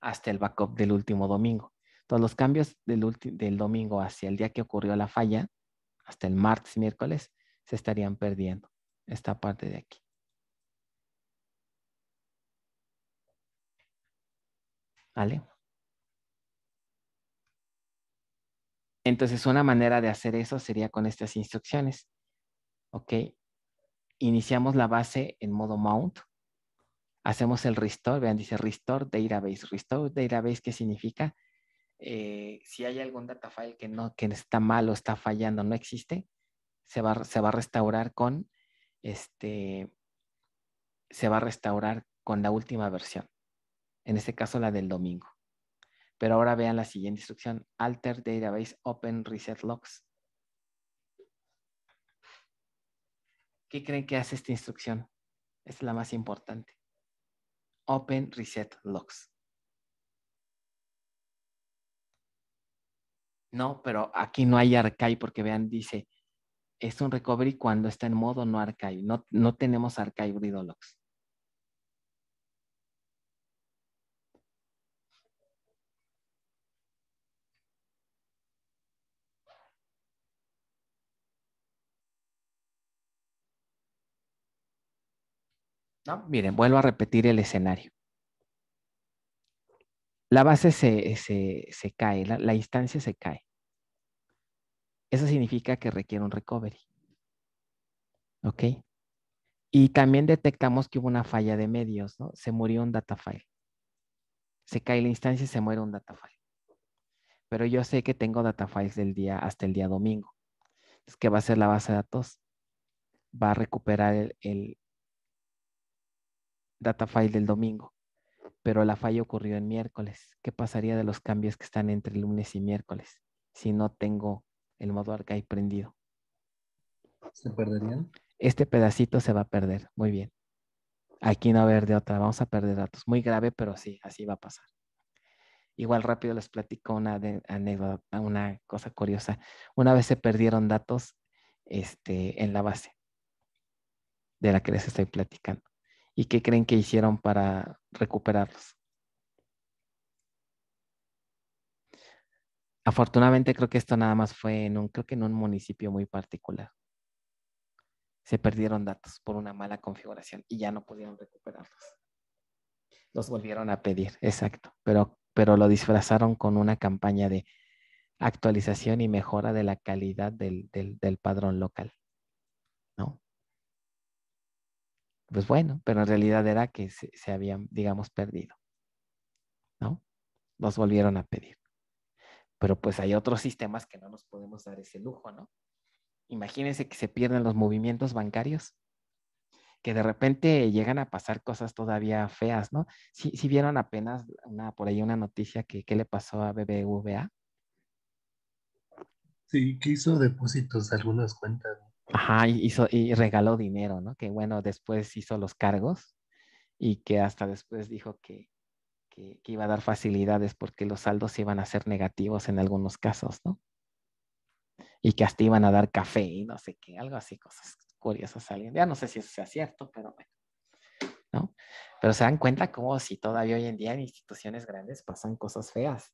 [SPEAKER 1] Hasta el backup del último domingo. Todos los cambios del, del domingo hacia el día que ocurrió la falla, hasta el martes, miércoles, se estarían perdiendo esta parte de aquí. ¿Vale? Entonces, una manera de hacer eso sería con estas instrucciones. ¿Ok? Iniciamos la base en modo mount. Hacemos el restore. Vean, dice restore database. Restore database, ¿qué significa? Eh, si hay algún data file que no, que está mal o está fallando, no existe, se va, a restaurar con este se va a restaurar con la última versión. En este caso la del domingo. Pero ahora vean la siguiente instrucción, alter database open reset logs. ¿Qué creen que hace esta instrucción? es la más importante. Open reset logs. No, pero aquí no hay arcai porque vean, dice es un recovery cuando está en modo no archive. No, no tenemos archive BridoLogs. miren, vuelvo a repetir el escenario. La base se, cae, la instancia se cae. Eso significa que requiere un recovery. ¿Ok? Y también detectamos que hubo una falla de medios, ¿no? Se murió un data file. Se cae la instancia y se muere un data file. Pero yo sé que tengo data files del día hasta el día domingo. Entonces, ¿qué va a ser la base de datos? Va a recuperar el, el data file del domingo pero la falla ocurrió en miércoles. ¿Qué pasaría de los cambios que están entre lunes y miércoles si no tengo el modo arcade prendido. ¿Se perderían? Este pedacito se va a perder. Muy bien. Aquí no va a haber de otra. Vamos a perder datos. Muy grave, pero sí, así va a pasar. Igual rápido les platico una anécdota, una cosa curiosa. Una vez se perdieron datos este, en la base de la que les estoy platicando. ¿Y qué creen que hicieron para recuperarlos? Afortunadamente creo que esto nada más fue en un, creo que en un municipio muy particular. Se perdieron datos por una mala configuración y ya no pudieron recuperarlos. Los volvieron a pedir, exacto, pero, pero lo disfrazaron con una campaña de actualización y mejora de la calidad del, padrón local. ¿No? Pues bueno, pero en realidad era que se, se habían, digamos, perdido. ¿No? Los volvieron a pedir pero pues hay otros sistemas que no nos podemos dar ese lujo, ¿no? Imagínense que se pierden los movimientos bancarios, que de repente llegan a pasar cosas todavía feas, ¿no? Si, vieron apenas por ahí una noticia que qué le pasó a BBVA.
[SPEAKER 5] Sí, que hizo depósitos de algunas cuentas.
[SPEAKER 1] Ajá, hizo y regaló dinero, ¿no? Que bueno, después hizo los cargos y que hasta después dijo que, que, iba a dar facilidades porque los saldos iban a ser negativos en algunos casos, ¿no? Y que hasta iban a dar café y no sé qué, algo así, cosas curiosas. Alguien, ya no sé si eso sea cierto, pero bueno. ¿no? Pero se dan cuenta como si todavía hoy en día en instituciones grandes pasan cosas feas.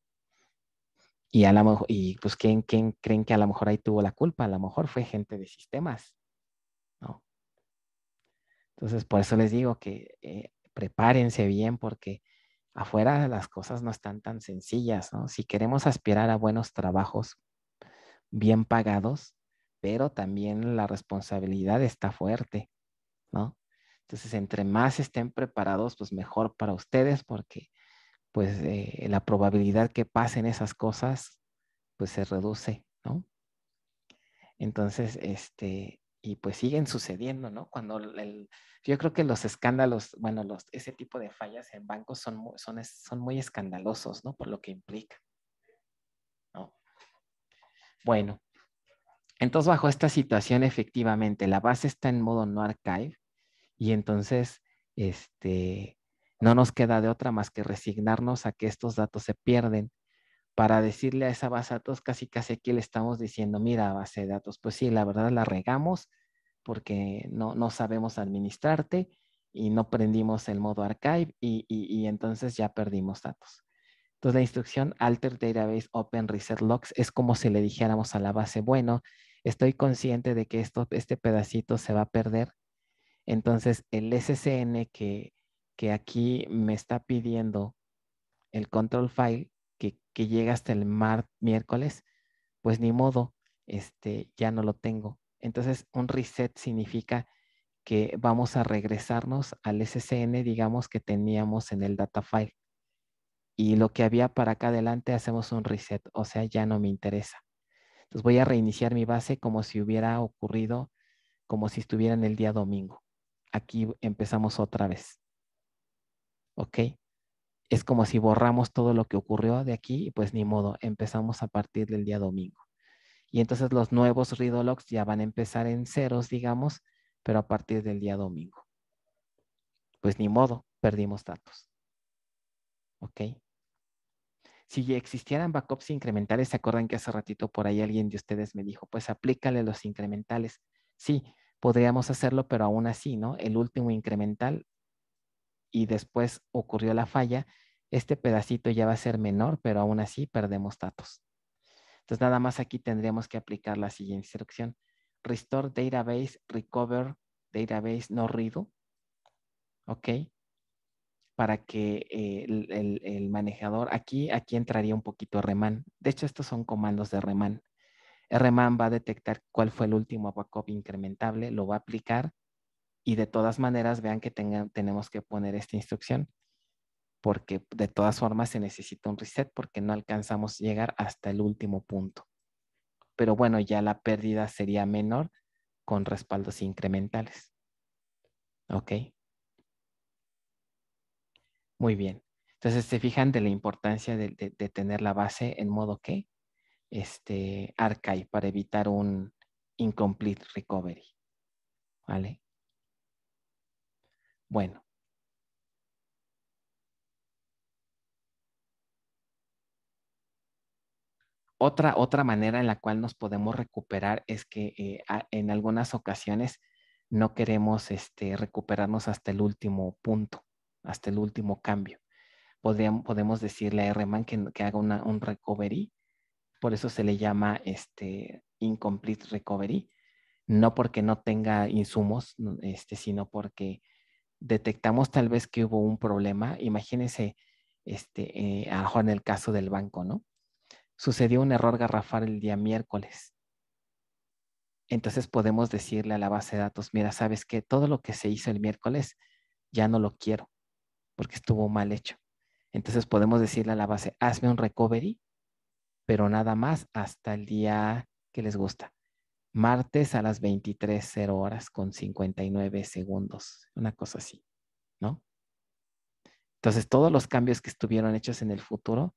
[SPEAKER 1] Y a lo mejor, y pues, ¿quién, ¿quién creen que a lo mejor ahí tuvo la culpa? A lo mejor fue gente de sistemas, ¿no? Entonces, por eso les digo que eh, prepárense bien porque afuera las cosas no están tan sencillas, ¿no? Si queremos aspirar a buenos trabajos bien pagados, pero también la responsabilidad está fuerte, ¿no? Entonces, entre más estén preparados, pues mejor para ustedes, porque pues eh, la probabilidad que pasen esas cosas, pues se reduce, ¿no? Entonces, este, y pues siguen sucediendo, ¿no? Cuando el, yo creo que los escándalos, bueno, los, ese tipo de fallas en bancos son, son, son muy escandalosos, ¿no? Por lo que implica. ¿no? Bueno, entonces bajo esta situación efectivamente la base está en modo no archive y entonces este, no nos queda de otra más que resignarnos a que estos datos se pierden para decirle a esa base de datos, casi casi aquí le estamos diciendo, mira, base de datos, pues sí, la verdad la regamos porque no, no sabemos administrarte y no prendimos el modo archive y, entonces ya perdimos datos. Entonces la instrucción alter database open reset logs es como si le dijéramos a la base, bueno, estoy consciente de que esto, este pedacito se va a perder. Entonces el SCN que, que aquí me está pidiendo el control file que, llega hasta el mar, miércoles, pues ni modo, este, ya no lo tengo. Entonces, un reset significa que vamos a regresarnos al SCN, digamos, que teníamos en el data file. Y lo que había para acá adelante hacemos un reset, o sea, ya no me interesa. Entonces voy a reiniciar mi base como si hubiera ocurrido, como si estuviera en el día domingo. Aquí empezamos otra vez. ¿Ok? es como si borramos todo lo que ocurrió de aquí y pues ni modo, empezamos a partir del día domingo. Y entonces los nuevos Ridologs ya van a empezar en ceros, digamos, pero a partir del día domingo. Pues ni modo, perdimos datos. ¿Ok? Si existieran backups incrementales, ¿se acuerdan que hace ratito por ahí alguien de ustedes me dijo, pues aplícale los incrementales? Sí, podríamos hacerlo, pero aún así, ¿no? El último incremental y después ocurrió la falla, este pedacito ya va a ser menor, pero aún así perdemos datos. Entonces nada más aquí tendríamos que aplicar la siguiente instrucción. Restore database, recover database no redo. ¿Ok? Para que eh, el, manejador, aquí, aquí entraría un poquito Reman. De hecho, estos son comandos de Reman. Reman va a detectar cuál fue el último backup incrementable, lo va a aplicar y de todas maneras vean que tenemos que poner esta instrucción porque de todas formas se necesita un reset porque no alcanzamos llegar hasta el último punto. Pero bueno, ya la pérdida sería menor con respaldos incrementales. ¿Ok? Muy bien. Entonces, se fijan de la importancia de, tener la base en modo que este archive para evitar un incomplete recovery. ¿Vale? Bueno. Otra, otra manera en la cual nos podemos recuperar es que eh, en algunas ocasiones no queremos este, recuperarnos hasta el último punto, hasta el último cambio. Podríamos, podemos decirle a RMAN que, que haga un recovery, por eso se le llama este, incomplete recovery, no porque no tenga insumos, este, sino porque detectamos tal vez que hubo un problema. Imagínense, este, eh, a lo en el caso del banco, ¿no? Sucedió un error garrafal el día miércoles. Entonces podemos decirle a la base de datos, mira, sabes que todo lo que se hizo el miércoles ya no lo quiero porque estuvo mal hecho. Entonces podemos decirle a la base, hazme un recovery, pero nada más hasta el día que les gusta martes a las 23.00 horas con 59 segundos, una cosa así, ¿no? Entonces, todos los cambios que estuvieron hechos en el futuro,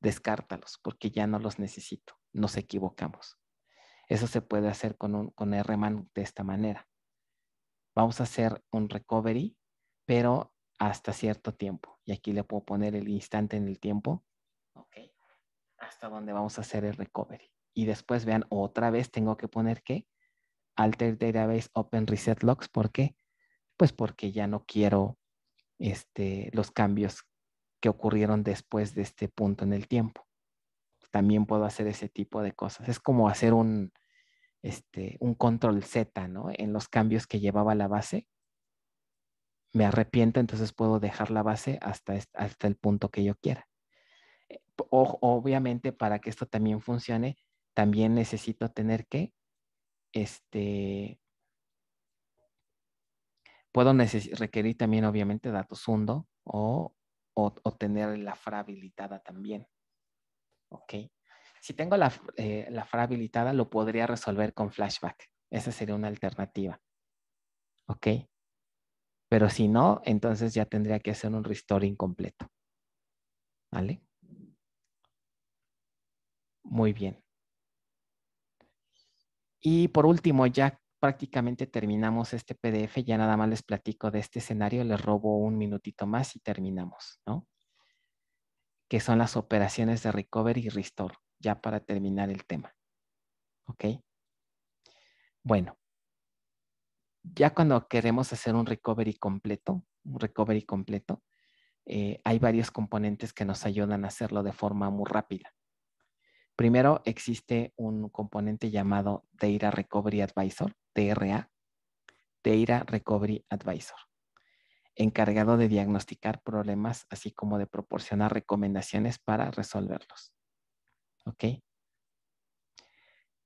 [SPEAKER 1] descártalos porque ya no los necesito, nos equivocamos. Eso se puede hacer con, con RMAN de esta manera. Vamos a hacer un recovery, pero hasta cierto tiempo. Y aquí le puedo poner el instante en el tiempo. Ok. Hasta donde vamos a hacer el recovery y después vean otra vez tengo que poner que alter database open reset logs. ¿Por qué? Pues porque ya no quiero este, los cambios que ocurrieron después de este punto en el tiempo. También puedo hacer ese tipo de cosas. Es como hacer un, este, un control Z, ¿no? En los cambios que llevaba la base. Me arrepiento, entonces puedo dejar la base hasta, hasta el punto que yo quiera. Eh, obviamente, para que esto también funcione, también necesito tener que, este, puedo requerir también obviamente datos hundo o, tener la FRA habilitada también. Ok. Si tengo la, eh, la FRA habilitada, lo podría resolver con flashback. Esa sería una alternativa. Ok. Pero si no, entonces ya tendría que hacer un restore incompleto. ¿Vale? Muy bien. Y por último, ya prácticamente terminamos este PDF, ya nada más les platico de este escenario, les robo un minutito más y terminamos, ¿no? Que son las operaciones de recovery y restore, ya para terminar el tema. ¿Ok? Bueno, ya cuando queremos hacer un recovery completo, un recovery completo, eh, hay varios componentes que nos ayudan a hacerlo de forma muy rápida. Primero, existe un componente llamado Data Recovery Advisor, DRA, Data Recovery Advisor, encargado de diagnosticar problemas, así como de proporcionar recomendaciones para resolverlos. ¿Ok?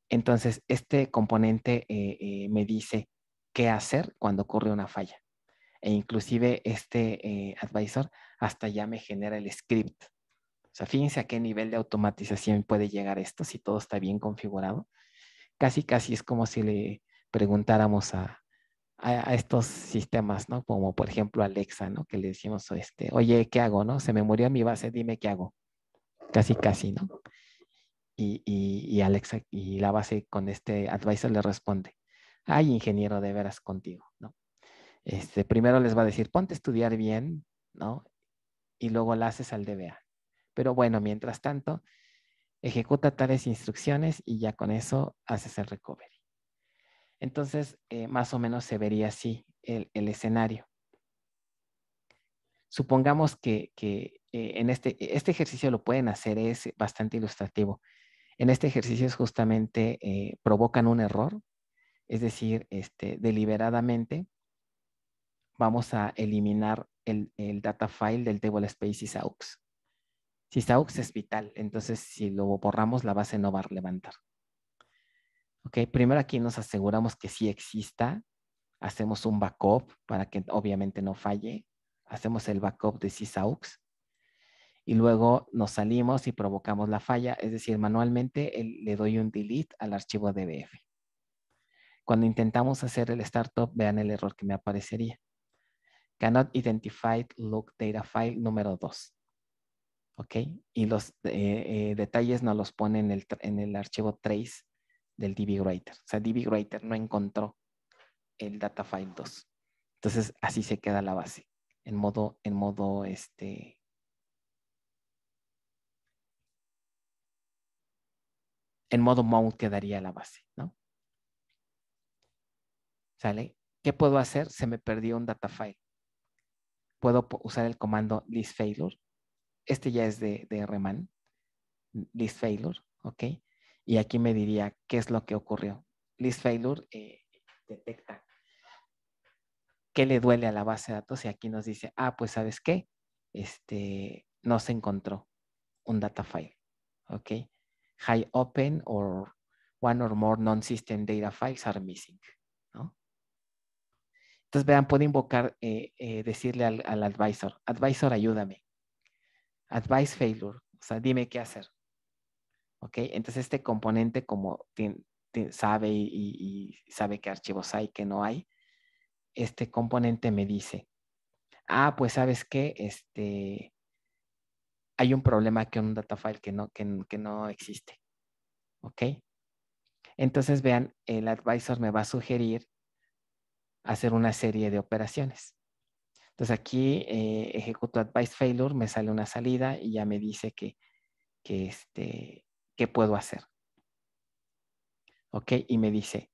[SPEAKER 1] Entonces, este componente eh, eh, me dice qué hacer cuando ocurre una falla. E inclusive este eh, advisor hasta ya me genera el script o sea, fíjense a qué nivel de automatización puede llegar esto si todo está bien configurado. Casi, casi es como si le preguntáramos a, estos sistemas, ¿no? Como por ejemplo Alexa, ¿no? Que le decimos, este, oye, ¿qué hago, no? Se me murió mi base, dime qué hago. Casi, casi, ¿no? Y, Alexa, y la base con este advisor le responde, ay, ingeniero, de veras contigo, ¿no? Este, primero les va a decir, ponte a estudiar bien, ¿no? Y luego la haces al DBA. Pero bueno, mientras tanto, ejecuta tales instrucciones y ya con eso haces el recovery. Entonces, eh, más o menos se vería así el, escenario. Supongamos que, eh, en este, este, ejercicio lo pueden hacer, es bastante ilustrativo. En este ejercicio es justamente eh, provocan un error, es decir, este, deliberadamente vamos a eliminar el, el data file del table spaces aux. Si es vital, entonces si lo borramos, la base no va a levantar. Ok, primero aquí nos aseguramos que sí exista. Hacemos un backup para que obviamente no falle. Hacemos el backup de SysAux y luego nos salimos y provocamos la falla. Es decir, manualmente le doy un delete al archivo DBF. Cuando intentamos hacer el startup, vean el error que me aparecería. Cannot identify look data file número 2. ¿ok? Y los eh, eh, detalles nos los pone en el, archivo trace del dbWriter. O sea, dbWriter no encontró el data file 2. Entonces, así se queda la base, en modo, en modo, este... En modo mount quedaría la base, ¿no? ¿Sale? ¿Qué puedo hacer? Se me perdió un data file. Puedo usar el comando list failure este ya es de, Reman, Liz Failure, ¿ok? Y aquí me diría qué es lo que ocurrió. List Failure eh, detecta qué le duele a la base de datos y aquí nos dice, ah, pues sabes qué, este, no se encontró un data file, ¿ok? High open or one or more non-system data files are missing, ¿no? Entonces, vean, puede invocar, eh, eh, decirle al advisor, advisor, ayúdame. Advice failure, o sea, dime qué hacer. ¿Ok? Entonces este componente como sabe y, sabe qué archivos hay, qué no hay, este componente me dice, ah, pues sabes qué, este, hay un problema que un data file que no, que, que no existe. ¿Ok? Entonces vean, el advisor me va a sugerir hacer una serie de operaciones. Entonces aquí eh, ejecuto advice failure, me sale una salida y ya me dice que, este, qué puedo hacer. Ok, y me dice,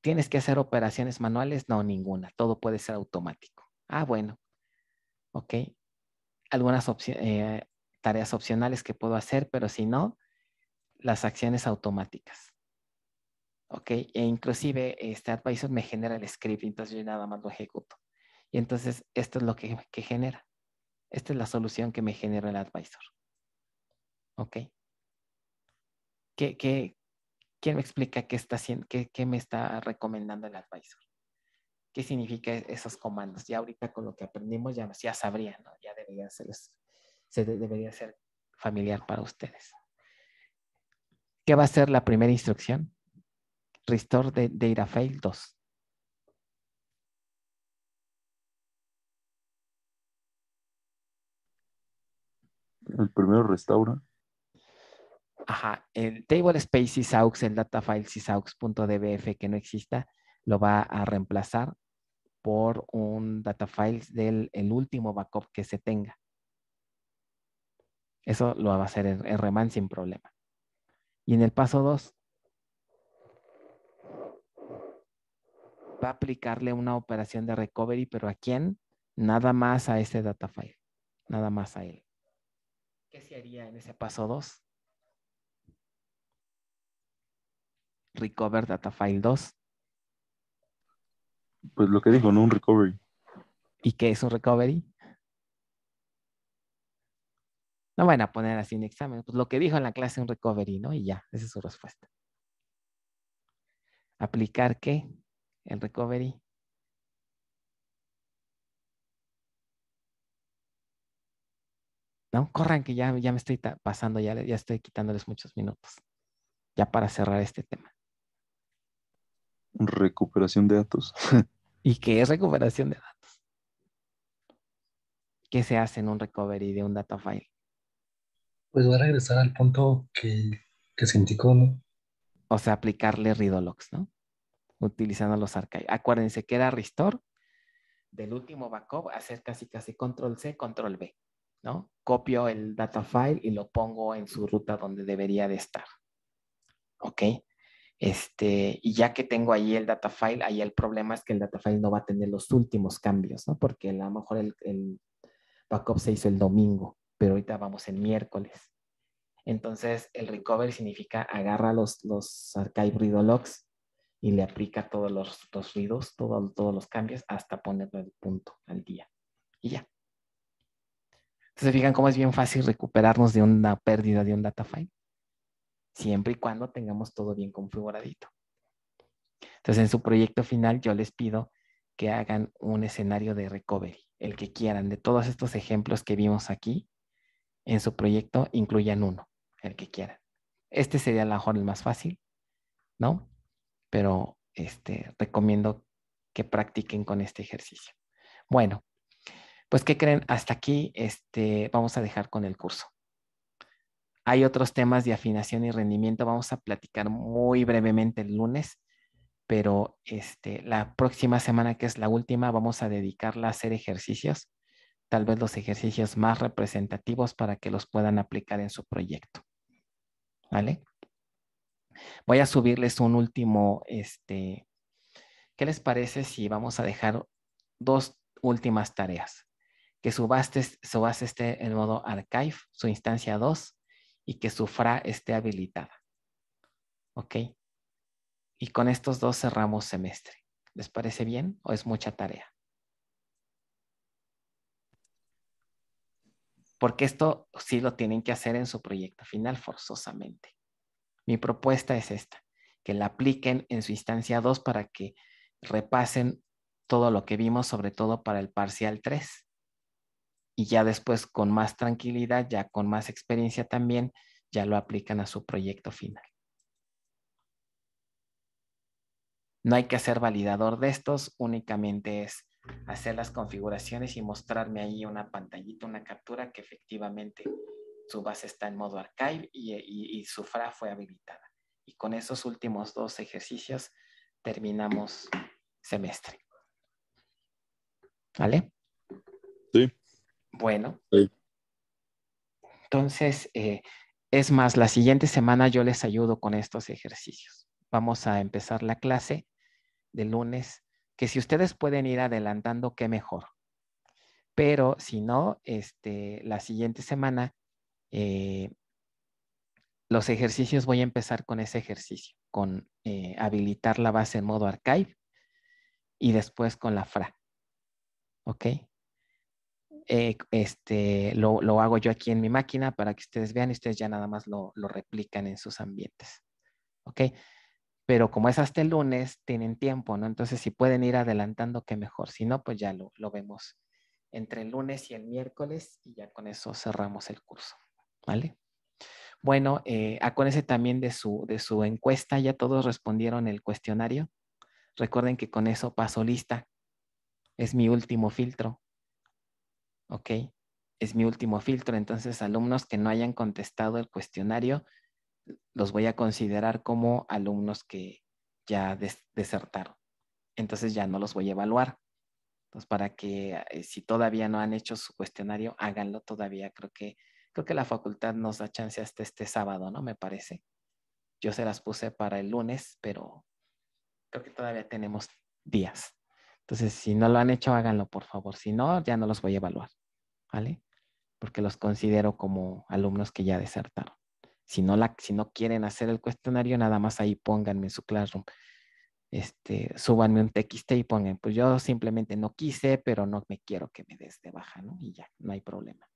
[SPEAKER 1] ¿tienes que hacer operaciones manuales? No, ninguna, todo puede ser automático. Ah, bueno, ok. Algunas eh, tareas opcionales que puedo hacer, pero si no, las acciones automáticas. Ok, e inclusive este advisor me genera el script, entonces yo nada más lo ejecuto. Y entonces esto es lo que, genera. Esta es la solución que me genera el advisor. ¿Ok? ¿Qué, qué, ¿Quién me explica qué, está haciendo, qué, me está recomendando el advisor? ¿Qué significa e-, esos comandos? Ya ahorita con lo que aprendimos ya, ya sabrían, ¿no? ya debería ser, se debería ser familiar para ustedes. ¿Qué va a ser la primera instrucción? Restore de, data 2.
[SPEAKER 4] El primero restaura.
[SPEAKER 1] Ajá, el table space sysaux, el data file sysaux.dbf que no exista, lo va a reemplazar por un data del el último backup que se tenga. Eso lo va a hacer el, reman sin problema. Y en el paso 2, va a aplicarle una operación de recovery, pero ¿a quién? Nada más a ese datafile nada más a él. ¿Qué se haría en ese paso 2? Recover data file 2.
[SPEAKER 4] Pues lo que dijo, ¿no? Un recovery. ¿Y
[SPEAKER 1] qué es un recovery? No van a poner así un examen. Pues lo que dijo en la clase, un recovery, ¿no? Y ya, esa es su respuesta. ¿Aplicar qué? El recovery. No, corran que ya, ya me estoy pasando, ya, ya estoy quitándoles muchos minutos. Ya para cerrar este tema.
[SPEAKER 4] Recuperación de datos.
[SPEAKER 1] ¿Y qué es recuperación de datos? ¿Qué se hace en un recovery de un data file? Pues voy a regresar al punto que, que se indicó, ¿no? O sea, aplicarle ridolox ¿no? Utilizando los archivos. Acuérdense que era restore del último backup, hacer casi casi control C, control B. Copio el data file y lo pongo en su ruta donde debería de estar. ¿Ok? Este, y ya que tengo ahí el data file, ahí el problema es que el data file no va a tener los últimos cambios, Porque a lo mejor el, backup se hizo el domingo, pero ahorita vamos el miércoles. Entonces, el recover significa agarra los, los archive logs y le aplica todos los, los todos los cambios hasta ponerlo el punto al día. Y ya. Entonces, fijan cómo es bien fácil recuperarnos de una pérdida de un data file, siempre y cuando tengamos todo bien configuradito. Entonces, en su proyecto final, yo les pido que hagan un escenario de recovery, el que quieran, de todos estos ejemplos que vimos aquí, en su proyecto incluyan uno, el que quieran. Este sería a lo mejor el más fácil, ¿no? Pero este, recomiendo que practiquen con este ejercicio. Bueno, pues, ¿qué creen? Hasta aquí este, vamos a dejar con el curso. Hay otros temas de afinación y rendimiento. Vamos a platicar muy brevemente el lunes, pero este, la próxima semana, que es la última, vamos a dedicarla a hacer ejercicios, tal vez los ejercicios más representativos para que los puedan aplicar en su proyecto. ¿Vale? Voy a subirles un último, este, ¿qué les parece si vamos a dejar dos últimas tareas? que su base esté en modo archive, su instancia 2, y que su fra esté habilitada. ¿Ok? Y con estos dos cerramos semestre. ¿Les parece bien o es mucha tarea? Porque esto sí lo tienen que hacer en su proyecto final forzosamente. Mi propuesta es esta, que la apliquen en su instancia 2 para que repasen todo lo que vimos, sobre todo para el parcial 3 y ya después con más tranquilidad, ya con más experiencia también, ya lo aplican a su proyecto final. No hay que hacer validador de estos, únicamente es hacer las configuraciones y mostrarme ahí una pantallita, una captura que efectivamente su base está en modo archive y, y, su FRA fue habilitada. Y con esos últimos dos ejercicios terminamos semestre. ¿Vale? Sí. Bueno. Entonces, eh, es más, la siguiente semana yo les ayudo con estos ejercicios. Vamos a empezar la clase de lunes, que si ustedes pueden ir adelantando, qué mejor. Pero si no, este, la siguiente semana eh, los ejercicios voy a empezar con ese ejercicio, con eh, habilitar la base en modo archive y después con la fra. ¿Ok? Eh, este, lo, hago yo aquí en mi máquina para que ustedes vean y ustedes ya nada más lo, replican en sus ambientes. ¿Ok? Pero como es hasta el lunes, tienen tiempo, ¿no? Entonces, si pueden ir adelantando, que mejor. Si no, pues ya lo, vemos entre el lunes y el miércoles y ya con eso cerramos el curso. ¿Vale? Bueno, eh, acuérdense también de su, de su encuesta. Ya todos respondieron el cuestionario. Recuerden que con eso paso lista. Es mi último filtro ok, es mi último filtro, entonces alumnos que no hayan contestado el cuestionario, los voy a considerar como alumnos que ya desertaron. Entonces ya no los voy a evaluar. Entonces, para que eh, si todavía no han hecho su cuestionario, háganlo todavía. Creo que, creo que la facultad nos da chance hasta este sábado, ¿no? Me parece. Yo se las puse para el lunes, pero creo que todavía tenemos días. Entonces, si no lo han hecho, háganlo, por favor. Si no, ya no los voy a evaluar, ¿vale? Porque los considero como alumnos que ya desertaron. Si no, si no quieren hacer el cuestionario, nada más ahí pónganme en su classroom. Este, súbanme un TXT y pongan, pues yo simplemente no quise, pero no me quiero que me des de baja, ¿no? Y ya, no hay problema.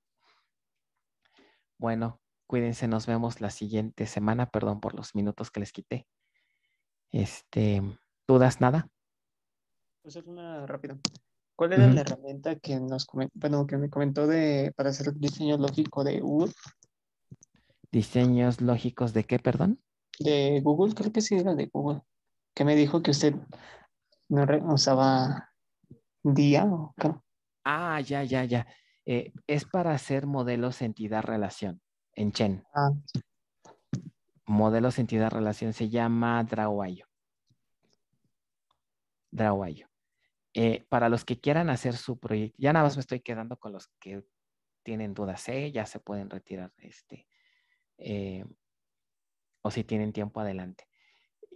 [SPEAKER 1] Bueno, cuídense, nos vemos la siguiente semana. Perdón por los minutos que les quité. Este, ¿dudas nada?
[SPEAKER 2] es una rápida. ¿Cuál era la herramienta que nos bueno, que me comentó de para hacer diseño lógico de Google?
[SPEAKER 1] ¿Diseños lógicos de qué, perdón?
[SPEAKER 2] De Google, creo que sí era de Google. Que me dijo que usted no usaba día o Ah, ya, ya, ya.
[SPEAKER 1] Eh, es para hacer modelos entidad-relación en Chen. Ah. Modelos entidad-relación se llama Drawayo. Drawayo. Eh, para los que quieran hacer su proyecto, ya nada más me estoy quedando con los que tienen dudas, ¿eh? ya se pueden retirar este, eh, o si tienen tiempo adelante.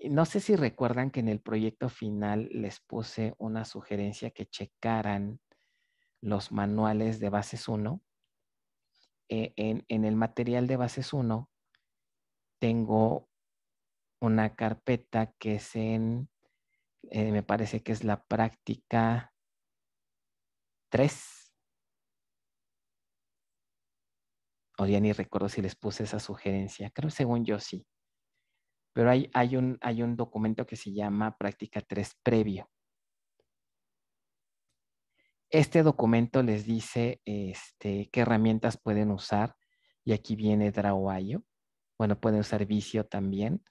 [SPEAKER 1] No sé si recuerdan que en el proyecto final les puse una sugerencia que checaran los manuales de bases 1. En, en el material de bases 1 tengo una carpeta que es en eh, me parece que es la práctica 3. O ya ni recuerdo si les puse esa sugerencia. Creo según yo sí. Pero hay, hay, un, hay un documento que se llama práctica 3 previo. Este documento les dice este, qué herramientas pueden usar. Y aquí viene Drawayo. Bueno, pueden usar Vicio también.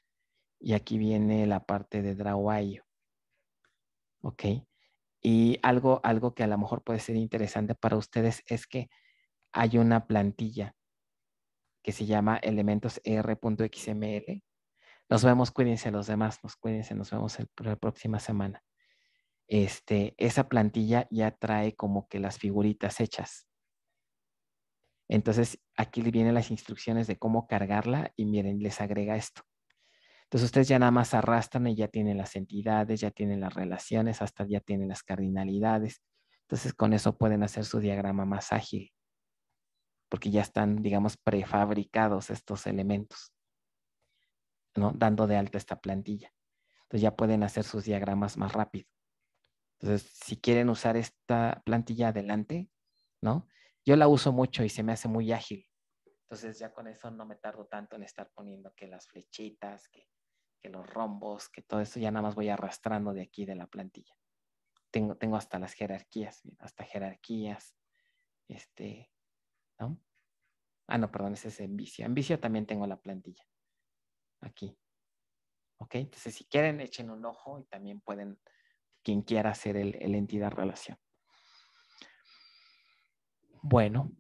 [SPEAKER 1] Y aquí viene la parte de Drawayo. ¿ok? Y algo, algo que a lo mejor puede ser interesante para ustedes es que hay una plantilla que se llama elementos r.xml. Nos vemos, cuídense los demás, nos cuídense, nos vemos la próxima semana. Este, esa plantilla ya trae como que las figuritas hechas. Entonces, aquí vienen las instrucciones de cómo cargarla y miren, les agrega esto. Entonces ustedes ya nada más arrastran y ya tienen las entidades, ya tienen las relaciones, hasta ya tienen las cardinalidades. Entonces con eso pueden hacer su diagrama más ágil, porque ya están, digamos, prefabricados estos elementos, ¿no? Dando de alta esta plantilla. Entonces ya pueden hacer sus diagramas más rápido. Entonces, si quieren usar esta plantilla adelante, ¿no? Yo la uso mucho y se me hace muy ágil. Entonces ya con eso no me tardo tanto en estar poniendo que las flechitas, que los rombos, que todo eso ya nada más voy arrastrando de aquí de la plantilla. Tengo, tengo hasta las jerarquías, hasta jerarquías, este, ¿no? Ah, no, perdón, ese es en vicio. En vicio también tengo la plantilla. Aquí. ¿Ok? Entonces, si quieren, echen un ojo y también pueden, quien quiera hacer el entidad relación. Bueno.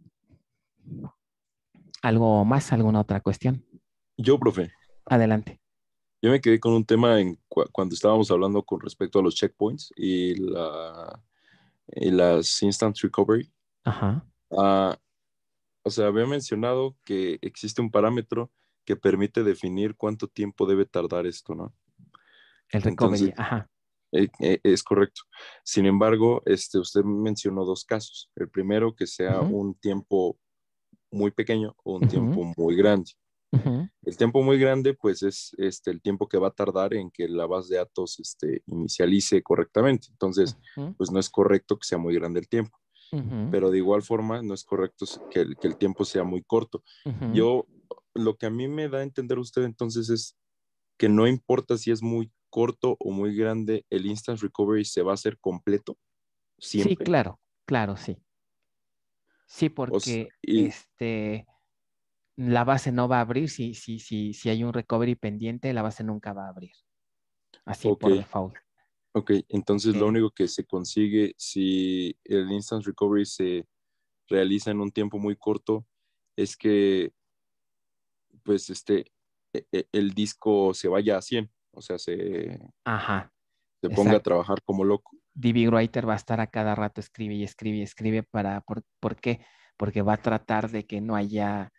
[SPEAKER 1] ¿Algo más? ¿Alguna otra cuestión? Yo, profe. Adelante.
[SPEAKER 4] Yo me quedé con un tema en cuando estábamos hablando con respecto a los checkpoints y, las instant recovery. Ajá. Ah, o sea, había mencionado que existe un parámetro que permite definir cuánto tiempo debe tardar esto, ¿no? El recovery, ajá. E, e, es correcto. Sin embargo, este, usted mencionó dos casos. El primero, que sea un tiempo muy pequeño o un tiempo muy grande. El tiempo muy grande, pues es este, el tiempo que va a tardar en que la base de datos este, inicialice correctamente. Entonces, pues no es correcto que sea muy grande el tiempo. Pero de igual forma, no es correcto que el, tiempo sea muy corto. Yo, lo que a mí me da a entender usted entonces es que no importa si es muy corto o muy grande, el instant recovery se va a hacer completo. Sí, claro,
[SPEAKER 1] claro, sí. Sí, porque este la base no va a abrir si, si, si, si hay un recovery pendiente, la base nunca va a abrir. Así por default.
[SPEAKER 4] Ok, entonces lo único que se consigue si el instance recovery se realiza en un tiempo muy corto es que pues este e, e, el disco se vaya a 100, o sea, se, Ajá, ponga a trabajar
[SPEAKER 1] como loco. DB Writer va a estar a cada rato escribe y escribe y escribe para, ¿por qué? Porque va a tratar de que no haya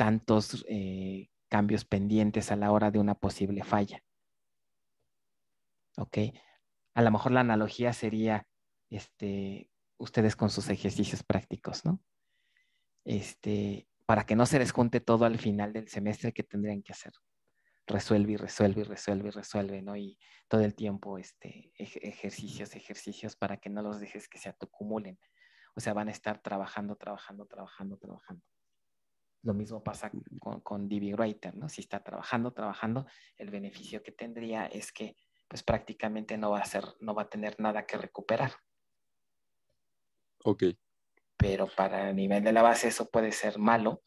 [SPEAKER 1] tantos eh, cambios pendientes a la hora de una posible falla. ¿Ok? A lo mejor la analogía sería este, ustedes con sus ejercicios prácticos, ¿no? Este, para que no se les junte todo al final del semestre que tendrían que hacer. Resuelve y resuelve y resuelve y resuelve, ¿no? Y todo el tiempo este, ejercicios, ejercicios para que no los dejes que se acumulen. O sea, van a estar trabajando, trabajando, trabajando, trabajando. Lo mismo pasa con, con DB Writer, ¿no? Si está trabajando, trabajando, el beneficio que tendría es que pues prácticamente no va a ser, no va a tener nada que recuperar. Ok. Pero para el nivel de la base eso puede ser malo,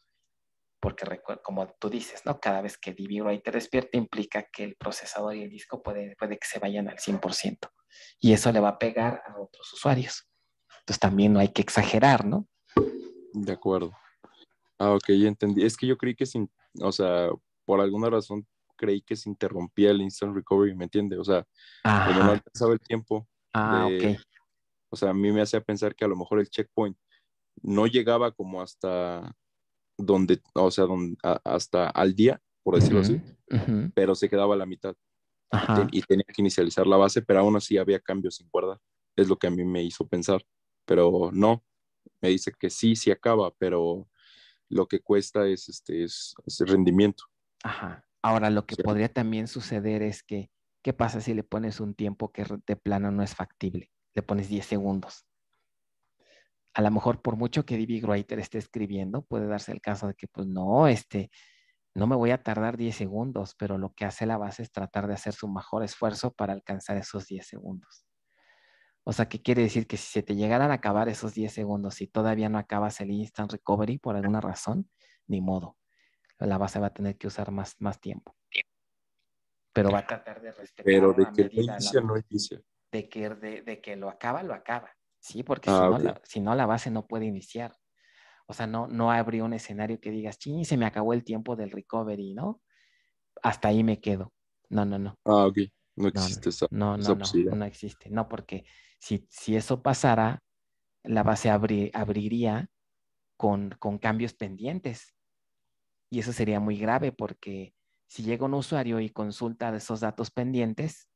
[SPEAKER 1] porque como tú dices, ¿no? Cada vez que DB Writer despierta implica que el procesador y el disco puede, puede que se vayan al 100%. Y eso le va a pegar a otros usuarios. Entonces también no hay que exagerar, ¿no?
[SPEAKER 4] De acuerdo. Ah, ok, ya entendí. Es que yo creí que sin, o sea, por alguna razón creí que se interrumpía el instant recovery, ¿me entiende? O sea, no alcanzaba el tiempo. Ah, O sea, a mí me hacía pensar que a lo mejor el checkpoint no llegaba como hasta donde, o sea, hasta al día, por decirlo así, pero se quedaba a la mitad. Y tenía que inicializar la base, pero aún así había cambios sin cuerda, Es lo que a mí me hizo pensar. Pero no, me dice que sí, sí acaba, pero lo que cuesta es, este, es, rendimiento.
[SPEAKER 1] Ajá. Ahora, lo que podría también suceder es que, ¿qué pasa si le pones un tiempo que de plano no es factible? Le pones 10 segundos. A lo mejor, por mucho que divi Writer esté escribiendo, puede darse el caso de que, pues no, este, no me voy a tardar 10 segundos, pero lo que hace la base es tratar de hacer su mejor esfuerzo para alcanzar esos 10 segundos. O sea, ¿qué quiere decir? Que si se te llegaran a acabar esos 10 segundos y todavía no acabas el instant recovery por alguna razón, ni modo. La base va a tener que usar más, más tiempo. Pero va a tratar de respetar. Pero de que inicia, no inicia. De que, de, que lo acaba, lo acaba. Sí, porque ah, si, no, la, base no puede iniciar. O sea, no, no habría un escenario que digas, ching, se me acabó el tiempo del recovery, ¿no? Hasta ahí me quedo. No, no, no. Ah, ok. No existe no, no, no, no, no, no, existe. No, porque si, si eso pasara, la base abriría con, cambios pendientes. Y eso sería muy grave porque si llega un usuario y consulta esos datos pendientes,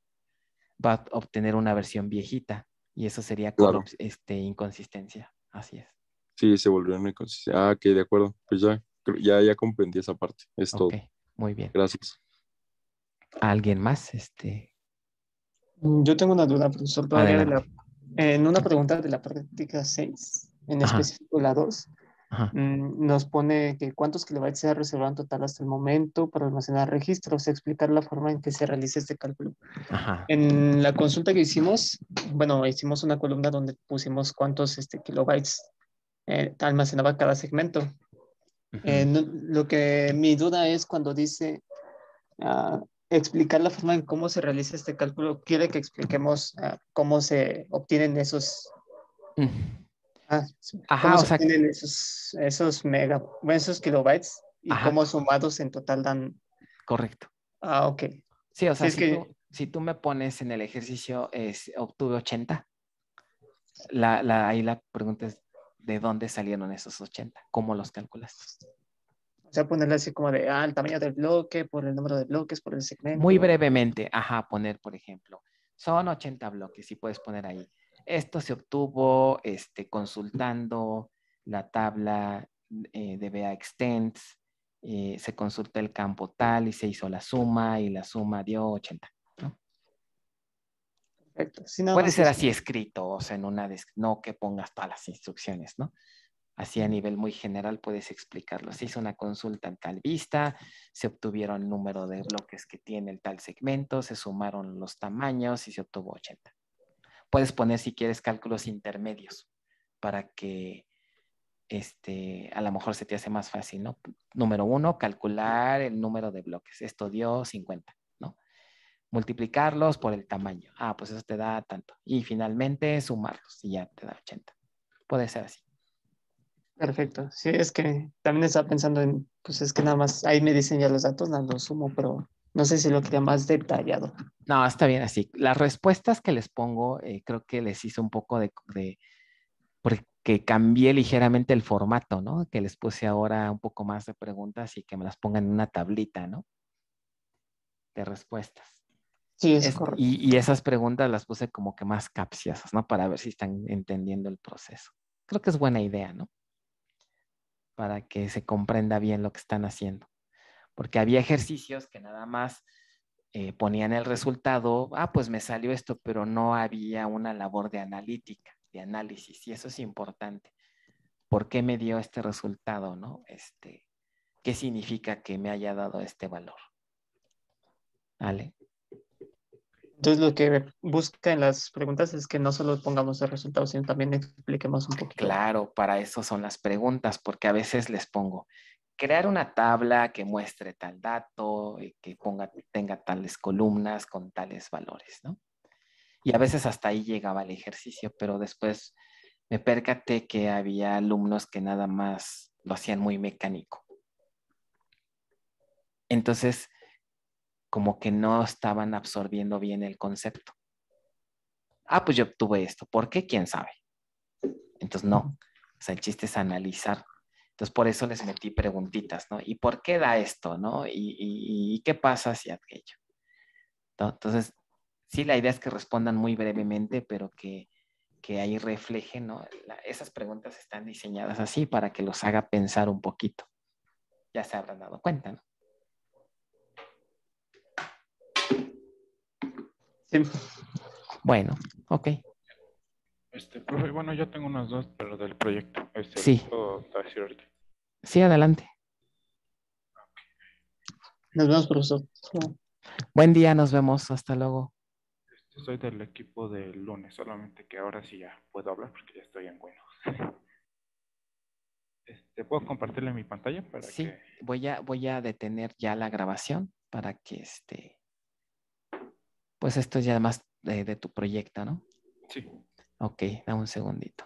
[SPEAKER 1] va a obtener una versión viejita. Y eso sería este, inconsistencia. Así es.
[SPEAKER 4] Sí, se volvió una inconsistencia. Ah, ok, de acuerdo. Pues ya, ya, comprendí esa parte. Es okay, todo.
[SPEAKER 1] Muy bien. Gracias. ¿Alguien más? Este...
[SPEAKER 2] Mm, yo tengo una duda, profesor, en una pregunta de la práctica 6, en específico la 2, mm, nos pone que cuántos kilobytes se ha reservado en total hasta el momento para almacenar registros, explicar la forma en que se realiza este cálculo. En la consulta que hicimos, bueno, hicimos una columna donde pusimos cuántos este, kilobytes eh, almacenaba cada segmento. Eh, lo que mi duda es cuando dice ah, explicar la forma en cómo se realiza este cálculo, quiere que expliquemos ah, cómo se obtienen esos. Mm. Ah, esos, esos, esos kilobytes y cómo sumados en total dan.
[SPEAKER 1] Correcto. Ah, ok. Sí, o sea, si, tú, que... si, tú, me pones en el ejercicio, es, obtuve 80. La, ahí la pregunta es, ¿de dónde salieron esos 80? ¿Cómo los calculas?
[SPEAKER 2] O sea, ponerle así como de, ah, el tamaño del bloque, por el número de bloques, por el segmento. Muy
[SPEAKER 1] brevemente, ajá, poner, por ejemplo,
[SPEAKER 2] son 80
[SPEAKER 1] bloques y puedes poner ahí. Esto se obtuvo este, consultando la tabla eh, de BA Extents, eh, se consulta el campo tal y se hizo la suma y la suma dio 80. Puede ser así escrito, o sea, en una, no que pongas todas las instrucciones, ¿no? así a nivel muy general puedes explicarlo. Se hizo una consulta en tal vista, se obtuvieron el número de bloques que tiene el tal segmento, se sumaron los tamaños y se obtuvo 80. Puedes poner si quieres cálculos intermedios para que este, a lo mejor se te hace más fácil, ¿no? Número uno, calcular el número de bloques. Esto dio 50, ¿no? Multiplicarlos por el tamaño. Ah, pues eso te da
[SPEAKER 2] tanto. Y finalmente sumarlos y ya te da 80. Puede ser así. Perfecto. Sí, es que también estaba pensando en, pues es que nada más ahí me dicen ya los datos, nada, los sumo, pero no sé si lo quería más detallado.
[SPEAKER 1] No, está bien así. Las respuestas que les pongo, eh, creo que les hice un poco de, porque cambié ligeramente el formato, ¿no? Que les puse ahora un poco más de preguntas y que me las pongan en una tablita, ¿no? De respuestas. Sí, es, correcto. Y, esas preguntas las puse como que más capciosas, ¿no? Para ver si están entendiendo el proceso. Creo que es buena idea, ¿no? para que se comprenda bien lo que están haciendo. Porque había ejercicios que nada más eh, ponían el resultado, ah, pues me salió esto, pero no había una labor de analítica, de análisis, y eso es importante. ¿Por qué me dio este resultado, no? Este, ¿Qué significa que me haya dado este valor? ¿Vale? Entonces lo que
[SPEAKER 2] busca en las preguntas es que no solo pongamos el resultado, sino también expliquemos un poquito.
[SPEAKER 1] Claro, para eso son las preguntas, porque a veces les pongo crear una tabla que muestre tal dato, y eh, que tenga tales columnas con tales valores, ¿no? Y a veces hasta ahí llegaba el ejercicio, pero después me percaté que había alumnos que nada más lo hacían muy mecánico. Entonces, como que no estaban absorbiendo bien el concepto. Ah, pues yo obtuve esto. ¿Por qué? ¿Quién sabe? Entonces, no. O sea, el chiste es analizar. Entonces, por eso les metí preguntitas, ¿no? ¿Y por qué da esto, no? ¿Y, qué pasa si aquello? Entonces, sí, la idea es que respondan muy brevemente, pero que, que ahí refleje, ¿no? esas preguntas están diseñadas así para que los haga pensar un poquito. Ya se habrán dado cuenta, ¿no? Bueno, ok.
[SPEAKER 5] Este, bueno, yo tengo unas dos, pero del proyecto. Este,
[SPEAKER 1] sí. Sí, adelante. Nos vemos, profesor. Buen día, nos vemos. Hasta luego.
[SPEAKER 5] Este, soy del equipo
[SPEAKER 4] del lunes, solamente que ahora sí ya puedo hablar porque ya estoy en bueno
[SPEAKER 1] ¿Te este, ¿Puedo compartirle mi pantalla? Para sí, voy, a, voy a detener ya la grabación para que este pues esto es ya más de, tu proyecto, ¿no? Sí. Ok, da un segundito.